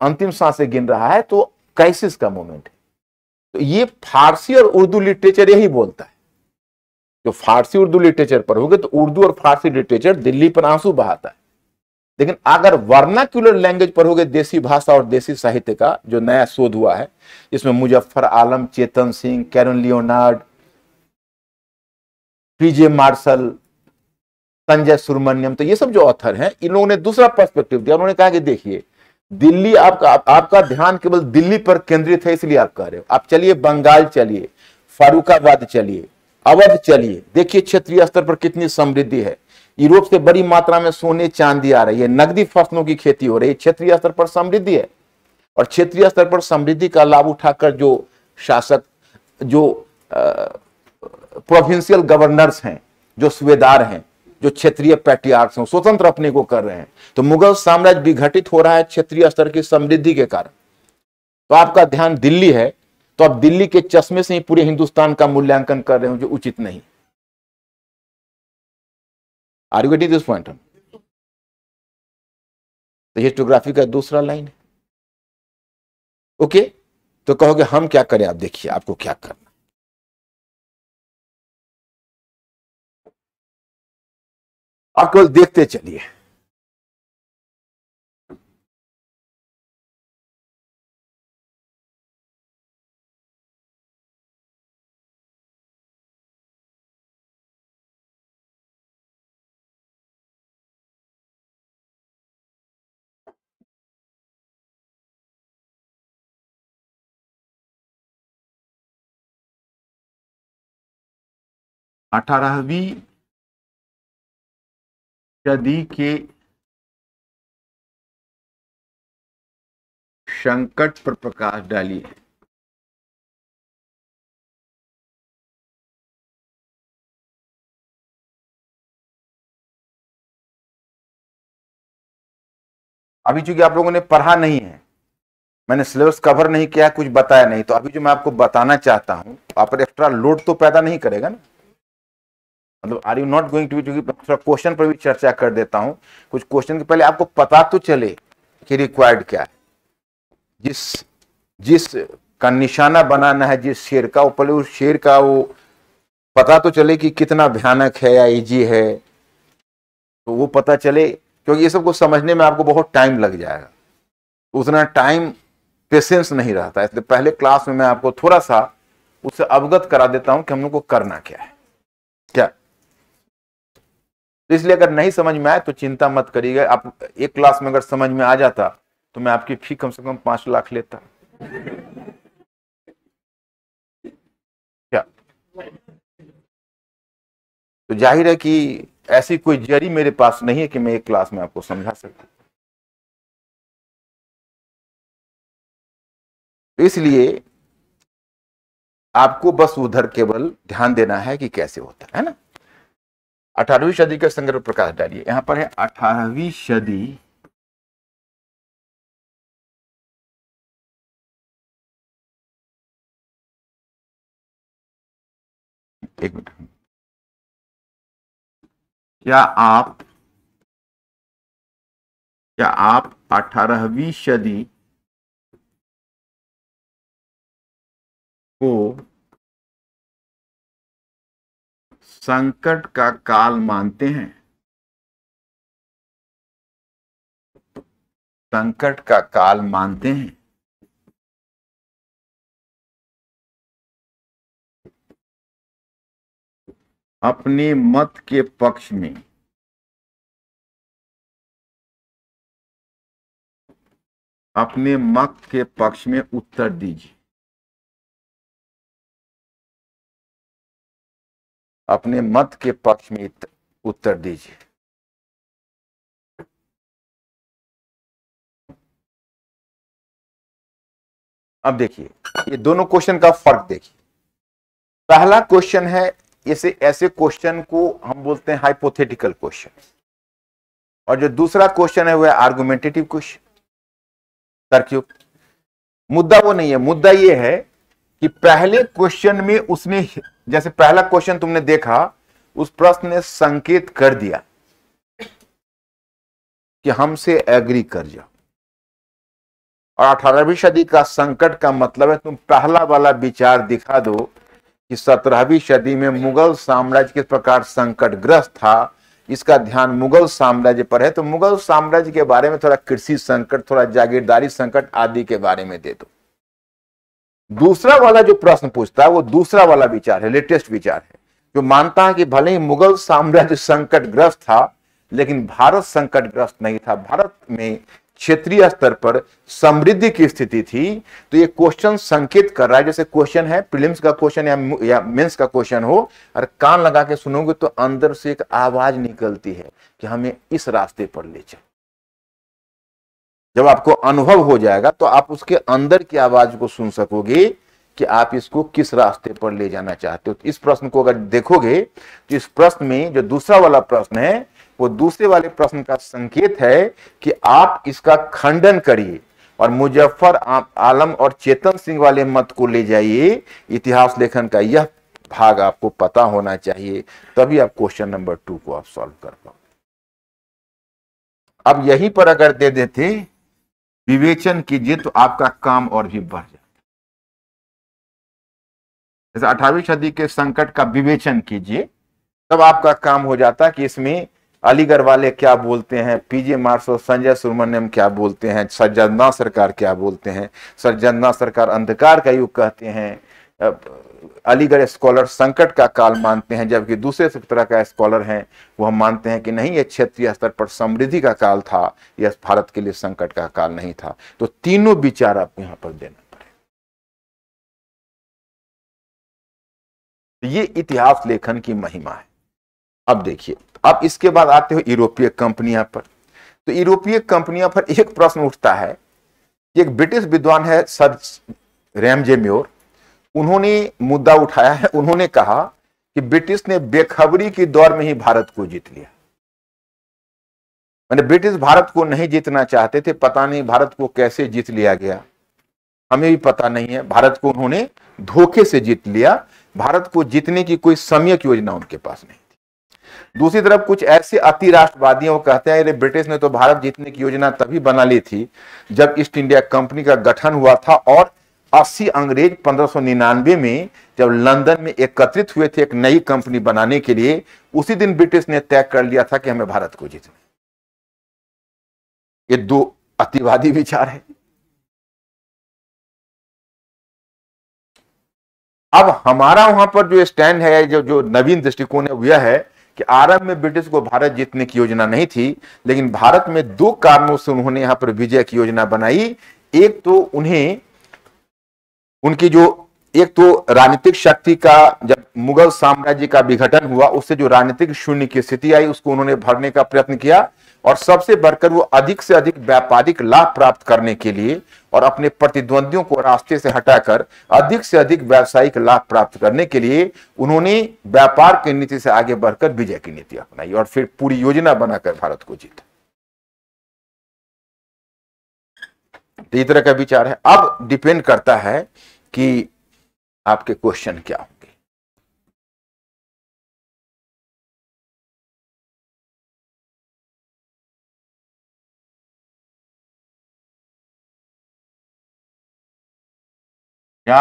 अंतिम से गिन रहा है तो क्राइसिस का मोमेंट है तो ये फारसी और उर्दू लिटरेचर यही बोलता है जो फारसी उर्दू लिटरेचर पढ़ोगे तो उर्दू और फारसी लिटरेचर दिल्ली पर आंसू बहाता है लेकिन अगर वर्नाक्यूलर लैंग्वेज पढ़ोगे देसी भाषा और देसी साहित्य का जो नया शोध हुआ है इसमें Muzaffar Alam Chetan Singh Karen Leonard PJ Marshall Sanjay Subrahmanyam तो ये सब जो ऑथर हैं इन लोगों ने दूसरा पर्सपेक्टिव दिया उन्होंने कहा कि देखिए दिल्ली आपका आप, आपका ध्यान केवल दिल्ली पर केंद्रित है इसलिए आप कह रहे हो आप चलिए बंगाल चलिए फारूकाबाद चलिए अवध चलिए देखिए क्षेत्रीय स्तर पर कितनी समृद्धि है यूरोप से बड़ी मात्रा में सोने चांदी आ रही है नकदी फसलों की खेती हो रही है क्षेत्रीय स्तर पर समृद्धि है और क्षेत्रीय स्तर पर समृद्धि का लाभ उठाकर जो शासक जो प्रोविंशियल गवर्नर्स हैं जो सुबेदार हैं जो क्षेत्रीय पैट्रियार्क्स हैं स्वतंत्र अपने को कर रहे हैं तो मुगल साम्राज्य विघटित हो रहा है क्षेत्रीय स्तर की समृद्धि के कारण तो आपका ध्यान दिल्ली है तो आप दिल्ली के चश्मे से ही पूरे हिंदुस्तान का मूल्यांकन कर रहे हो जो उचित नहीं are you getting this point तो हिस्टोग्राफी का दूसरा लाइन है ओके तो कहोगे हम क्या करें आप देखिए आपको क्या करना आप केवल देखते चलिए अठारहवीं सदी के संकट पर प्रकाश डाली है अभी चूंकि आप लोगों ने पढ़ा नहीं है मैंने सिलेबस कवर नहीं किया कुछ बताया नहीं तो अभी जो मैं आपको बताना चाहता हूं आप पर एक्स्ट्रा लोड तो पैदा नहीं करेगा ना मतलब are you not going to be क्योंकि थोड़ा क्वेश्चन पर भी चर्चा कर देता हूँ कुछ क्वेश्चन के पहले आपको पता तो चले कि रिक्वायर्ड क्या है जिस जिस का निशाना बनाना है जिस शेर का वो पहले उस शेर का वो पता तो चले कि कितना भयानक है या इजी है तो वो पता चले क्योंकि ये सब समझने में आपको बहुत टाइम लग जाएगा तो उतना टाइम पेशेंस नहीं रहता इसलिए पहले क्लास में मैं आपको थोड़ा सा उससे अवगत करा देता हूँ कि हम लोग को करना क्या है तो इसलिए अगर नहीं समझ में आए तो चिंता मत करिएगा आप एक क्लास में अगर समझ में आ जाता तो मैं आपकी फी कम से कम पांच लाख लेता क्या तो जाहिर है कि ऐसी कोई जरी मेरे पास नहीं है कि मैं एक क्लास में आपको समझा सकता तो इसलिए आपको बस उधर केवल ध्यान देना है कि कैसे होता है ना अठारहवीं सदी का संग्रह प्रकाश डालिए यहां पर है अठारहवीं सदी एक मिनट क्या आप क्या आप अठारहवीं सदी को संकट का काल मानते हैं संकट का काल मानते हैं अपने मत के पक्ष में अपने मत के पक्ष में उत्तर दीजिए अपने मत के पक्ष में उत्तर दीजिए अब देखिए ये दोनों क्वेश्चन का फर्क देखिए पहला क्वेश्चन है इसे ऐसे क्वेश्चन को हम बोलते हैं हाइपोथेटिकल क्वेश्चन और जो दूसरा क्वेश्चन है वह आर्गुमेंटेटिव क्वेश्चन तर्कयुक्त मुद्दा वो नहीं है मुद्दा ये है कि पहले क्वेश्चन में उसने जैसे पहला क्वेश्चन तुमने देखा उस प्रश्न ने संकेत कर दिया कि हमसे एग्री कर जाओ और अठारहवीं सदी का संकट का मतलब है तुम पहला वाला विचार दिखा दो कि सत्रहवीं सदी में मुगल साम्राज्य किस प्रकार संकटग्रस्त था इसका ध्यान मुगल साम्राज्य पर है तो मुगल साम्राज्य के बारे में थोड़ा कृषि संकट थोड़ा जागीरदारी संकट आदि के बारे में दे दो दूसरा वाला जो प्रश्न पूछता है वो दूसरा वाला विचार है लेटेस्ट विचार है जो मानता है कि भले ही मुगल साम्राज्य संकटग्रस्त था लेकिन भारत संकटग्रस्त नहीं था भारत में क्षेत्रीय स्तर पर समृद्धि की स्थिति थी तो ये क्वेश्चन संकेत कर रहा है जैसे क्वेश्चन है प्रिलिम्स का क्वेश्चन या या मेंस का क्वेश्चन हो और कान लगा के सुनोगे तो अंदर से एक आवाज निकलती है कि हमें इस रास्ते पर ले चलो जब आपको अनुभव हो जाएगा तो आप उसके अंदर की आवाज को सुन सकोगे कि आप इसको किस रास्ते पर ले जाना चाहते हो तो इस प्रश्न को अगर देखोगे तो इस प्रश्न में जो दूसरा वाला प्रश्न है वो दूसरे वाले प्रश्न का संकेत है कि आप इसका खंडन करिए और मुजफ्फर आलम और चेतन सिंह वाले मत को ले जाइए इतिहास लेखन का यह भाग आपको पता होना चाहिए तभी आप क्वेश्चन नंबर टू को आप सॉल्व कर पाओ अब यहीं पर अगर दे देते विवेचन कीजिए तो आपका काम और भी बढ़ जाता जैसे अठावी सदी के संकट का विवेचन कीजिए तब आपका काम हो जाता कि इसमें अलीगढ़ वाले क्या बोलते हैं पीजे मार्शल संजय सुब्रमण्यम क्या बोलते हैं सज्जना सरकार क्या बोलते हैं सज्जना सरकार अंधकार का युग कहते हैं अलीगढ़ स्कॉलर संकट का काल मानते हैं जबकि दूसरे तरह का स्कॉलर हैं वह मानते हैं कि नहीं यह क्षेत्रीय स्तर पर समृद्धि का काल था यह भारत के लिए संकट का काल नहीं था तो तीनों विचार आपको यहाँ पर देना पड़ेगा ये इतिहास लेखन की महिमा है अब देखिए अब इसके बाद आते हो यूरोपीय कंपनियां पर तो यूरोपीय कंपनियां पर एक प्रश्न उठता है एक ब्रिटिश विद्वान है सर रैमजे म्योर उन्होंने मुद्दा उठाया है उन्होंने कहा कि ब्रिटिश ने बेखबरी के दौर में ही भारत को जीत लिया मैंने ब्रिटिश भारत को नहीं जीतना चाहते थे पता नहीं भारत को कैसे जीत लिया गया हमें भी पता नहीं है भारत को उन्होंने धोखे से जीत लिया भारत को जीतने की कोई सम्यक योजना उनके पास नहीं थी दूसरी तरफ कुछ ऐसे अति राष्ट्रवादियों कहते हैं अरे ब्रिटिश ने तो भारत जीतने की योजना तभी बना ली थी जब ईस्ट इंडिया कंपनी का गठन हुआ था और अस्सी अंग्रेज 1599 में जब लंदन में एकत्रित हुए थे एक नई कंपनी बनाने के लिए उसी दिन ब्रिटिश ने तय कर लिया था कि हमें भारत को जीतना ये दो अतिवादी विचार है अब हमारा वहां पर जो स्टैंड है जो जो नवीन दृष्टिकोण है यह है कि आरंभ में ब्रिटिश को भारत जीतने की योजना नहीं थी लेकिन भारत में दो कारणों से उन्होंने यहां पर विजय की योजना बनाई एक तो उन्हें उनकी जो एक तो राजनीतिक शक्ति का जब मुगल साम्राज्य का विघटन हुआ उससे जो राजनीतिक शून्य की स्थिति आई उसको उन्होंने भरने का प्रयत्न किया और सबसे बढ़कर वो अधिक से अधिक व्यापारिक लाभ प्राप्त करने के लिए और अपने प्रतिद्वंदियों को रास्ते से हटाकर अधिक से अधिक व्यावसायिक लाभ प्राप्त करने के लिए उन्होंने व्यापार की नीति से आगे बढ़कर विजय की नीति अपनाई और फिर पूरी योजना बनाकर भारत को जीता तो इस तरह का विचार है अब डिपेंड करता है कि आपके क्वेश्चन क्या होंगे क्या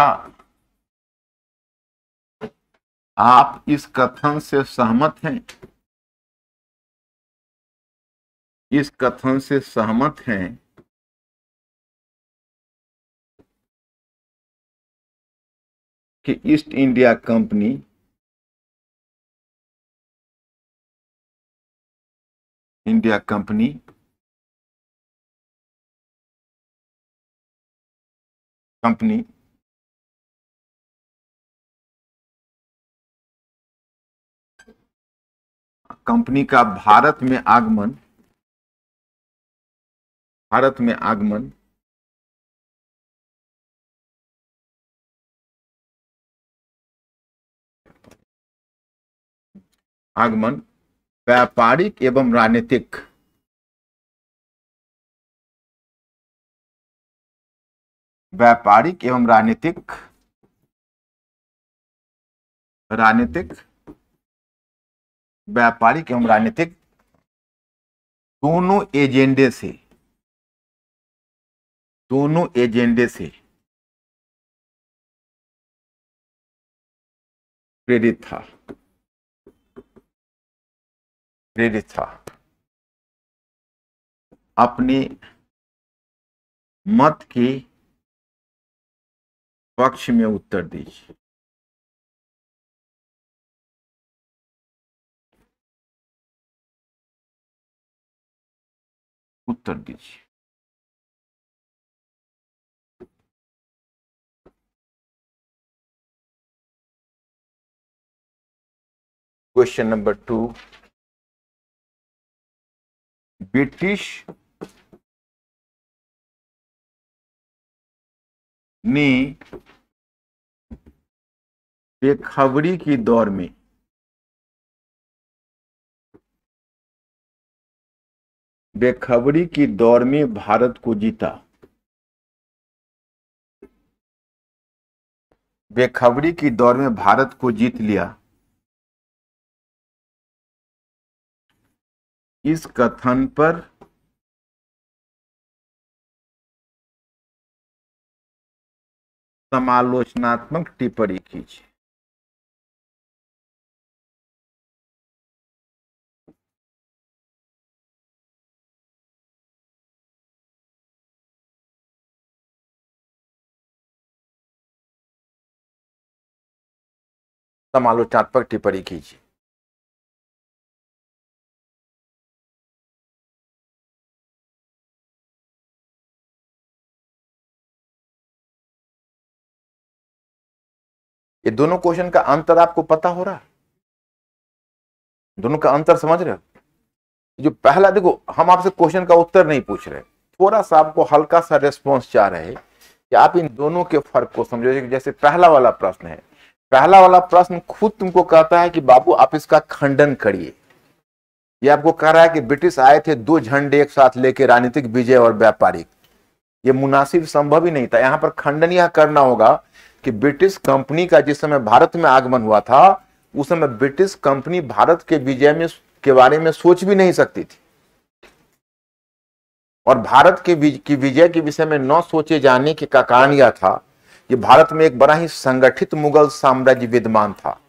आप इस कथन से सहमत हैं इस कथन से सहमत हैं कि East India Company India company company company का भारत में आगमन भारत में आगमन आगमन व्यापारिक एवं राजनीतिक व्यापारिक एवं राजनीतिक राजनीतिक व्यापारिक एवं राजनीतिक दोनों एजेंडे से दोनों एजेंडे से प्रेरित था प्रेरित था अपने मत के पक्ष में उत्तर दीजिए उत्तर दीजिए क्वेश्चन नंबर टू ब्रिटिश ने बेखबरी के दौर में बेखबरी के दौर में भारत को जीता बेखबरी के दौर में भारत को जीत लिया इस कथन पर समालोचनात्मक टिप्पणी कीजिए समालोचनात्मक टिप्पणी कीजिए ये दोनों क्वेश्चन का अंतर आपको पता हो रहा दोनों का अंतर समझ रहे हो जो पहला देखो हम आपसे क्वेश्चन का उत्तर नहीं पूछ रहे थोड़ा सा आपको हल्का सा रेस्पॉन्स चाह रहे कि आप इन दोनों के फर्क को समझो जैसे पहला वाला प्रश्न है पहला वाला प्रश्न खुद तुमको कहता है कि बाबू आप इसका खंडन करिए ये आपको कह रहा है कि ब्रिटिश आए थे दो झंडे एक साथ लेके राजनीतिक विजय और व्यापारिक ये मुनासिब संभव ही नहीं था यहां पर खंडन यह करना होगा कि ब्रिटिश कंपनी का जिस समय भारत में आगमन हुआ था उस समय ब्रिटिश कंपनी भारत के विजय में के बारे में सोच भी नहीं सकती थी और भारत के की विजय के विषय में न सोचे जाने के का कारण यह था कि भारत में एक बड़ा ही संगठित मुगल साम्राज्य विद्यमान था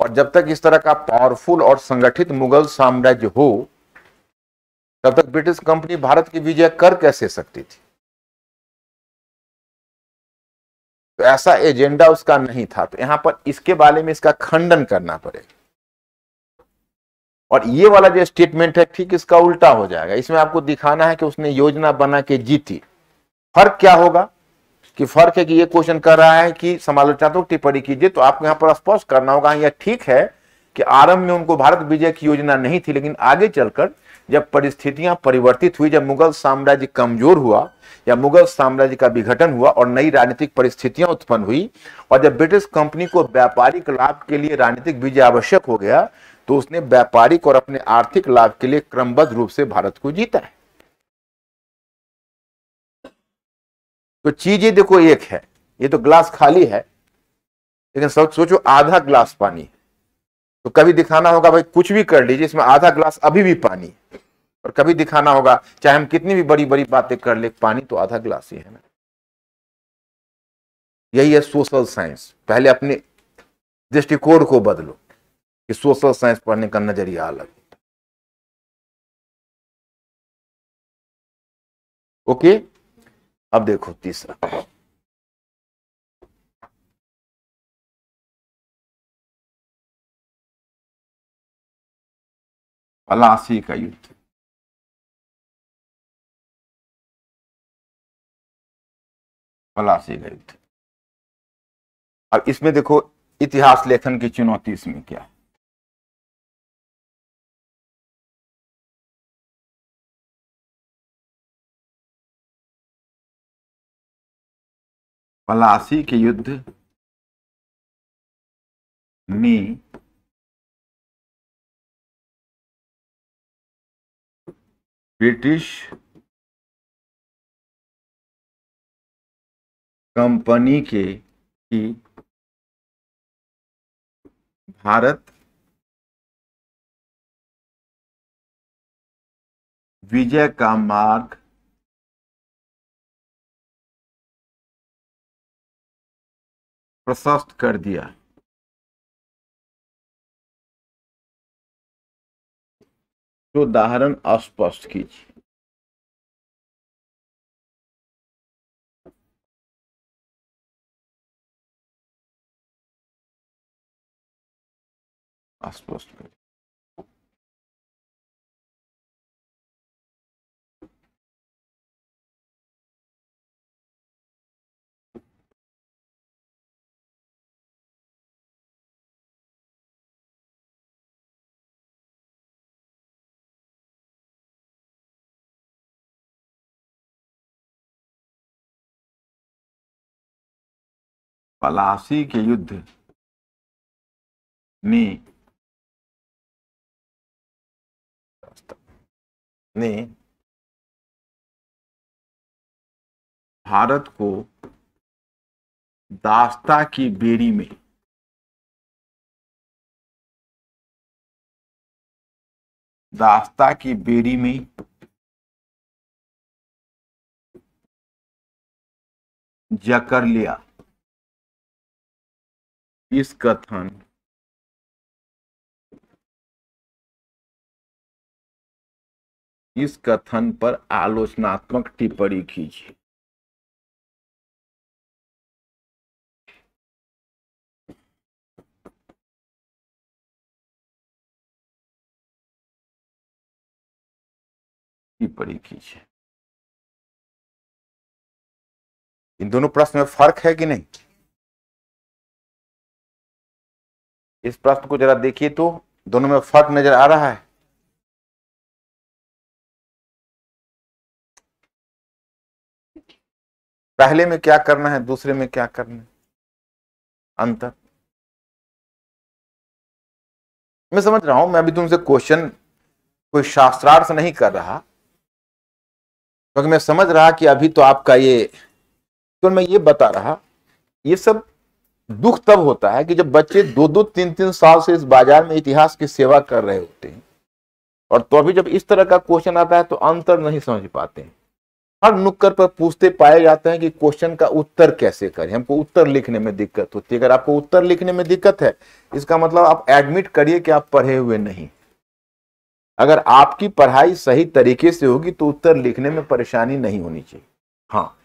और जब तक इस तरह का पावरफुल और संगठित मुगल साम्राज्य हो तब तक ब्रिटिश कंपनी भारत की विजय कर कैसे सकती थी तो ऐसा एजेंडा उसका नहीं था तो यहां पर इसके बारे में इसका खंडन करना पड़ेगा और ये वाला जो स्टेटमेंट है ठीक इसका उल्टा हो जाएगा इसमें आपको दिखाना है कि उसने योजना बना के जीती फर्क क्या होगा कि फर्क है कि ये क्वेश्चन कर रहा है कि समालोचनात्मक टिप्पणी कीजिए तो आपको यहां पर स्पष्ट करना होगा हाँ, यह ठीक है कि आरंभ में उनको भारत विजय की योजना नहीं थी लेकिन आगे चलकर जब परिस्थितियां परिवर्तित हुई जब मुगल साम्राज्य कमजोर हुआ या मुगल साम्राज्य का विघटन हुआ और नई राजनीतिक परिस्थितियां उत्पन्न हुई और जब ब्रिटिश कंपनी को व्यापारिक लाभ के लिए राजनीतिक विजय आवश्यक हो गया तो उसने व्यापारिक और अपने आर्थिक लाभ के लिए क्रमबद्ध रूप से भारत को जीता है तो चीजें देखो एक है ये तो ग्लास खाली है लेकिन सब सोचो आधा ग्लास पानी तो कभी दिखाना होगा भाई कुछ भी कर लीजिए इसमें आधा ग्लास अभी भी पानी है और कभी दिखाना होगा चाहे हम कितनी भी बड़ी बड़ी बातें कर ले पानी तो आधा गिलास ही है ना यही है सोशल साइंस पहले अपने दृष्टिकोण को बदलो कि सोशल साइंस पढ़ने का नजरिया अलग ओके अब देखो तीसरा पलासी का युद्ध पलासी गए थे अब इसमें देखो इतिहास लेखन की चुनौती इसमें क्या है पलासी के युद्ध में ब्रिटिश कंपनी के की भारत विजय का मार्ग प्रशस्त कर दिया तो उदाहरण अस्पष्ट कीजिए are supposed to be. Palasi के युद्ध में ने भारत को दास्ता की बेड़ी में दास्ता की बेड़ी में जकर लिया इस कथन इस कथन पर आलोचनात्मक टिप्पणी कीजिए टिप्पणी कीजिए इन दोनों प्रश्न में फर्क है कि नहीं इस प्रश्न को जरा देखिए तो दोनों में फर्क नजर आ रहा है पहले में क्या करना है दूसरे में क्या करना है अंतर मैं समझ रहा हूं मैं अभी तुमसे क्वेश्चन कोई शास्त्रार्थ नहीं कर रहा क्योंकि तो मैं समझ रहा कि अभी तो आपका ये तो मैं ये बता रहा ये सब दुख तब होता है कि जब बच्चे दो दो तीन तीन साल से इस बाजार में इतिहास की सेवा कर रहे होते हैं और तो अभी जब इस तरह का क्वेश्चन आता है तो अंतर नहीं समझ पाते हैं हर नुक्कर पर पूछते पाए जाते हैं कि क्वेश्चन का उत्तर कैसे करें हमको उत्तर लिखने में दिक्कत होती है अगर आपको उत्तर लिखने में दिक्कत है इसका मतलब आप एडमिट करिए कि आप पढ़े हुए नहीं अगर आपकी पढ़ाई सही तरीके से होगी तो उत्तर लिखने में परेशानी नहीं होनी चाहिए हाँ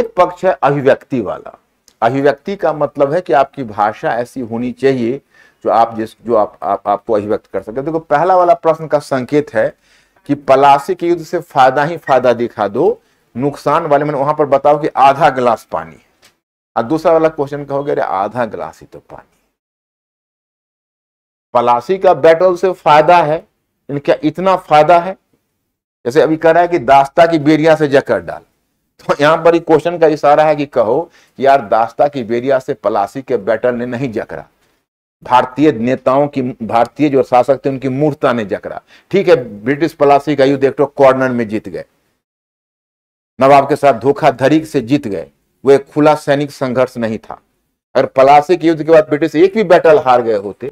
एक पक्ष है अभिव्यक्ति वाला अभिव्यक्ति का मतलब है कि आपकी भाषा ऐसी होनी चाहिए जो आप जिस जो आप, आप आपको अभिव्यक्त कर सकते देखो पहला वाला प्रश्न का संकेत है कि पलासी के युद्ध से फायदा ही फायदा दिखा दो नुकसान वाले मैंने वहां पर बताओ कि आधा गिलास पानी और दूसरा वाला क्वेश्चन कहोगे अरे आधा गिलास ही तो पानी पलासी का बैटल से फायदा है इनका इतना फायदा है जैसे अभी कह रहा है कि दास्ता की बेरिया से जकर डाल तो यहां पर क्वेश्चन का इशारा है कि कहो यार दास्ता की बेरिया से पलासी के बैटल ने नहीं जकड़ा भारतीय नेताओं की भारतीय जो शासक थे उनकी मूर्ता ने जकड़ा ठीक है ब्रिटिश पलासी का युद्ध एक तो कॉर्नर में जीत गए नवाब के साथ धोखाधड़ी से जीत गए वो एक खुला सैनिक संघर्ष नहीं था अगर पलासी के युद्ध के बाद ब्रिटिश एक भी बैटल हार गए होते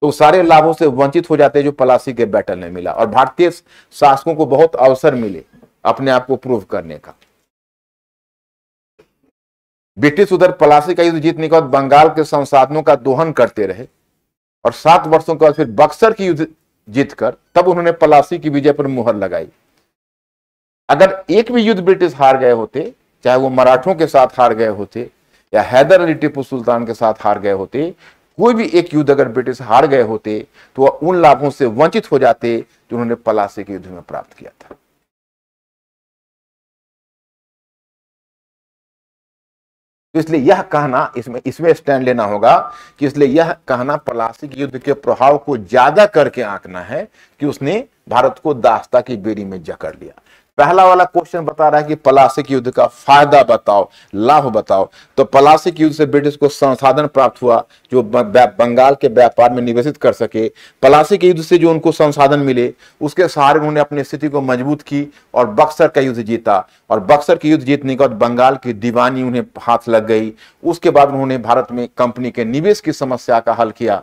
तो सारे लाभों से वंचित हो जाते जो पलासी के बैटल में मिला और भारतीय शासकों को बहुत अवसर मिले अपने आप को प्रूव करने का ब्रिटिश उधर पलासी का युद्ध जीतने के बाद बंगाल के संसाधनों का दोहन करते रहे और सात वर्षों के बाद फिर बक्सर की युद्ध जीतकर तब उन्होंने पलासी की विजय पर मुहर लगाई अगर एक भी युद्ध ब्रिटिश हार गए होते चाहे वो मराठों के साथ हार गए होते या हैदर अली टिपू सुल्तान के साथ हार गए होते कोई भी एक युद्ध अगर ब्रिटिश हार गए होते तो वह उन लाभों से वंचित हो जाते जो उन्होंने पलासी के युद्ध में प्राप्त किया था तो इसलिए यह कहना इसमें इसमें स्टैंड लेना होगा कि इसलिए यह कहना पलासी के युद्ध के प्रभाव को ज्यादा करके आंकना है कि उसने भारत को दास्ता की बेड़ी में जकड़ लिया पहला वाला क्वेश्चन बता रहा है कि पलासिक युद्ध का फायदा बताओ लाभ बताओ तो पलासिक युद्ध से ब्रिटिश को संसाधन प्राप्त हुआ जो बंगाल के व्यापार में निवेशित कर सके पलासिक युद्ध से जो उनको संसाधन मिले उसके सहारे उन्होंने अपनी स्थिति को मजबूत की और बक्सर का युद्ध जीता और बक्सर के युद्ध जीतने के बाद बंगाल की दीवानी उन्हें हाथ लग गई उसके बाद उन्होंने भारत में कंपनी के निवेश की समस्या का हल किया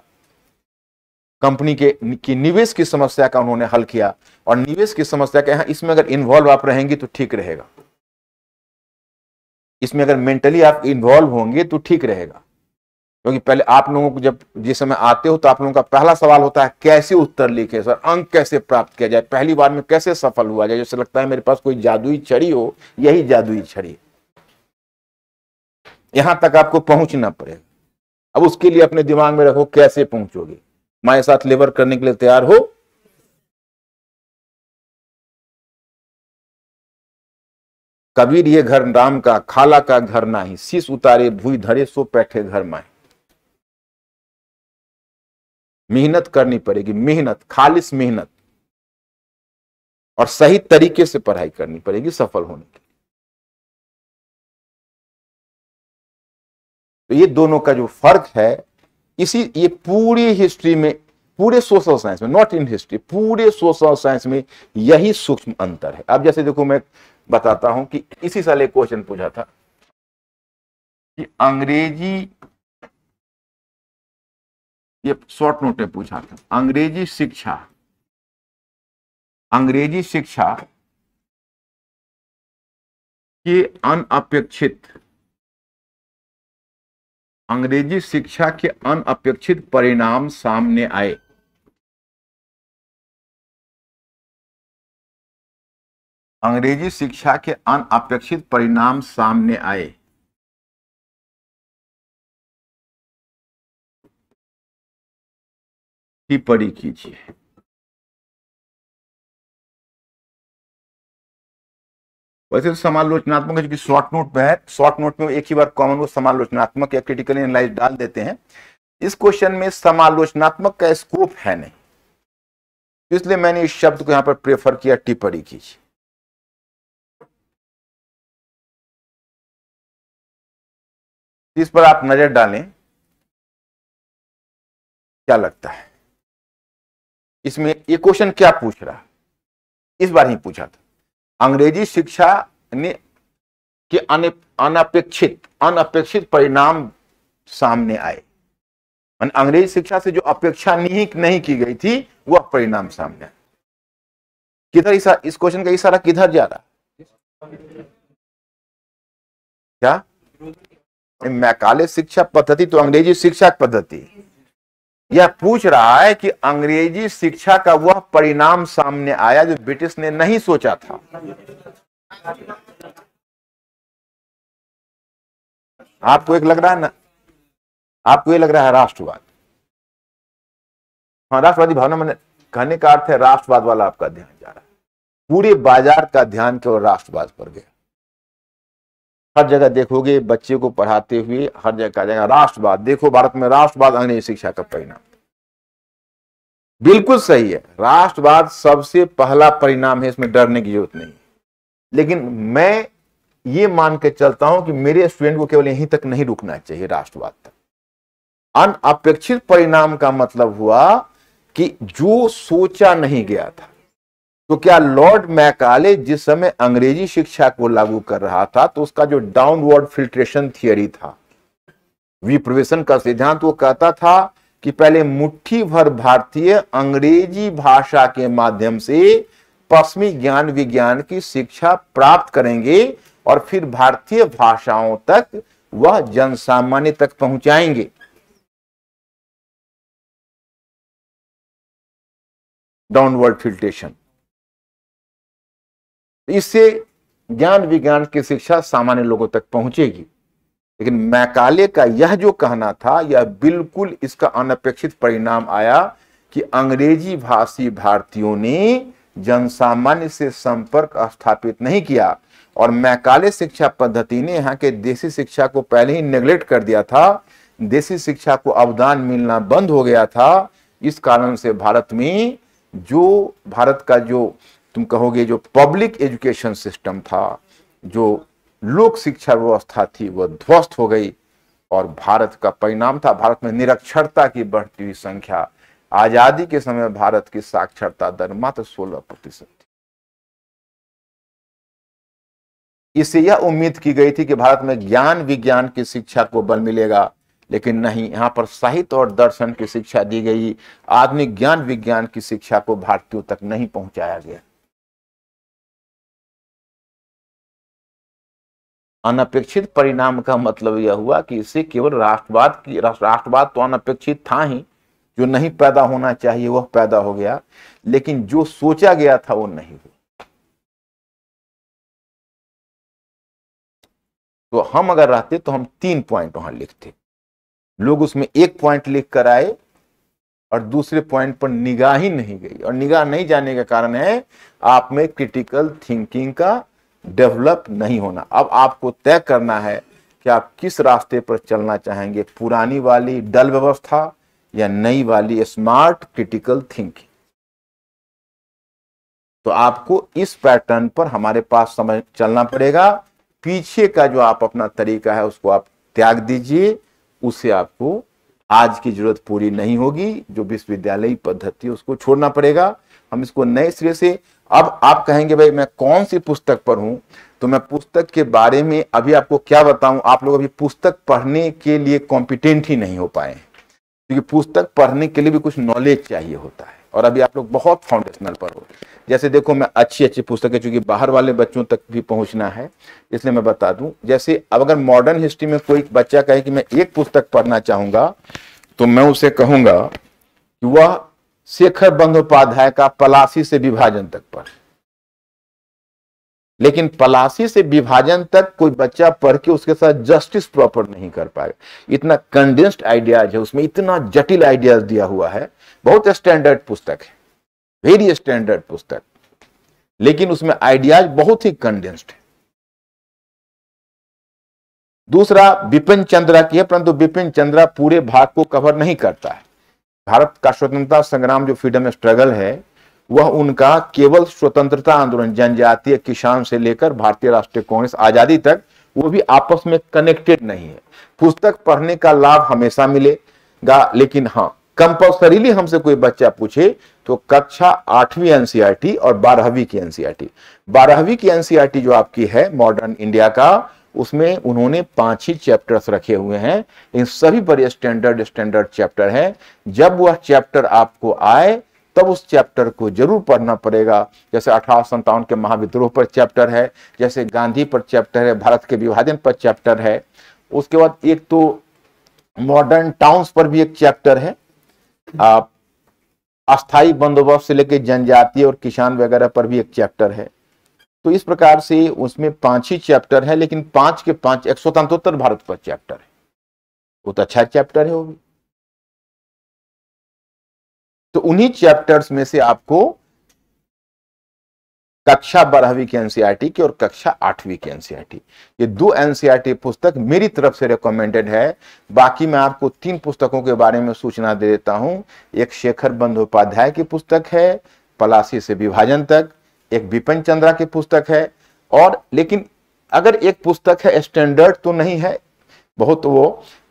कंपनी के की निवेश की समस्या का उन्होंने हल किया और निवेश की समस्या का यहां इसमें अगर इन्वॉल्व आप रहेंगे तो ठीक रहेगा इसमें अगर मेंटली आप इन्वॉल्व होंगे तो ठीक रहेगा क्योंकि पहले आप लोगों को जब जिस समय आते हो तो आप लोगों का पहला सवाल होता है कैसे उत्तर लिखे सर अंक कैसे प्राप्त किया जाए पहली बार में कैसे सफल हुआ जाए जैसे लगता है मेरे पास कोई जादुई छड़ी हो यही जादुई छड़ी यहां तक आपको पहुंचना पड़ेगा अब उसके लिए अपने दिमाग में रखो कैसे पहुंचोगे हमारे साथ लेबर करने के लिए तैयार हो कबीर ये घर राम का खाला का घर नाही शीस उतारे भूई धरे सो बैठे घर माए मेहनत करनी पड़ेगी मेहनत खालिश मेहनत और सही तरीके से पढ़ाई करनी पड़ेगी सफल होने के लिए तो ये दोनों का जो फर्क है इसी ये पूरी हिस्ट्री में पूरे सोशल साइंस में नॉट इन हिस्ट्री पूरे सोशल साइंस में यही सूक्ष्म अंतर है अब जैसे देखो मैं बताता हूं कि इसी साल एक क्वेश्चन पूछा था कि अंग्रेजी ये शॉर्ट नोट में पूछा था अंग्रेजी शिक्षा अंग्रेजी शिक्षा के अनअपेक्षित अंग्रेजी शिक्षा के अनअपेक्षित परिणाम सामने आए अंग्रेजी शिक्षा के अनअपेक्षित परिणाम सामने आए टिप्पणी कीजिए वैसे तो समालोचनात्मक जो कि शॉर्ट नोट में है शॉर्ट नोट में एक ही बार कॉमन वो समालोचनात्मक या क्रिटिकल एनालाइज डाल देते हैं इस क्वेश्चन में समालोचनात्मक का स्कोप है नहीं इसलिए मैंने इस शब्द को यहां पर प्रेफर किया टिप्पणी की इस पर आप नजर डालें क्या लगता है इसमें ये क्वेश्चन क्या पूछ रहा इस बार ही पूछा था अंग्रेजी शिक्षा ने के अनपेक्षित अनपेक्षित परिणाम सामने आए अंग्रेजी शिक्षा से जो अपेक्षा नहीं, नहीं की गई थी वह परिणाम सामने आए किधर इस क्वेश्चन का इशारा किधर जा रहा क्या मैकाले शिक्षा पद्धति तो अंग्रेजी शिक्षा पद्धति यह पूछ रहा है कि अंग्रेजी शिक्षा का वह परिणाम सामने आया जो ब्रिटिश ने नहीं सोचा था आपको एक लग रहा है ना आपको ये लग रहा है राष्ट्रवाद हाँ राष्ट्रवादी भावना मैंने कहने का अर्थ है राष्ट्रवाद वाला आपका ध्यान जा रहा है पूरे बाजार का ध्यान केवल राष्ट्रवाद पर गया हर जगह देखोगे बच्चे को पढ़ाते हुए हर जगह कहा जाएगा राष्ट्रवाद देखो भारत में राष्ट्रवाद अंग्रेजी शिक्षा का परिणाम बिल्कुल सही है राष्ट्रवाद सबसे पहला परिणाम है इसमें डरने की जरूरत नहीं लेकिन मैं ये मान के चलता हूं कि मेरे स्टूडेंट को केवल यहीं तक नहीं रुकना चाहिए राष्ट्रवाद तक अनअपेक्षित परिणाम का मतलब हुआ कि जो सोचा नहीं गया था तो क्या लॉर्ड मैकाले जिस समय अंग्रेजी शिक्षा को लागू कर रहा था तो उसका जो डाउनवर्ड फिल्ट्रेशन थियरी था विप्रवेशन का सिद्धांत वो कहता था कि पहले मुट्ठी भर भारतीय अंग्रेजी भाषा के माध्यम से पश्चिमी ज्ञान विज्ञान की शिक्षा प्राप्त करेंगे और फिर भारतीय भाषाओं तक वह जन सामान्य तक पहुंचाएंगे डाउनवर्ड फिल्ट्रेशन तो इससे ज्ञान विज्ञान की शिक्षा सामान्य लोगों तक पहुंचेगी लेकिन मैकाले का यह जो कहना था यह बिल्कुल इसका अनपेक्षित परिणाम आया कि अंग्रेजी भाषी भारतीयों ने जनसामान्य से संपर्क स्थापित नहीं किया और मैकाले शिक्षा पद्धति ने यहाँ के देशी शिक्षा को पहले ही नेग्लेक्ट कर दिया था देशी शिक्षा को अवदान मिलना बंद हो गया था इस कारण से भारत में जो भारत का जो तुम कहोगे जो पब्लिक एजुकेशन सिस्टम था जो लोक शिक्षा व्यवस्था थी वह ध्वस्त हो गई और भारत का परिणाम था भारत में निरक्षरता की बढ़ती हुई संख्या आजादी के समय भारत की साक्षरता दर मात्र सोलह प्रतिशत थी इससे यह उम्मीद की गई थी कि भारत में ज्ञान विज्ञान की शिक्षा को बल मिलेगा लेकिन नहीं यहां पर साहित्य और दर्शन की शिक्षा दी गई आधुनिक ज्ञान विज्ञान की शिक्षा को भारतीयों तक नहीं पहुंचाया गया अनपेक्षित परिणाम का मतलब यह हुआ कि इससे केवल राष्ट्रवाद की राष्ट्रवाद तो अनपेक्षित था ही जो नहीं पैदा होना चाहिए वह पैदा हो गया लेकिन जो सोचा गया था वो नहीं हुआ तो हम अगर रहते तो हम तीन पॉइंट वहां लिखते लोग उसमें एक पॉइंट लिख कर आए और दूसरे पॉइंट पर निगाह ही नहीं गई और निगाह नहीं जाने का कारण है आप में क्रिटिकल थिंकिंग का डेवलप नहीं होना अब आपको तय करना है कि आप किस रास्ते पर चलना चाहेंगे पुरानी वाली डल व्यवस्था या नई वाली स्मार्ट क्रिटिकल थिंकिंग तो आपको इस पैटर्न पर हमारे पास समझ चलना पड़ेगा पीछे का जो आप अपना तरीका है उसको आप त्याग दीजिए उसे आपको आज की जरूरत पूरी नहीं होगी जो विश्वविद्यालय पद्धति उसको छोड़ना पड़ेगा हम इसको नए सिरे से अब आप कहेंगे भाई मैं कौन सी पुस्तक पर तो मैं पुस्तक के बारे में अभी आपको क्या बताऊं आप लोग अभी पुस्तक पढ़ने के लिए कॉम्पिटेंट ही नहीं हो पाए क्योंकि पुस्तक पढ़ने के लिए भी कुछ नॉलेज चाहिए होता है और अभी आप लोग बहुत फाउंडेशनल पर हो जैसे देखो मैं अच्छी अच्छी पुस्तकें चूंकि बाहर वाले बच्चों तक भी पहुंचना है इसलिए मैं बता दूं जैसे अब अगर मॉडर्न हिस्ट्री में कोई बच्चा कहे कि मैं एक पुस्तक पढ़ना चाहूंगा तो मैं उसे कहूंगा कि वह शेखर बंदोपाध्याय का पलासी से विभाजन तक पर लेकिन पलासी से विभाजन तक कोई बच्चा पढ़ के उसके साथ जस्टिस प्रॉपर नहीं कर पाएगा इतना कंडेंस्ड आइडियाज है उसमें इतना जटिल आइडियाज दिया हुआ है बहुत स्टैंडर्ड पुस्तक है वेरी स्टैंडर्ड पुस्तक लेकिन उसमें आइडियाज बहुत ही कंडेंस्ड है दूसरा विपिन चंद्रा की है परंतु विपिन चंद्रा पूरे भाग को कवर नहीं करता है भारत का स्वतंत्रता संग्राम जो फ्रीडम स्ट्रगल है वह उनका केवल स्वतंत्रता आंदोलन जनजातीय किसान से लेकर भारतीय राष्ट्रीय कांग्रेस आजादी तक वो भी आपस में कनेक्टेड नहीं है पुस्तक पढ़ने का लाभ हमेशा मिलेगा लेकिन हाँ कंपल्सरीली हमसे कोई बच्चा पूछे तो कक्षा आठवीं एनसीआरटी e और बारहवीं की एनसीआरटी e बारहवीं की एनसीआरटी e जो आपकी है मॉडर्न इंडिया का उसमें उन्होंने पांच ही चैप्टर्स रखे हुए हैं इन सभी पर स्टैंडर्ड स्टैंडर्ड चैप्टर हैं जब वह चैप्टर आपको आए तब उस चैप्टर को जरूर पढ़ना पड़ेगा जैसे अठारह संतावन के महाविद्रोह पर चैप्टर है जैसे गांधी पर चैप्टर है भारत के विभाजन पर चैप्टर है उसके बाद एक तो मॉडर्न टाउन्स पर भी एक चैप्टर है आप अस्थाई बंदोबस्त से लेकर जनजातीय और किसान वगैरह पर भी एक चैप्टर है तो इस प्रकार से उसमें पांच ही चैप्टर है लेकिन पांच के पांच एक स्वतंत्रोत्तर भारत पर चैप्टर है वो तो अच्छा चैप्टर है वो भी तो उन्हीं चैप्टर्स में से आपको कक्षा बारहवीं के एनसीईआरटी की और कक्षा आठवीं की एनसीईआरटी ये दो एनसीईआरटी पुस्तक मेरी तरफ से रिकमेंडेड है बाकी मैं आपको तीन पुस्तकों के बारे में सूचना दे देता हूं एक शेखर बंदोपाध्याय की पुस्तक है पलासी से विभाजन तक एक विपिन चंद्रा की पुस्तक है और लेकिन अगर एक पुस्तक है स्टैंडर्ड तो नहीं है बहुत वो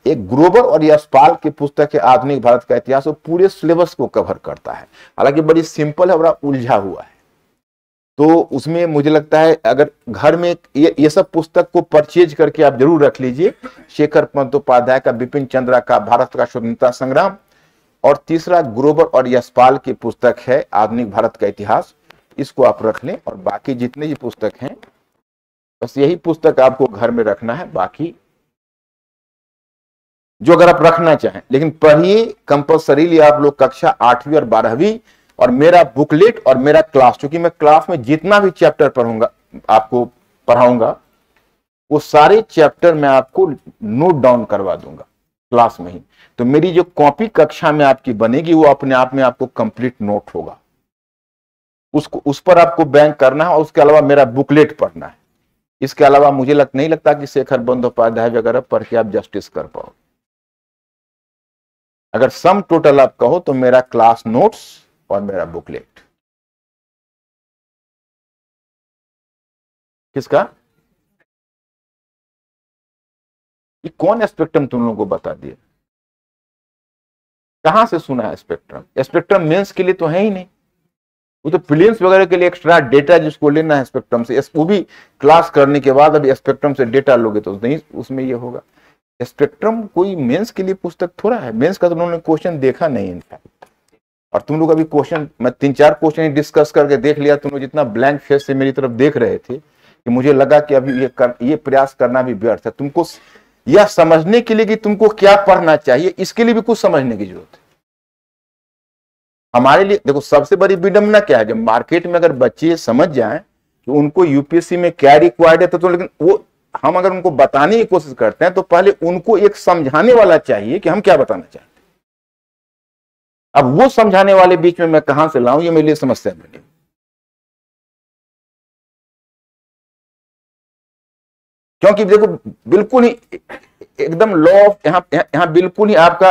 एक ग्रोबर और यशपाल की पुस्तक है आधुनिक भारत का इतिहास वो पूरे सिलेबस को कवर करता है हालांकि बड़ी सिंपल है बड़ा उलझा हुआ है तो उसमें मुझे लगता है अगर घर में ये ये सब पुस्तक को परचेज करके आप जरूर रख लीजिए शेखर पंतोपाध्याय का बिपिन चंद्रा का भारत का स्वतंत्रता संग्राम और तीसरा ग्रोबर और यशपाल की पुस्तक है आधुनिक भारत का इतिहास इसको आप रख लें और बाकी जितने भी पुस्तक हैं बस यही पुस्तक आपको घर में रखना है बाकी जो अगर आप रखना चाहें लेकिन पढ़िए कंपल्सरीली आप लोग कक्षा आठवीं और बारहवीं और मेरा बुकलेट और मेरा क्लास चूंकि मैं क्लास में जितना भी चैप्टर पढ़ूंगा आपको पढ़ाऊंगा वो सारे चैप्टर मैं आपको नोट डाउन करवा दूंगा क्लास में ही तो मेरी जो कॉपी कक्षा में आपकी बनेगी वो अपने आप में आपको कंप्लीट नोट होगा उसको उस पर आपको बैंक करना है और उसके अलावा मेरा बुकलेट पढ़ना है इसके अलावा मुझे लग, नहीं लगता कि शेखर बंदोपाध्याय वगैरह पढ़ के आप जस्टिस कर पाओ अगर सम टोटल आप कहो तो मेरा क्लास नोट्स और मेरा बुकलेट किसका ये कौन स्पेक्ट्रम तुम लोगों को बता दिया कहां से सुना है स्पेक्ट्रम स्पेक्ट्रम मेंस के लिए तो है ही नहीं वो तो फिलियंस वगैरह के लिए एक्स्ट्रा डेटा जिसको लेना है स्पेक्ट्रम से वो भी क्लास करने के बाद अभी स्पेक्ट्रम से डेटा लोगे तो नहीं उसमें ये होगा स्पेक्ट्रम कोई मेंस के लिए पुस्तक थोड़ा है मेंस का तो उन्होंने क्वेश्चन देखा नहीं है और तुम लोग अभी क्वेश्चन मैं तीन चार क्वेश्चन डिस्कस करके देख लिया तुम लोग जितना ब्लैंक फेस से मेरी तरफ देख रहे थे कि मुझे लगा कि अभी ये कर, ये प्रयास करना भी व्यर्थ है तुमको यह समझने के लिए कि तुमको क्या पढ़ना चाहिए इसके लिए भी कुछ समझने की जरूरत है हमारे लिए देखो सबसे बड़ी विडम्बना क्या है जब मार्केट में अगर बच्चे समझ जाए कि उनको यूपीएससी में क्या रिक्वायर्ड है तो, तो लेकिन वो हम अगर उनको बताने की कोशिश करते हैं तो पहले उनको एक समझाने वाला चाहिए कि हम क्या बताना चाहते हैं अब वो समझाने वाले बीच में मैं कहां से लाऊं ये मेरे लिए समस्या बनी क्योंकि देखो बिल्कुल ही एकदम लॉ ऑफ यहां यहाँ बिल्कुल ही आपका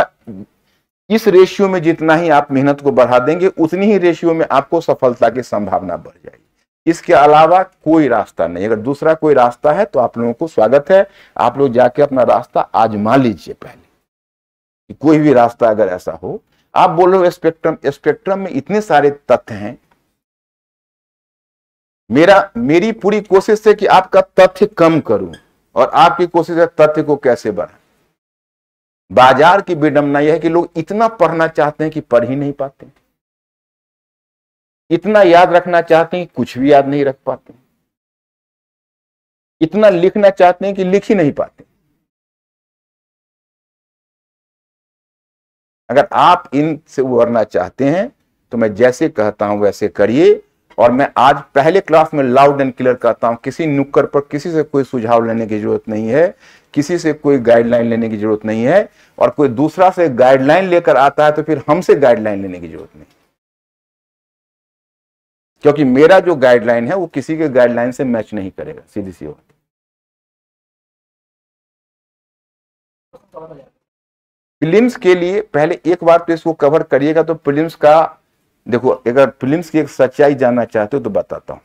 इस रेशियो में जितना ही आप मेहनत को बढ़ा देंगे उतनी ही रेशियो में आपको सफलता की संभावना बढ़ जाएगी इसके अलावा कोई रास्ता नहीं अगर दूसरा कोई रास्ता है तो आप लोगों को स्वागत है आप लोग जाके अपना रास्ता आजमा लीजिए पहले कोई भी रास्ता अगर ऐसा हो आप बोल रहे हो स्पेक्ट्रम स्पेक्ट्रम में इतने सारे तथ्य हैं मेरा मेरी पूरी कोशिश है कि आपका तथ्य कम करूं और आपकी कोशिश है तथ्य को कैसे बढ़ाएं बाजार की विडंबना यह है कि लोग इतना पढ़ना चाहते हैं कि पढ़ ही नहीं पाते इतना याद रखना चाहते हैं कुछ भी याद नहीं रख पाते इतना लिखना चाहते हैं कि लिख ही नहीं पाते अगर आप इन से उभरना चाहते हैं तो मैं जैसे कहता हूं वैसे करिए और मैं आज पहले क्लास में लाउड एंड क्लियर कहता हूं किसी नुक्कड़ पर किसी से कोई सुझाव लेने की जरूरत नहीं है किसी से कोई गाइडलाइन लेने की जरूरत नहीं है और कोई दूसरा से गाइडलाइन लेकर आता है तो फिर हमसे गाइडलाइन लेने की जरूरत नहीं क्योंकि मेरा जो गाइडलाइन है वो किसी के गाइडलाइन से मैच नहीं करेगा सीधी सी बात प्रीलिम्स के लिए पहले एक बार तो इसको कवर करिएगा तो फिल्म का देखो अगर फिल्म की एक सच्चाई जानना चाहते हो तो बताता हूं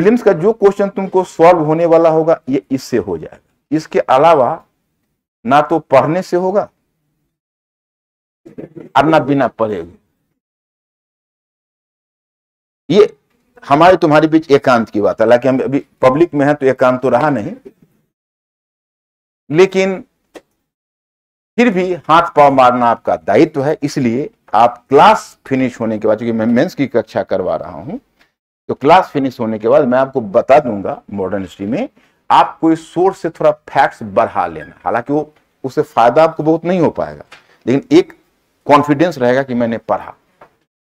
फिल्म का जो क्वेश्चन तुमको सॉल्व होने वाला होगा ये इससे हो जाएगा इसके अलावा ना तो पढ़ने से होगा और ना बिना पढ़े ये हमारे तुम्हारे बीच एकांत की बात हालांकि हम अभी पब्लिक में है तो एकांत तो रहा नहीं लेकिन फिर भी हाथ पांव मारना आपका दायित्व है इसलिए आप क्लास फिनिश होने के बाद क्योंकि मैं मेंस की कक्षा करवा रहा हूं तो क्लास फिनिश होने के बाद मैं आपको बता दूंगा मॉडर्न हिस्ट्री में आप कोई सोर्स से थोड़ा फैक्ट्स बढ़ा लेना हालांकि वो उससे फायदा आपको बहुत नहीं हो पाएगा लेकिन एक कॉन्फिडेंस रहेगा कि मैंने पढ़ा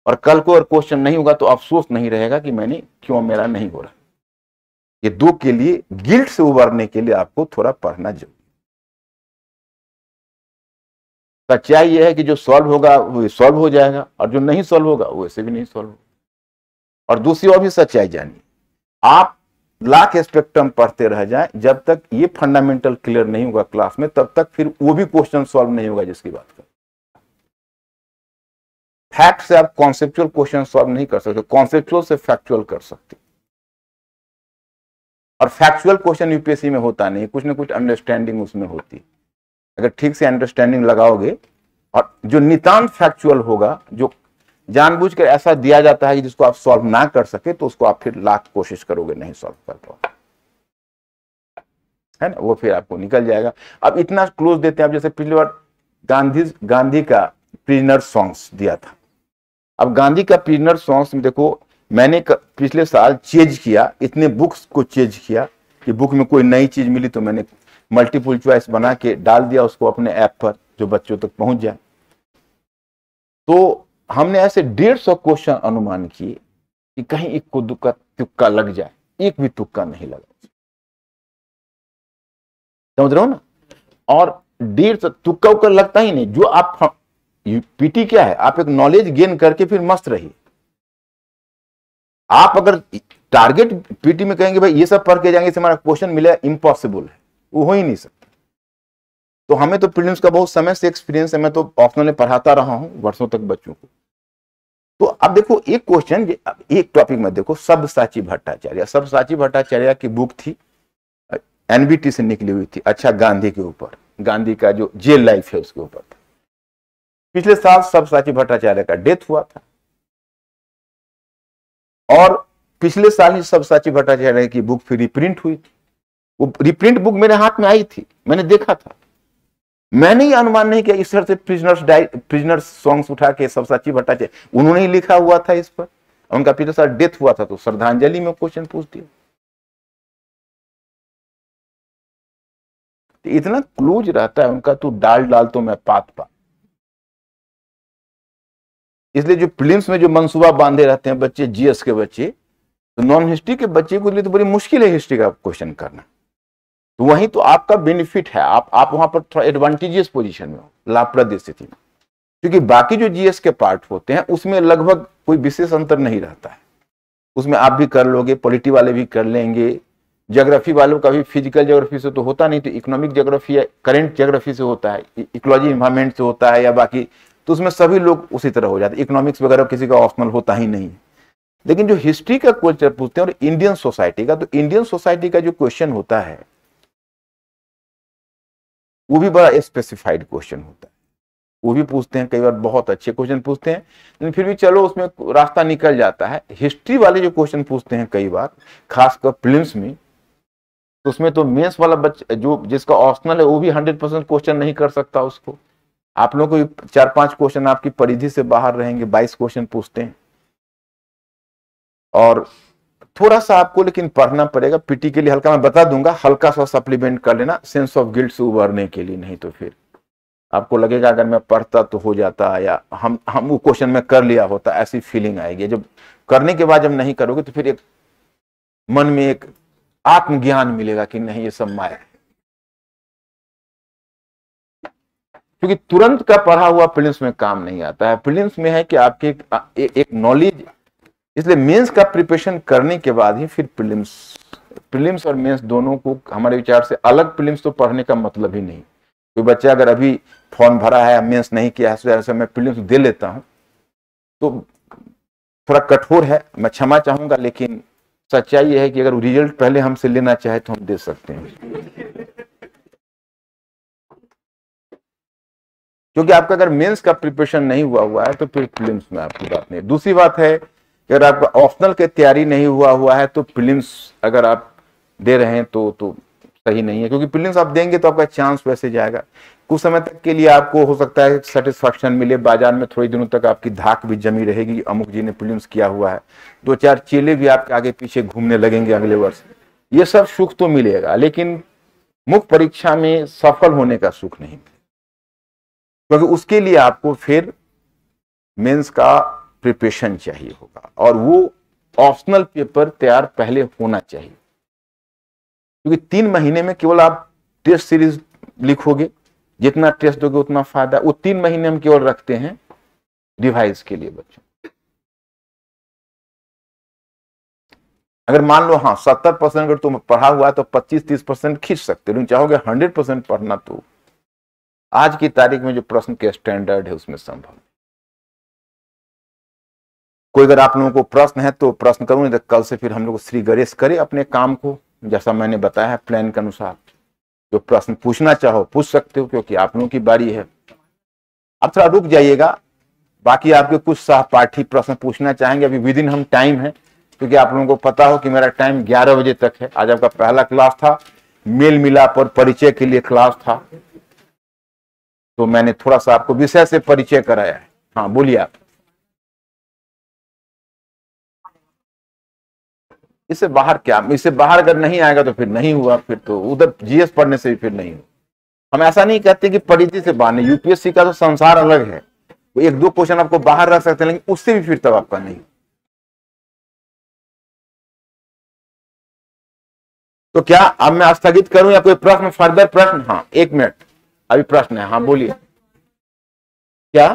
और कल को अगर क्वेश्चन नहीं होगा तो अफसोस नहीं रहेगा कि मैंने क्यों मेरा नहीं हो रहा ये दो के लिए गिल्ट से उबरने के लिए आपको थोड़ा पढ़ना जरूरी सच्चाई यह है कि जो सॉल्व होगा वो सॉल्व हो जाएगा और जो नहीं सॉल्व होगा वो ऐसे भी नहीं सॉल्व होगा और दूसरी और भी सच्चाई जानिए आप लाख स्पेक्ट्रम पढ़ते रह जाएं जब तक ये फंडामेंटल क्लियर नहीं होगा क्लास में तब तक फिर वो भी क्वेश्चन सॉल्व नहीं होगा जिसकी बात कर फैक्ट से आप कॉन्सेप्चुअल क्वेश्चन सॉल्व नहीं कर सकते कॉन्सेप्चुअल से फैक्चुअल कर सकते और फैक्चुअल क्वेश्चन यूपीएससी में होता नहीं कुछ ना कुछ अंडरस्टैंडिंग उसमें होती अगर ठीक से अंडरस्टैंडिंग लगाओगे और जो नितान फैक्चुअल होगा जो जानबूझकर ऐसा दिया जाता है कि जिसको आप सॉल्व ना कर सके तो उसको आप फिर लाख कोशिश करोगे नहीं सॉल्व कर पाओ है ना वो फिर आपको निकल जाएगा अब इतना क्लोज देते हैं आप जैसे पिछली बार गांधी गांधी का प्रिजनर सॉन्ग्स दिया था अब गांधी का प्रिजनर सॉन्ग्स में देखो मैंने पिछले साल चेंज किया इतने बुक्स को चेंज किया कि बुक में कोई नई चीज मिली तो मैंने मल्टीपल च्वाइस बना के डाल दिया उसको अपने ऐप पर जो बच्चों तक पहुंच जाए तो हमने ऐसे डेढ़ सौ क्वेश्चन अनुमान किए कि कहीं एक को दुक्का तुक्का लग जाए एक भी तुक्का नहीं लगा समझ रहे हो ना और डेढ़ सौ तुक्का उक्का लगता ही नहीं जो आप पीटी क्या है आप एक नॉलेज गेन करके फिर मस्त रहिए आप अगर टारगेट पीटी में कहेंगे भाई ये सब पढ़ के जाएंगे इससे हमारा क्वेश्चन मिले इम्पॉसिबल है वो हो ही नहीं सकता तो हमें तो प्रीलिम्स का बहुत समय से एक्सपीरियंस है मैं तो ऑप्शनल में पढ़ाता रहा हूँ वर्षों तक बच्चों को तो अब देखो एक क्वेश्चन एक टॉपिक में देखो सब साची भट्टाचार्य सब साची भट्टाचार्य की बुक थी एनबीटी से निकली हुई थी अच्छा गांधी के ऊपर गांधी का जो जेल लाइफ है उसके ऊपर पिछले साल सब साची भट्टाचार्य का डेथ हुआ था और पिछले साल ही सब साची भट्टाचार्य की बुक फिर रिप्रिंट हुई थी वो रिप्रिंट बुक मेरे हाथ में आई थी मैंने देखा था मैंने ही अनुमान नहीं किया ईश्वर से प्रिजनर्स प्रिजनर्स सॉन्ग्स उठा के सब साची भट्टाचार्य उन्होंने ही लिखा हुआ था इस पर उनका पिता सर डेथ हुआ था तो श्रद्धांजलि में क्वेश्चन पूछ दिया तो इतना क्लोज रहता है उनका तू तो डाल डाल तो मैं पात पा इसलिए जो फिल्म में जो मंसूबा बांधे रहते हैं बच्चे जीएस के बच्चे तो नॉन हिस्ट्री के बच्चे को लिए तो बड़ी मुश्किल है हिस्ट्री का क्वेश्चन करना तो वहीं तो आपका बेनिफिट है आप आप वहां पर थोड़ा एडवांटेजियस पोजीशन में हो लाभप्रद स्थिति में क्योंकि बाकी जो जीएस के पार्ट होते हैं उसमें लगभग कोई विशेष अंतर नहीं रहता है उसमें आप भी कर लोगे पॉलिटी वाले भी कर लेंगे ज्योग्राफी वालों का भी फिजिकल ज्योग्राफी से तो होता नहीं तो इकोनॉमिक ज्योग्राफी या करेंट ज्योग्राफी से होता है इकोलॉजी e-, इन्वायरमेंट से होता है या बाकी तो उसमें सभी लोग उसी तरह हो जाते हैं इकोनॉमिक्स वगैरह किसी का ऑप्शनल होता ही नहीं है लेकिन जो हिस्ट्री का क्वेश्चन पूछते हैं और इंडियन सोसाइटी का तो इंडियन सोसाइटी का जो क्वेश्चन होता है वो भी बड़ा स्पेसिफाइड क्वेश्चन होता है वो भी पूछते हैं कई बार बहुत अच्छे क्वेश्चन पूछते हैं लेकिन फिर भी चलो उसमें रास्ता निकल जाता है हिस्ट्री वाले जो क्वेश्चन पूछते हैं कई बार खासकर फिल्म्स में तो उसमें तो मेंस वाला बच्चा जो जिसका ऑप्शनल है वो भी हंड्रेड परसेंट क्वेश्चन नहीं कर सकता उसको आप लोगों को चार पांच क्वेश्चन आपकी परिधि से बाहर रहेंगे बाईस क्वेश्चन पूछते हैं और थोड़ा सा आपको लेकिन पढ़ना पड़ेगा पीटी के लिए हल्का मैं बता दूंगा हल्का सा सप्लीमेंट कर लेना सेंस ऑफ गिल्ट से उबरने के लिए नहीं तो फिर आपको लगेगा अगर मैं पढ़ता तो हो जाता या हम हम वो क्वेश्चन में कर लिया होता ऐसी फीलिंग आएगी जब करने के बाद जब नहीं करोगे तो फिर एक मन में एक आत्मज्ञान मिलेगा कि नहीं ये सब माया है क्योंकि तुरंत का पढ़ा हुआ प्रिलिम्स में काम नहीं आता है प्रिलिम्स में है कि आपके एक नॉलेज इसलिए मेंस का प्रिपरेशन करने के बाद ही फिर प्रिलिम्स प्रिलिम्स और मेंस दोनों को हमारे विचार से अलग प्रिलिम्स तो पढ़ने का मतलब ही नहीं कोई बच्चा अगर अभी फॉर्म भरा है मेंस नहीं किया है तो मैं प्रिलिम्स दे लेता हूं तो थोड़ा कठोर है मैं क्षमा चाहूंगा लेकिन सच्चाई यह है कि अगर रिजल्ट पहले हमसे लेना चाहे तो हम दे सकते हैं क्योंकि आपका अगर मेंस का प्रिपरेशन नहीं हुआ हुआ है तो फिर फिल्म में आपकी बात नहीं दूसरी बात है अगर आपका ऑप्शनल की तैयारी नहीं हुआ हुआ है तो प्रीलिम्स अगर आप दे रहे हैं तो तो सही नहीं है क्योंकि प्रीलिम्स आप देंगे तो आपका चांस वैसे जाएगा कुछ समय तक के लिए आपको हो सकता है सेटिस्फेक्शन मिले बाजार में थोड़ी दिनों तक आपकी धाक भी जमी रहेगी अमुक जी ने फिलिम्स किया हुआ है दो चार चेले भी आपके आगे पीछे घूमने लगेंगे अगले वर्ष ये सब सुख तो मिलेगा लेकिन मुख्य परीक्षा में सफल होने का सुख नहीं मिलेगा क्योंकि उसके लिए आपको फिर मेंस का प्रिपरेशन चाहिए होगा और वो ऑप्शनल पेपर तैयार पहले होना चाहिए क्योंकि तीन महीने में केवल आप टेस्ट सीरीज लिखोगे जितना टेस्ट दोगे उतना फायदा वो तीन महीने हम केवल रखते हैं रिवाइज के लिए बच्चों अगर मान लो हाँ सत्तर परसेंट अगर तुम पढ़ा हुआ है तो पच्चीस तीस परसेंट खींच सकते हो चाहोगे हंड्रेड परसेंट पढ़ना तो आज की तारीख में जो प्रश्न के स्टैंडर्ड है उसमें संभव कोई अगर आप लोगों को प्रश्न है तो प्रश्न करूँ तो कल से फिर हम लोग श्री गणेश करें अपने काम को जैसा मैंने बताया है प्लान के अनुसार जो प्रश्न पूछना चाहो पूछ सकते हो क्योंकि आप लोगों की बारी है अब थोड़ा रुक जाइएगा बाकी आपके कुछ सहपाठी प्रश्न पूछना चाहेंगे अभी विद इन हम टाइम है क्योंकि आप लोगों को पता हो कि मेरा टाइम 11 बजे तक है आज आपका पहला क्लास था मेल मिला पर परिचय के लिए क्लास था तो मैंने थोड़ा सा आपको विषय से परिचय कराया है हाँ बोलिए आप इससे बाहर क्या इससे बाहर अगर नहीं आएगा तो फिर नहीं हुआ फिर तो उधर जीएस पढ़ने से भी फिर नहीं हुआ हम ऐसा नहीं कहते कि परिधि से बाहर नहीं यूपीएससी का तो संसार अलग है वो एक दो क्वेश्चन आपको बाहर रख सकते हैं लेकिन उससे भी फिर तब आपका नहीं तो क्या अब मैं स्थगित करूं या कोई प्रश्न फर्दर प्रश्न हाँ एक मिनट अभी प्रश्न है हाँ बोलिए क्या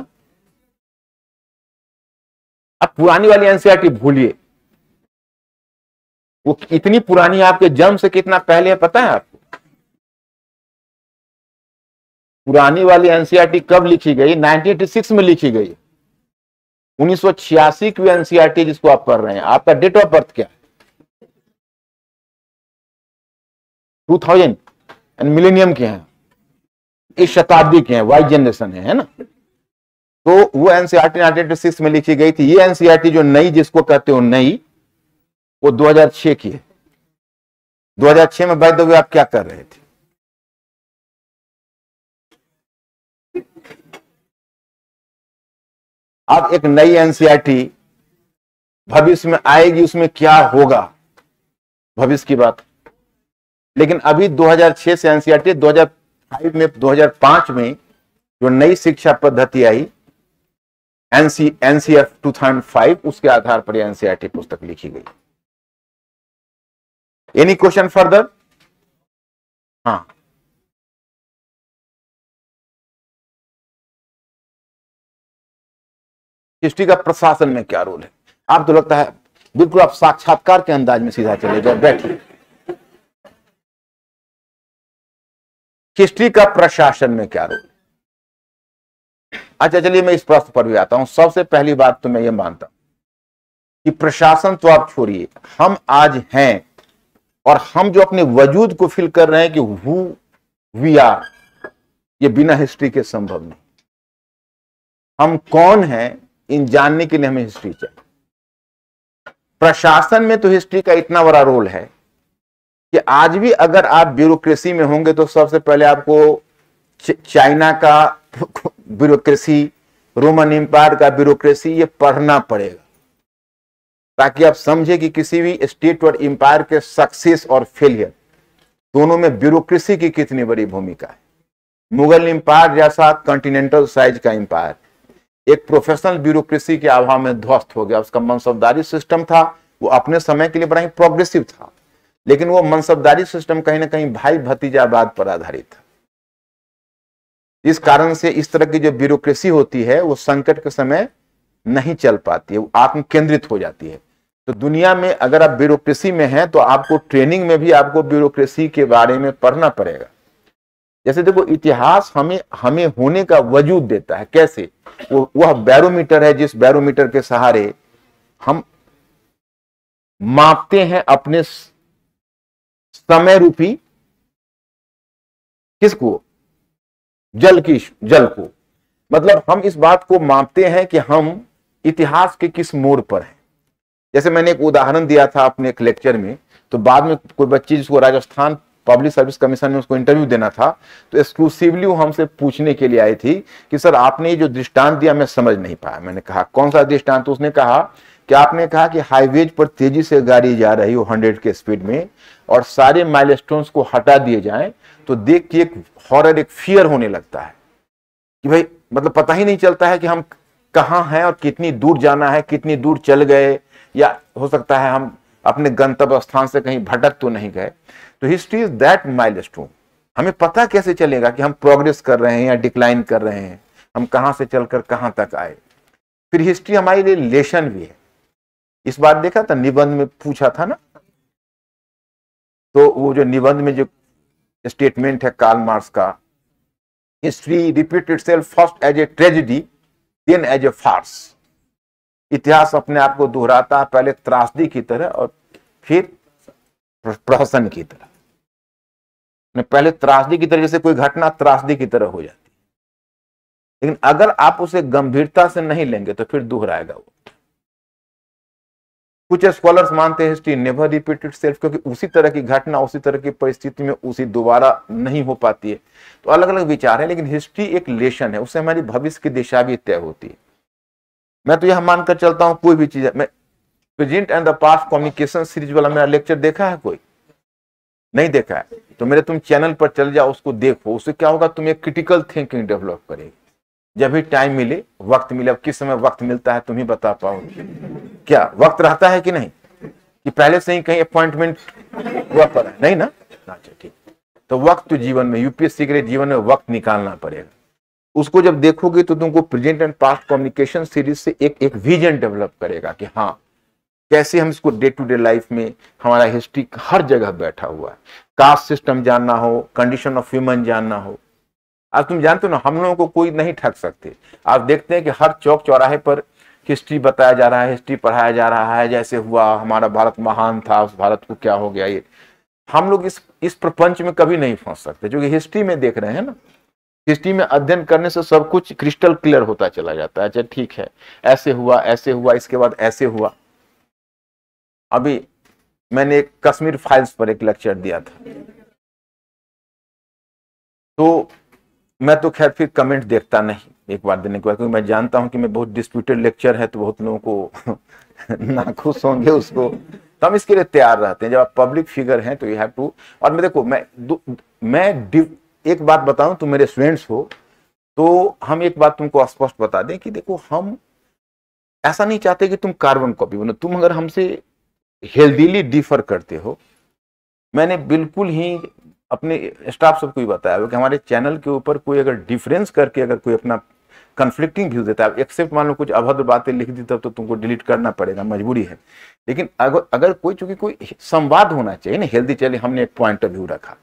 अब पुरानी वाली एनसीआरटी e भूलिए वो इतनी पुरानी आपके जन्म से कितना पहले है पता है आपको पुरानी वाली एनसीईआरटी e कब लिखी गई 1986 में लिखी गई उन्नीस की एनसीईआरटी e जिसको आप पढ़ रहे हैं आपका डेट ऑफ बर्थ क्या है 2000 एंड मिलेनियम के हैं इस शताब्दी के हैं वाई जनरेशन है है ना तो वो e एनसीआरटी 1986 में लिखी गई थी ये एनसीआरटी जो नई जिसको कहते हो नई वो 2006 की है 2006 में बैठ दोगे आप क्या कर रहे थे अब एक नई एनसीआरटी e भविष्य में आएगी उसमें क्या होगा भविष्य की बात लेकिन अभी 2006 से एनसीआरटी e 2005 में 2005 में जो नई शिक्षा पद्धति आई एनसी एनसीएफ 2005 उसके आधार पर एनसीआरटी e पुस्तक लिखी गई एनी क्वेश्चन फर्दर हाँ हिस्ट्री का प्रशासन में क्या रोल है आप तो लगता है बिल्कुल आप साक्षात्कार के अंदाज में सीधा चले जाओ बैठिए हिस्ट्री का प्रशासन में क्या रोल अच्छा चलिए मैं इस प्रश्न पर भी आता हूं सबसे पहली बात तो मैं ये मानता हूं कि प्रशासन तो आप छोड़िए हम आज हैं और हम जो अपने वजूद को फील कर रहे हैं कि हु वी आर ये बिना हिस्ट्री के संभव नहीं हम कौन हैं इन जानने के लिए हमें हिस्ट्री चाहिए प्रशासन में तो हिस्ट्री का इतना बड़ा रोल है कि आज भी अगर आप ब्यूरोक्रेसी में होंगे तो सबसे पहले आपको चाइना का ब्यूरोक्रेसी रोमन एम्पायर का ब्यूरोक्रेसी ये पढ़ना पड़ेगा ताकि आप समझे कि किसी भी स्टेट और एम्पायर के सक्सेस और फेलियर दोनों में ब्यूरोक्रेसी की कितनी बड़ी भूमिका है मुगल एम्पायर जैसा कॉन्टिनेंटल साइज का एम्पायर एक प्रोफेशनल ब्यूरोक्रेसी के अभाव में ध्वस्त हो गया उसका मनसबदारी सिस्टम था वो अपने समय के लिए बड़ा ही प्रोग्रेसिव था लेकिन वो मनसबदारी सिस्टम कहीं ना कहीं भाई भतीजावाद पर आधारित था इस कारण से इस तरह की जो ब्यूरोक्रेसी होती है वो संकट के समय नहीं चल पाती है वो आत्म केंद्रित हो जाती है तो दुनिया में अगर आप ब्यूरोक्रेसी में हैं तो आपको ट्रेनिंग में भी आपको ब्यूरोक्रेसी के बारे में पढ़ना पड़ेगा जैसे देखो इतिहास हमें हमें होने का वजूद देता है कैसे वो वह बैरोमीटर है जिस बैरोमीटर के सहारे हम मापते हैं अपने समय रूपी किसको जल की जल को मतलब हम इस बात को मापते हैं कि हम इतिहास के किस मोड़ पर हैं जैसे मैंने एक उदाहरण दिया था अपने एक लेक्चर में तो बाद में कोई बच्ची जिसको राजस्थान पब्लिक सर्विस कमीशन ने उसको इंटरव्यू देना था तो एक्सक्लूसिवली वो हमसे पूछने के लिए आई थी कि सर आपने ये जो दृष्टांत दिया मैं समझ नहीं पाया मैंने कहा कौन सा दृष्टांत तो उसने कहा कि आपने कहा कि हाईवेज पर तेजी से गाड़ी जा रही हो हंड्रेड के स्पीड में और सारे माइल को हटा दिए जाए तो देख के एक हॉरर एक फियर होने लगता है कि भाई मतलब पता ही नहीं चलता है कि हम कहाँ हैं और कितनी दूर जाना है कितनी दूर चल गए या हो सकता है हम अपने गंतव्य स्थान से कहीं भटक तो नहीं गए तो हिस्ट्री इज दैट माइल हमें पता कैसे चलेगा कि हम प्रोग्रेस कर रहे हैं या डिक्लाइन कर रहे हैं हम कहां से चलकर कहां तक आए फिर हिस्ट्री हमारे लिए लेशन भी है इस बार देखा था निबंध में पूछा था ना तो वो जो निबंध में जो स्टेटमेंट है कार्ल मार्स का history repeat itself first as a tragedy then as a farce इतिहास अपने आप को दोहराता है पहले त्रासदी की तरह और फिर प्रहसन की तरह पहले त्रासदी की तरह जैसे कोई घटना त्रासदी की तरह हो जाती है लेकिन अगर आप उसे गंभीरता से नहीं लेंगे तो फिर दोहराएगा वो कुछ स्कॉलर्स मानते हैं हिस्ट्री नेवर रिपीटेड सेल्फ क्योंकि उसी तरह की घटना उसी तरह की परिस्थिति में उसी दोबारा नहीं हो पाती है तो अलग अलग विचार है लेकिन हिस्ट्री एक लेशन है उससे हमारी भविष्य की दिशा भी तय होती है मैं तो यह मानकर चलता हूं कोई भी चीज है मैं present and the past communication series वाला मेरा लेक्चर देखा है कोई नहीं देखा है तो मेरे तुम चैनल पर चल जाओ उसको देखो उससे क्या होगा तुम एक क्रिटिकल थिंकिंग डेवलप करेगी जब भी टाइम मिले वक्त मिले अब किस समय वक्त मिलता है तुम ही बता पाओ क्या वक्त रहता है कि नहीं कि पहले से ही कहीं अपॉइंटमेंट हुआ पड़ा नहीं ना अच्छा ठीक तो वक्त तो जीवन में यूपीएससी के लिए जीवन में वक्त निकालना पड़ेगा उसको जब देखोगे तो तुमको present and past communication series से एक एक विजन डेवलप करेगा कि हाँ कैसे हम इसको डे टू डे लाइफ में हमारा हिस्ट्री हर जगह बैठा हुआ है कास्ट सिस्टम जानना हो कंडीशन ऑफ ह्यूमन जानना हो आज तुम जानते हो ना हम लोगों को कोई नहीं ठग सकते आप देखते हैं कि हर चौक चौराहे पर हिस्ट्री बताया जा रहा है हिस्ट्री पढ़ाया जा रहा है जैसे हुआ हमारा भारत महान था उस भारत को क्या हो गया ये हम लोग इस इस प्रपंच में कभी नहीं फंस सकते जो कि हिस्ट्री में देख रहे हैं ना सृष्टि में अध्ययन करने से सब कुछ क्रिस्टल क्लियर होता चला जाता है अच्छा ठीक है ऐसे हुआ ऐसे हुआ इसके बाद ऐसे हुआ अभी मैंने एक कश्मीर फाइल्स पर एक लेक्चर दिया था तो मैं तो खैर फिर कमेंट देखता नहीं एक बार देने के बाद क्योंकि मैं जानता हूं कि मैं बहुत डिस्प्यूटेड लेक्चर है तो बहुत लोगों को [LAUGHS] ना खुश होंगे उसको तो हम इसके लिए तैयार रहते हैं जब आप पब्लिक फिगर हैं तो यू हैव टू और मैं देखो मैं मैं एक बात बताऊं तुम मेरे स्टूडेंट्स हो तो हम एक बात तुमको स्पष्ट बता दें कि देखो हम ऐसा नहीं चाहते कि तुम कार्बन कॉपी बनो तुम अगर हमसे हेल्दीली डिफर करते हो मैंने बिल्कुल ही अपने स्टाफ सबको ही बताया कि हमारे चैनल के ऊपर कोई अगर डिफरेंस करके अगर कोई अपना कंफ्लिक्टिंग व्यूज देता है एक्सेप्ट मान लो कुछ अभद्र बातें लिख दी तब तो तुमको डिलीट करना पड़ेगा मजबूरी है लेकिन अगर अगर कोई चूंकि कोई संवाद होना चाहिए ना हेल्दी चैनल हमने एक पॉइंट ऑफ व्यू रखा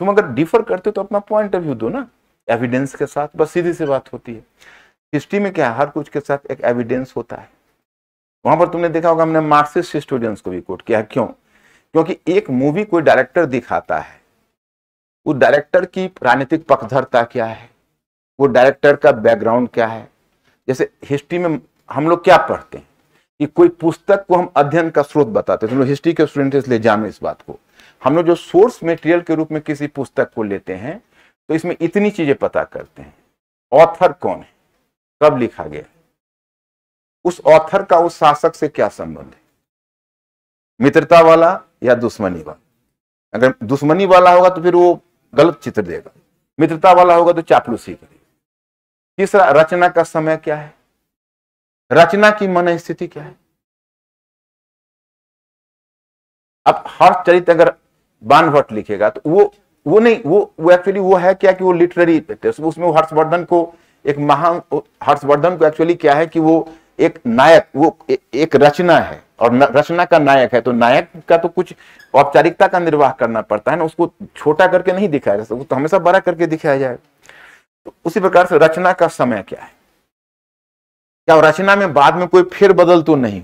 तुम अगर डिफर करते हो तो अपना पॉइंट ऑफ व्यू दो ना एविडेंस के साथ बस सीधी सी बात होती है हिस्ट्री में क्या है हर कुछ के साथ एक एविडेंस होता है वहां पर तुमने देखा होगा हमने मार्क्सिस्ट हिस्टोरियंस को भी कोट किया क्यों क्योंकि एक मूवी कोई डायरेक्टर दिखाता है वो डायरेक्टर की राजनीतिक पक्षधरता क्या है वो डायरेक्टर का बैकग्राउंड क्या है जैसे हिस्ट्री में हम लोग क्या पढ़ते हैं कि कोई पुस्तक को हम अध्ययन का स्रोत बताते हैं तो हिस्ट्री के स्टूडेंट इसलिए जाने इस बात को हम लोग जो सोर्स मटेरियल के रूप में किसी पुस्तक को लेते हैं तो इसमें इतनी चीजें पता करते हैं ऑथर कौन है कब लिखा गया उस ऑथर का उस शासक से क्या संबंध है मित्रता वाला या दुश्मनी वाला अगर दुश्मनी वाला होगा तो फिर वो गलत चित्र देगा मित्रता वाला होगा तो चापलूसी करेगा तीसरा रचना का समय क्या है रचना की मन स्थिति क्या है अब हर चरित्र अगर बानभट्ट लिखेगा तो वो वो नहीं वो वो एक्चुअली वो है क्या कि वो लिटरेरी उसमें वो हर्षवर्धन को एक महान हर्षवर्धन को एक्चुअली क्या है कि वो एक नायक वो ए, एक रचना है और न, रचना का नायक है तो नायक का तो कुछ औपचारिकता का निर्वाह करना पड़ता है ना उसको छोटा करके नहीं दिखाया जा सकता तो हमेशा बड़ा करके दिखाया जाए तो उसी प्रकार से रचना का समय क्या है क्या रचना में बाद में कोई फिर बदल तो नहीं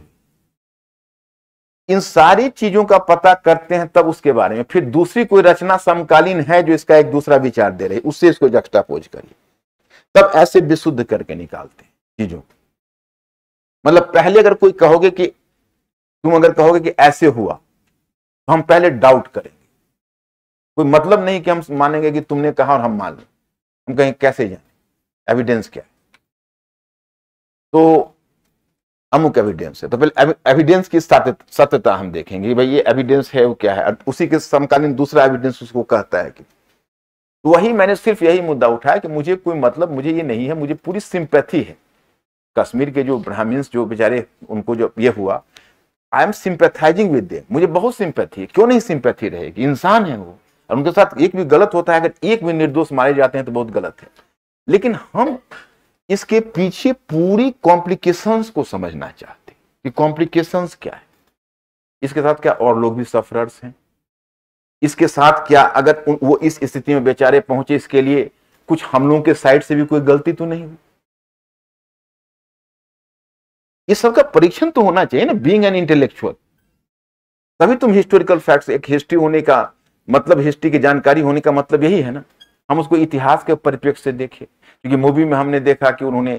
इन सारी चीजों का पता करते हैं तब उसके बारे में फिर दूसरी कोई रचना समकालीन है जो इसका एक दूसरा विचार दे रही है उससे इसको जक्टापोज करिए तब ऐसे विशुद्ध करके निकालते हैं चीजों मतलब पहले अगर कोई कहोगे कि तुम अगर कहोगे कि ऐसे हुआ तो हम पहले डाउट करेंगे कोई मतलब नहीं कि हम मानेंगे कि तुमने कहा और हम मान लें हम कहें कैसे जाने एविडेंस क्या है तो अमुक एविडेंस है तो पहले एविडेंस की सत्यता हम देखेंगे भाई ये एविडेंस है वो क्या है उसी के समकालीन दूसरा एविडेंस उसको कहता है कि तो वही मैंने सिर्फ यही मुद्दा उठाया कि मुझे कोई मतलब मुझे ये नहीं है मुझे पूरी सिंपैथी है कश्मीर के जो ब्राह्मीन्स जो बेचारे उनको जो ये हुआ आई एम सिंपैथाइजिंग विद दे मुझे बहुत सिंपैथी है क्यों नहीं सिंपैथी रहेगी इंसान है वो और उनके साथ एक भी गलत होता है अगर एक भी निर्दोष मारे जाते हैं तो बहुत गलत है लेकिन हम इसके पीछे पूरी कॉम्प्लिकेशंस को समझना चाहते कि कॉम्प्लिकेशंस क्या है इसके साथ क्या और लोग भी सफरर्स हैं इसके साथ क्या अगर वो इस स्थिति में बेचारे पहुंचे इसके लिए कुछ हम लोगों के साइड से भी कोई गलती तो नहीं हुई ये सबका परीक्षण तो होना चाहिए ना बींग एन इंटेलेक्चुअल तभी तुम हिस्टोरिकल फैक्ट्स एक हिस्ट्री होने का मतलब हिस्ट्री की जानकारी होने का मतलब यही है ना हम उसको इतिहास के परिप्रेक्ष्य से देखें क्योंकि मूवी में हमने देखा कि उन्होंने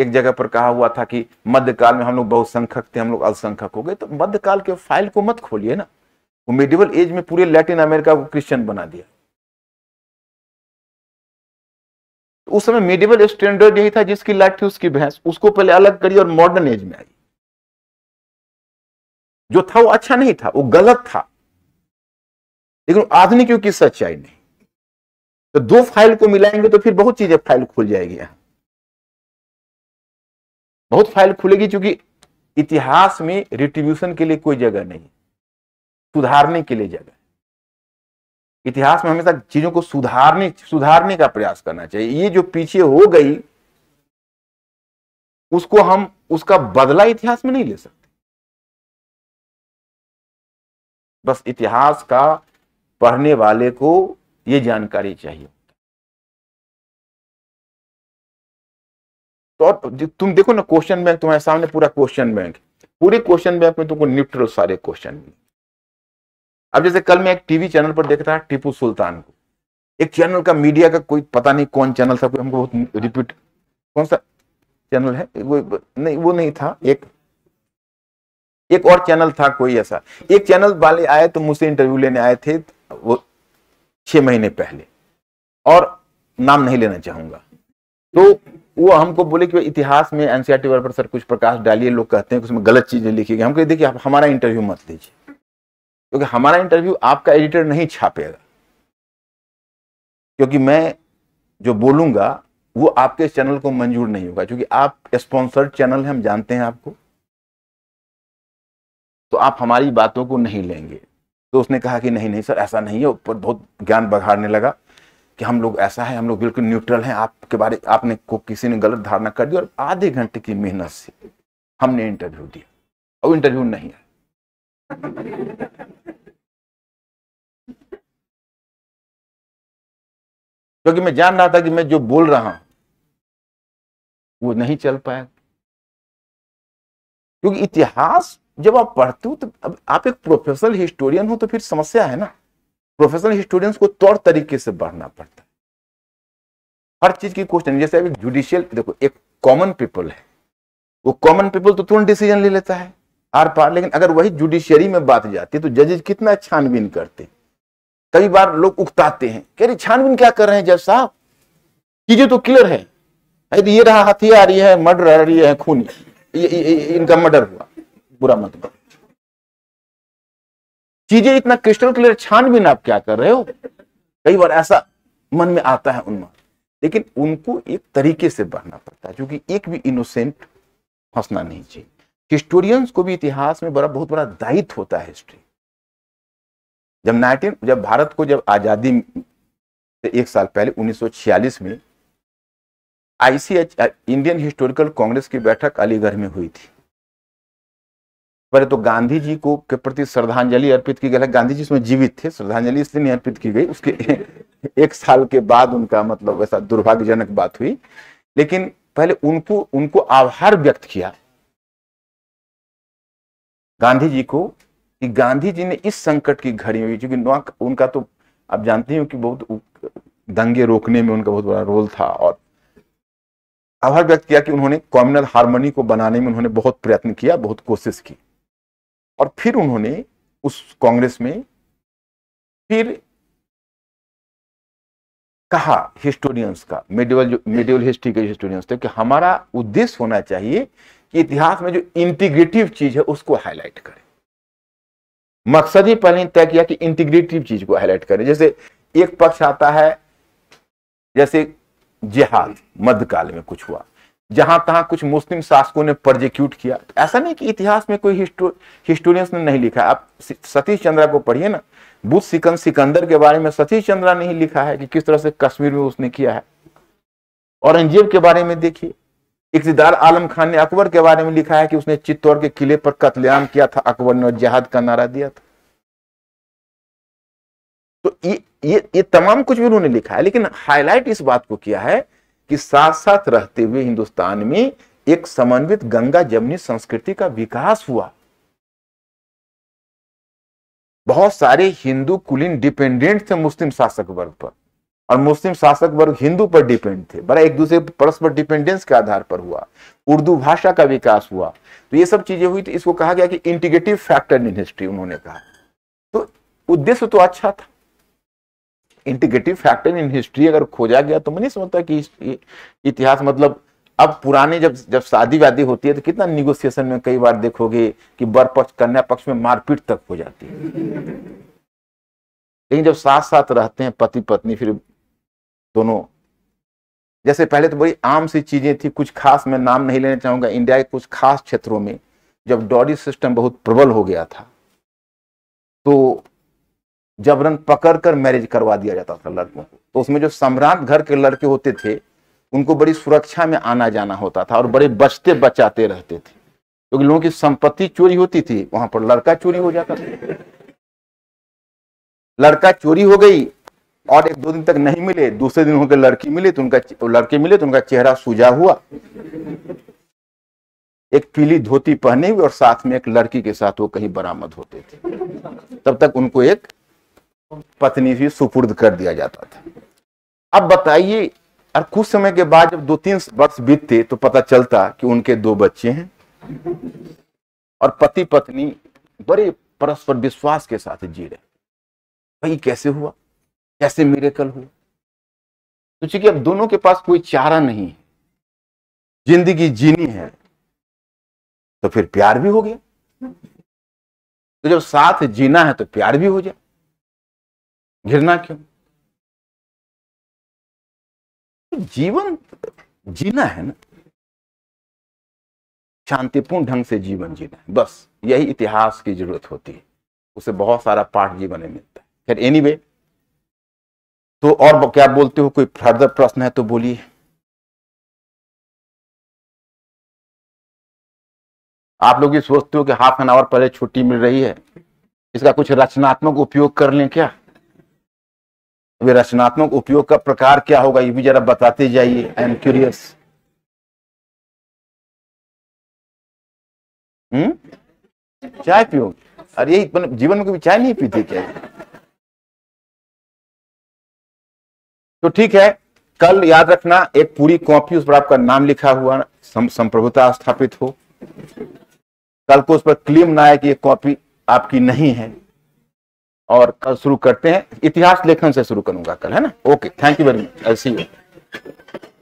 एक जगह पर कहा हुआ था कि मध्यकाल में हम लोग बहुसंख्यक थे हम लोग अल्पसंख्यक हो गए तो मध्यकाल के फाइल को मत खोलिए ना वो मिडिवल एज में पूरे लैटिन अमेरिका को क्रिश्चियन बना दिया तो उस समय मिडिवल स्टैंडर्ड यही था जिसकी लाइट थी उसकी भैंस उसको पहले अलग करी और मॉडर्न एज में आई जो था वो अच्छा नहीं था वो गलत था लेकिन आधुनिक युग की सच्चाई नहीं तो दो फाइल को मिलाएंगे तो फिर बहुत चीजें फाइल खुल जाएगी बहुत फाइल खुलेगी क्योंकि इतिहास में रिट्रीब्यूशन के लिए कोई जगह नहीं सुधारने के लिए जगह इतिहास में हमेशा चीजों को सुधारने सुधारने का प्रयास करना चाहिए ये जो पीछे हो गई उसको हम उसका बदला इतिहास में नहीं ले सकते बस इतिहास का पढ़ने वाले को ये जानकारी चाहिए तो, तो तुम देखो ना क्वेश्चन बैंक तुम्हारे सामने पूरा क्वेश्चन बैंक पूरे क्वेश्चन बैंक में तुमको न्यूट्रल सारे क्वेश्चन अब जैसे कल मैं एक टीवी चैनल पर देख रहा टीपू सुल्तान को एक चैनल का मीडिया का कोई पता नहीं कौन चैनल था हमको बहुत रिपीट कौन सा चैनल है वो नहीं वो नहीं था एक एक और चैनल था कोई ऐसा एक चैनल वाले आए तो मुझसे इंटरव्यू लेने आए थे वो छह महीने पहले और नाम नहीं लेना चाहूँगा तो वो हमको बोले कि इतिहास में एनसीआरटी पर सर कुछ प्रकाश डालिए लोग कहते हैं कि उसमें गलत चीज़ें लिखी गई हम कहे देखिए आप हमारा इंटरव्यू मत लीजिए क्योंकि हमारा इंटरव्यू आपका एडिटर नहीं छापेगा क्योंकि मैं जो बोलूंगा वो आपके चैनल को मंजूर नहीं होगा क्योंकि आप स्पॉन्सर्ड चैनल हैं हम जानते हैं आपको तो आप हमारी बातों को नहीं लेंगे तो उसने कहा कि नहीं नहीं सर ऐसा नहीं है ऊपर बहुत ज्ञान बघाड़ने लगा कि हम लोग ऐसा है हम लोग बिल्कुल न्यूट्रल हैं आपके बारे आपने को किसी ने गलत धारणा कर दी और आधे घंटे की मेहनत से हमने इंटरव्यू दिया और इंटरव्यू नहीं आया क्योंकि मैं जान रहा था कि मैं जो बोल रहा हूं वो नहीं चल पाया क्योंकि इतिहास जब आप पढ़ते हो तो अब आप एक प्रोफेशनल हिस्टोरियन हो तो फिर समस्या है ना प्रोफेशनल हिस्टोरियंस को तौर तरीके से बढ़ना पड़ता है हर चीज की क्वेश्चन जैसे अभी जुडिशियल देखो एक कॉमन पीपल है वो कॉमन पीपल तो तुरंत डिसीजन ले लेता है आर पार लेकिन अगर वही जुडिशियरी में बात जाती है तो जजेज कितना छानबीन करते कई बार लोग उकताते हैं कह रहे छानबीन क्या कर रहे हैं जज साहब चीजें तो क्लियर है ये रहा हथियार ये है मर्डर ये है खून इनका मर्डर हुआ बुरा मत बनो चीजें इतना क्रिस्टल क्लियर छान भी ना आप क्या कर रहे हो कई बार ऐसा मन में आता है उनमें लेकिन उनको एक तरीके से बढ़ना पड़ता है क्योंकि एक भी इनोसेंट फंसना नहीं चाहिए हिस्टोरियंस को भी इतिहास में बड़ा बहुत बड़ा दायित्व होता है हिस्ट्री जब नाइनटीन जब भारत को जब आज़ादी से एक साल पहले 1946 में आईसीएच इंडियन हिस्टोरिकल कांग्रेस की बैठक अलीगढ़ में हुई थी पहले तो गांधी जी को के प्रति श्रद्धांजलि अर्पित की गई गांधी जी इसमें जीवित थे श्रद्धांजलि इसलिए नहीं अर्पित की गई उसके [LAUGHS] एक साल के बाद उनका मतलब ऐसा दुर्भाग्यजनक बात हुई लेकिन पहले उनको उनको आभार व्यक्त किया गांधी जी को कि गांधी जी ने इस संकट की घड़ी में क्योंकि उनका तो आप जानते हो कि बहुत दंगे रोकने में उनका बहुत बड़ा रोल था और आभार व्यक्त किया कि उन्होंने कॉम्युनल हारमोनी को बनाने में उन्होंने बहुत प्रयत्न किया बहुत कोशिश की और फिर उन्होंने उस कांग्रेस में फिर कहा हिस्टोरियंस का मेडिवल जो मेडिवल हिस्ट्री के हिस्टोरियंस थे कि हमारा उद्देश्य होना चाहिए कि इतिहास में जो इंटीग्रेटिव चीज है उसको हाईलाइट करें मकसद ही पहले तय किया कि इंटीग्रेटिव चीज को हाईलाइट करें जैसे एक पक्ष आता है जैसे जिहाद मध्यकाल में कुछ हुआ जहां तहां कुछ मुस्लिम शासकों ने प्रोजिक्यूट किया तो ऐसा नहीं कि इतिहास में कोई हिस्टो हिस्टोरियंस ने नहीं लिखा आप सतीश चंद्रा को पढ़िए ना बुद्ध सिकंद सिकंदर के बारे में सतीश चंद्रा ने ही लिखा है कि किस तरह से कश्मीर में उसने किया है औरंगजेब के बारे में देखिए इकतदार आलम खान ने अकबर के बारे में लिखा है कि उसने चित्तौड़ के किले पर कतलेआम किया था अकबर ने और जहाद का नारा दिया था तो ये ये ये तमाम कुछ भी उन्होंने लिखा है लेकिन हाईलाइट इस बात को किया है कि साथ साथ रहते हुए हिंदुस्तान में एक समन्वित गंगा जमनी संस्कृति का विकास हुआ बहुत सारे हिंदू कुलीन डिपेंडेंट थे मुस्लिम शासक वर्ग पर और मुस्लिम शासक वर्ग हिंदू पर डिपेंड थे बड़ा एक दूसरे परस्पर डिपेंडेंस के आधार पर हुआ उर्दू भाषा का विकास हुआ तो ये सब चीजें हुई तो इसको कहा गया कि इंटीग्रेटिव फैक्टर इन हिस्ट्री उन्होंने कहा तो उद्देश्य तो अच्छा था इंटीग्रेटिव फैक्टर इन हिस्ट्री अगर खोजा गया तो मैं नहीं समझता कि इतिहास मतलब अब पुराने जब जब शादी वादी होती है तो कितना निगोसिएशन में कई बार देखोगे कि बर पक्ष कन्या पक्ष में मारपीट तक हो जाती है लेकिन जब साथ साथ रहते हैं पति पत्नी फिर दोनों जैसे पहले तो बड़ी आम सी चीजें थी कुछ खास मैं नाम नहीं लेना चाहूंगा इंडिया के कुछ खास क्षेत्रों में जब डॉडी सिस्टम बहुत प्रबल हो गया था तो जबरन पकड़ कर मैरिज करवा दिया जाता था लड़कों को तो उसमें जो सम्राट घर के लड़के होते थे उनको बड़ी सुरक्षा में आना जाना होता था और बड़े बचते बचाते रहते थे क्योंकि तो लोगों की संपत्ति चोरी होती थी वहां पर लड़का चोरी हो जाता था लड़का चोरी हो गई और एक दो दिन तक नहीं मिले दूसरे दिन होकर लड़की मिले तो उनका लड़के मिले तो उनका चेहरा सूझा हुआ एक पीली धोती पहने हुए और साथ में एक लड़की के साथ वो कहीं बरामद होते थे तब तक उनको एक पत्नी भी सुपुर्द कर दिया जाता था अब बताइए और कुछ समय के बाद जब दो तीन वर्ष बीतते तो पता चलता कि उनके दो बच्चे हैं और पति पत्नी बड़े परस्पर विश्वास के साथ जी रहे भाई कैसे हुआ कैसे मेरे कल हुआ तो चूंकि अब दोनों के पास कोई चारा नहीं है जिंदगी जीनी है तो फिर प्यार भी हो गया तो जब साथ जीना है तो प्यार भी हो जाए घिरना क्यों जीवन जीना है ना शांतिपूर्ण ढंग से जीवन जीना है बस यही इतिहास की जरूरत होती है उसे बहुत सारा पाठ जीवन में मिलता है फिर एनी anyway, तो और क्या बोलते हो कोई फर्दर प्रश्न है तो बोलिए आप लोग ये सोचते हो कि हाफ एन आवर पहले छुट्टी मिल रही है इसका कुछ रचनात्मक उपयोग कर लें क्या वे रचनात्मक उपयोग का प्रकार क्या होगा ये भी जरा बताते जाइए आई एम क्यूरियस हम्म चाय पियो अरे यही जीवन में कभी चाय नहीं पीते क्या तो ठीक है कल याद रखना एक पूरी कॉपी उस पर आपका नाम लिखा हुआ सम, संप्रभुता स्थापित हो कल को उस पर क्लेम ना आए कि ये कॉपी आपकी नहीं है और कल शुरू करते हैं इतिहास लेखन से शुरू करूंगा कल है ना okay thank you very much see you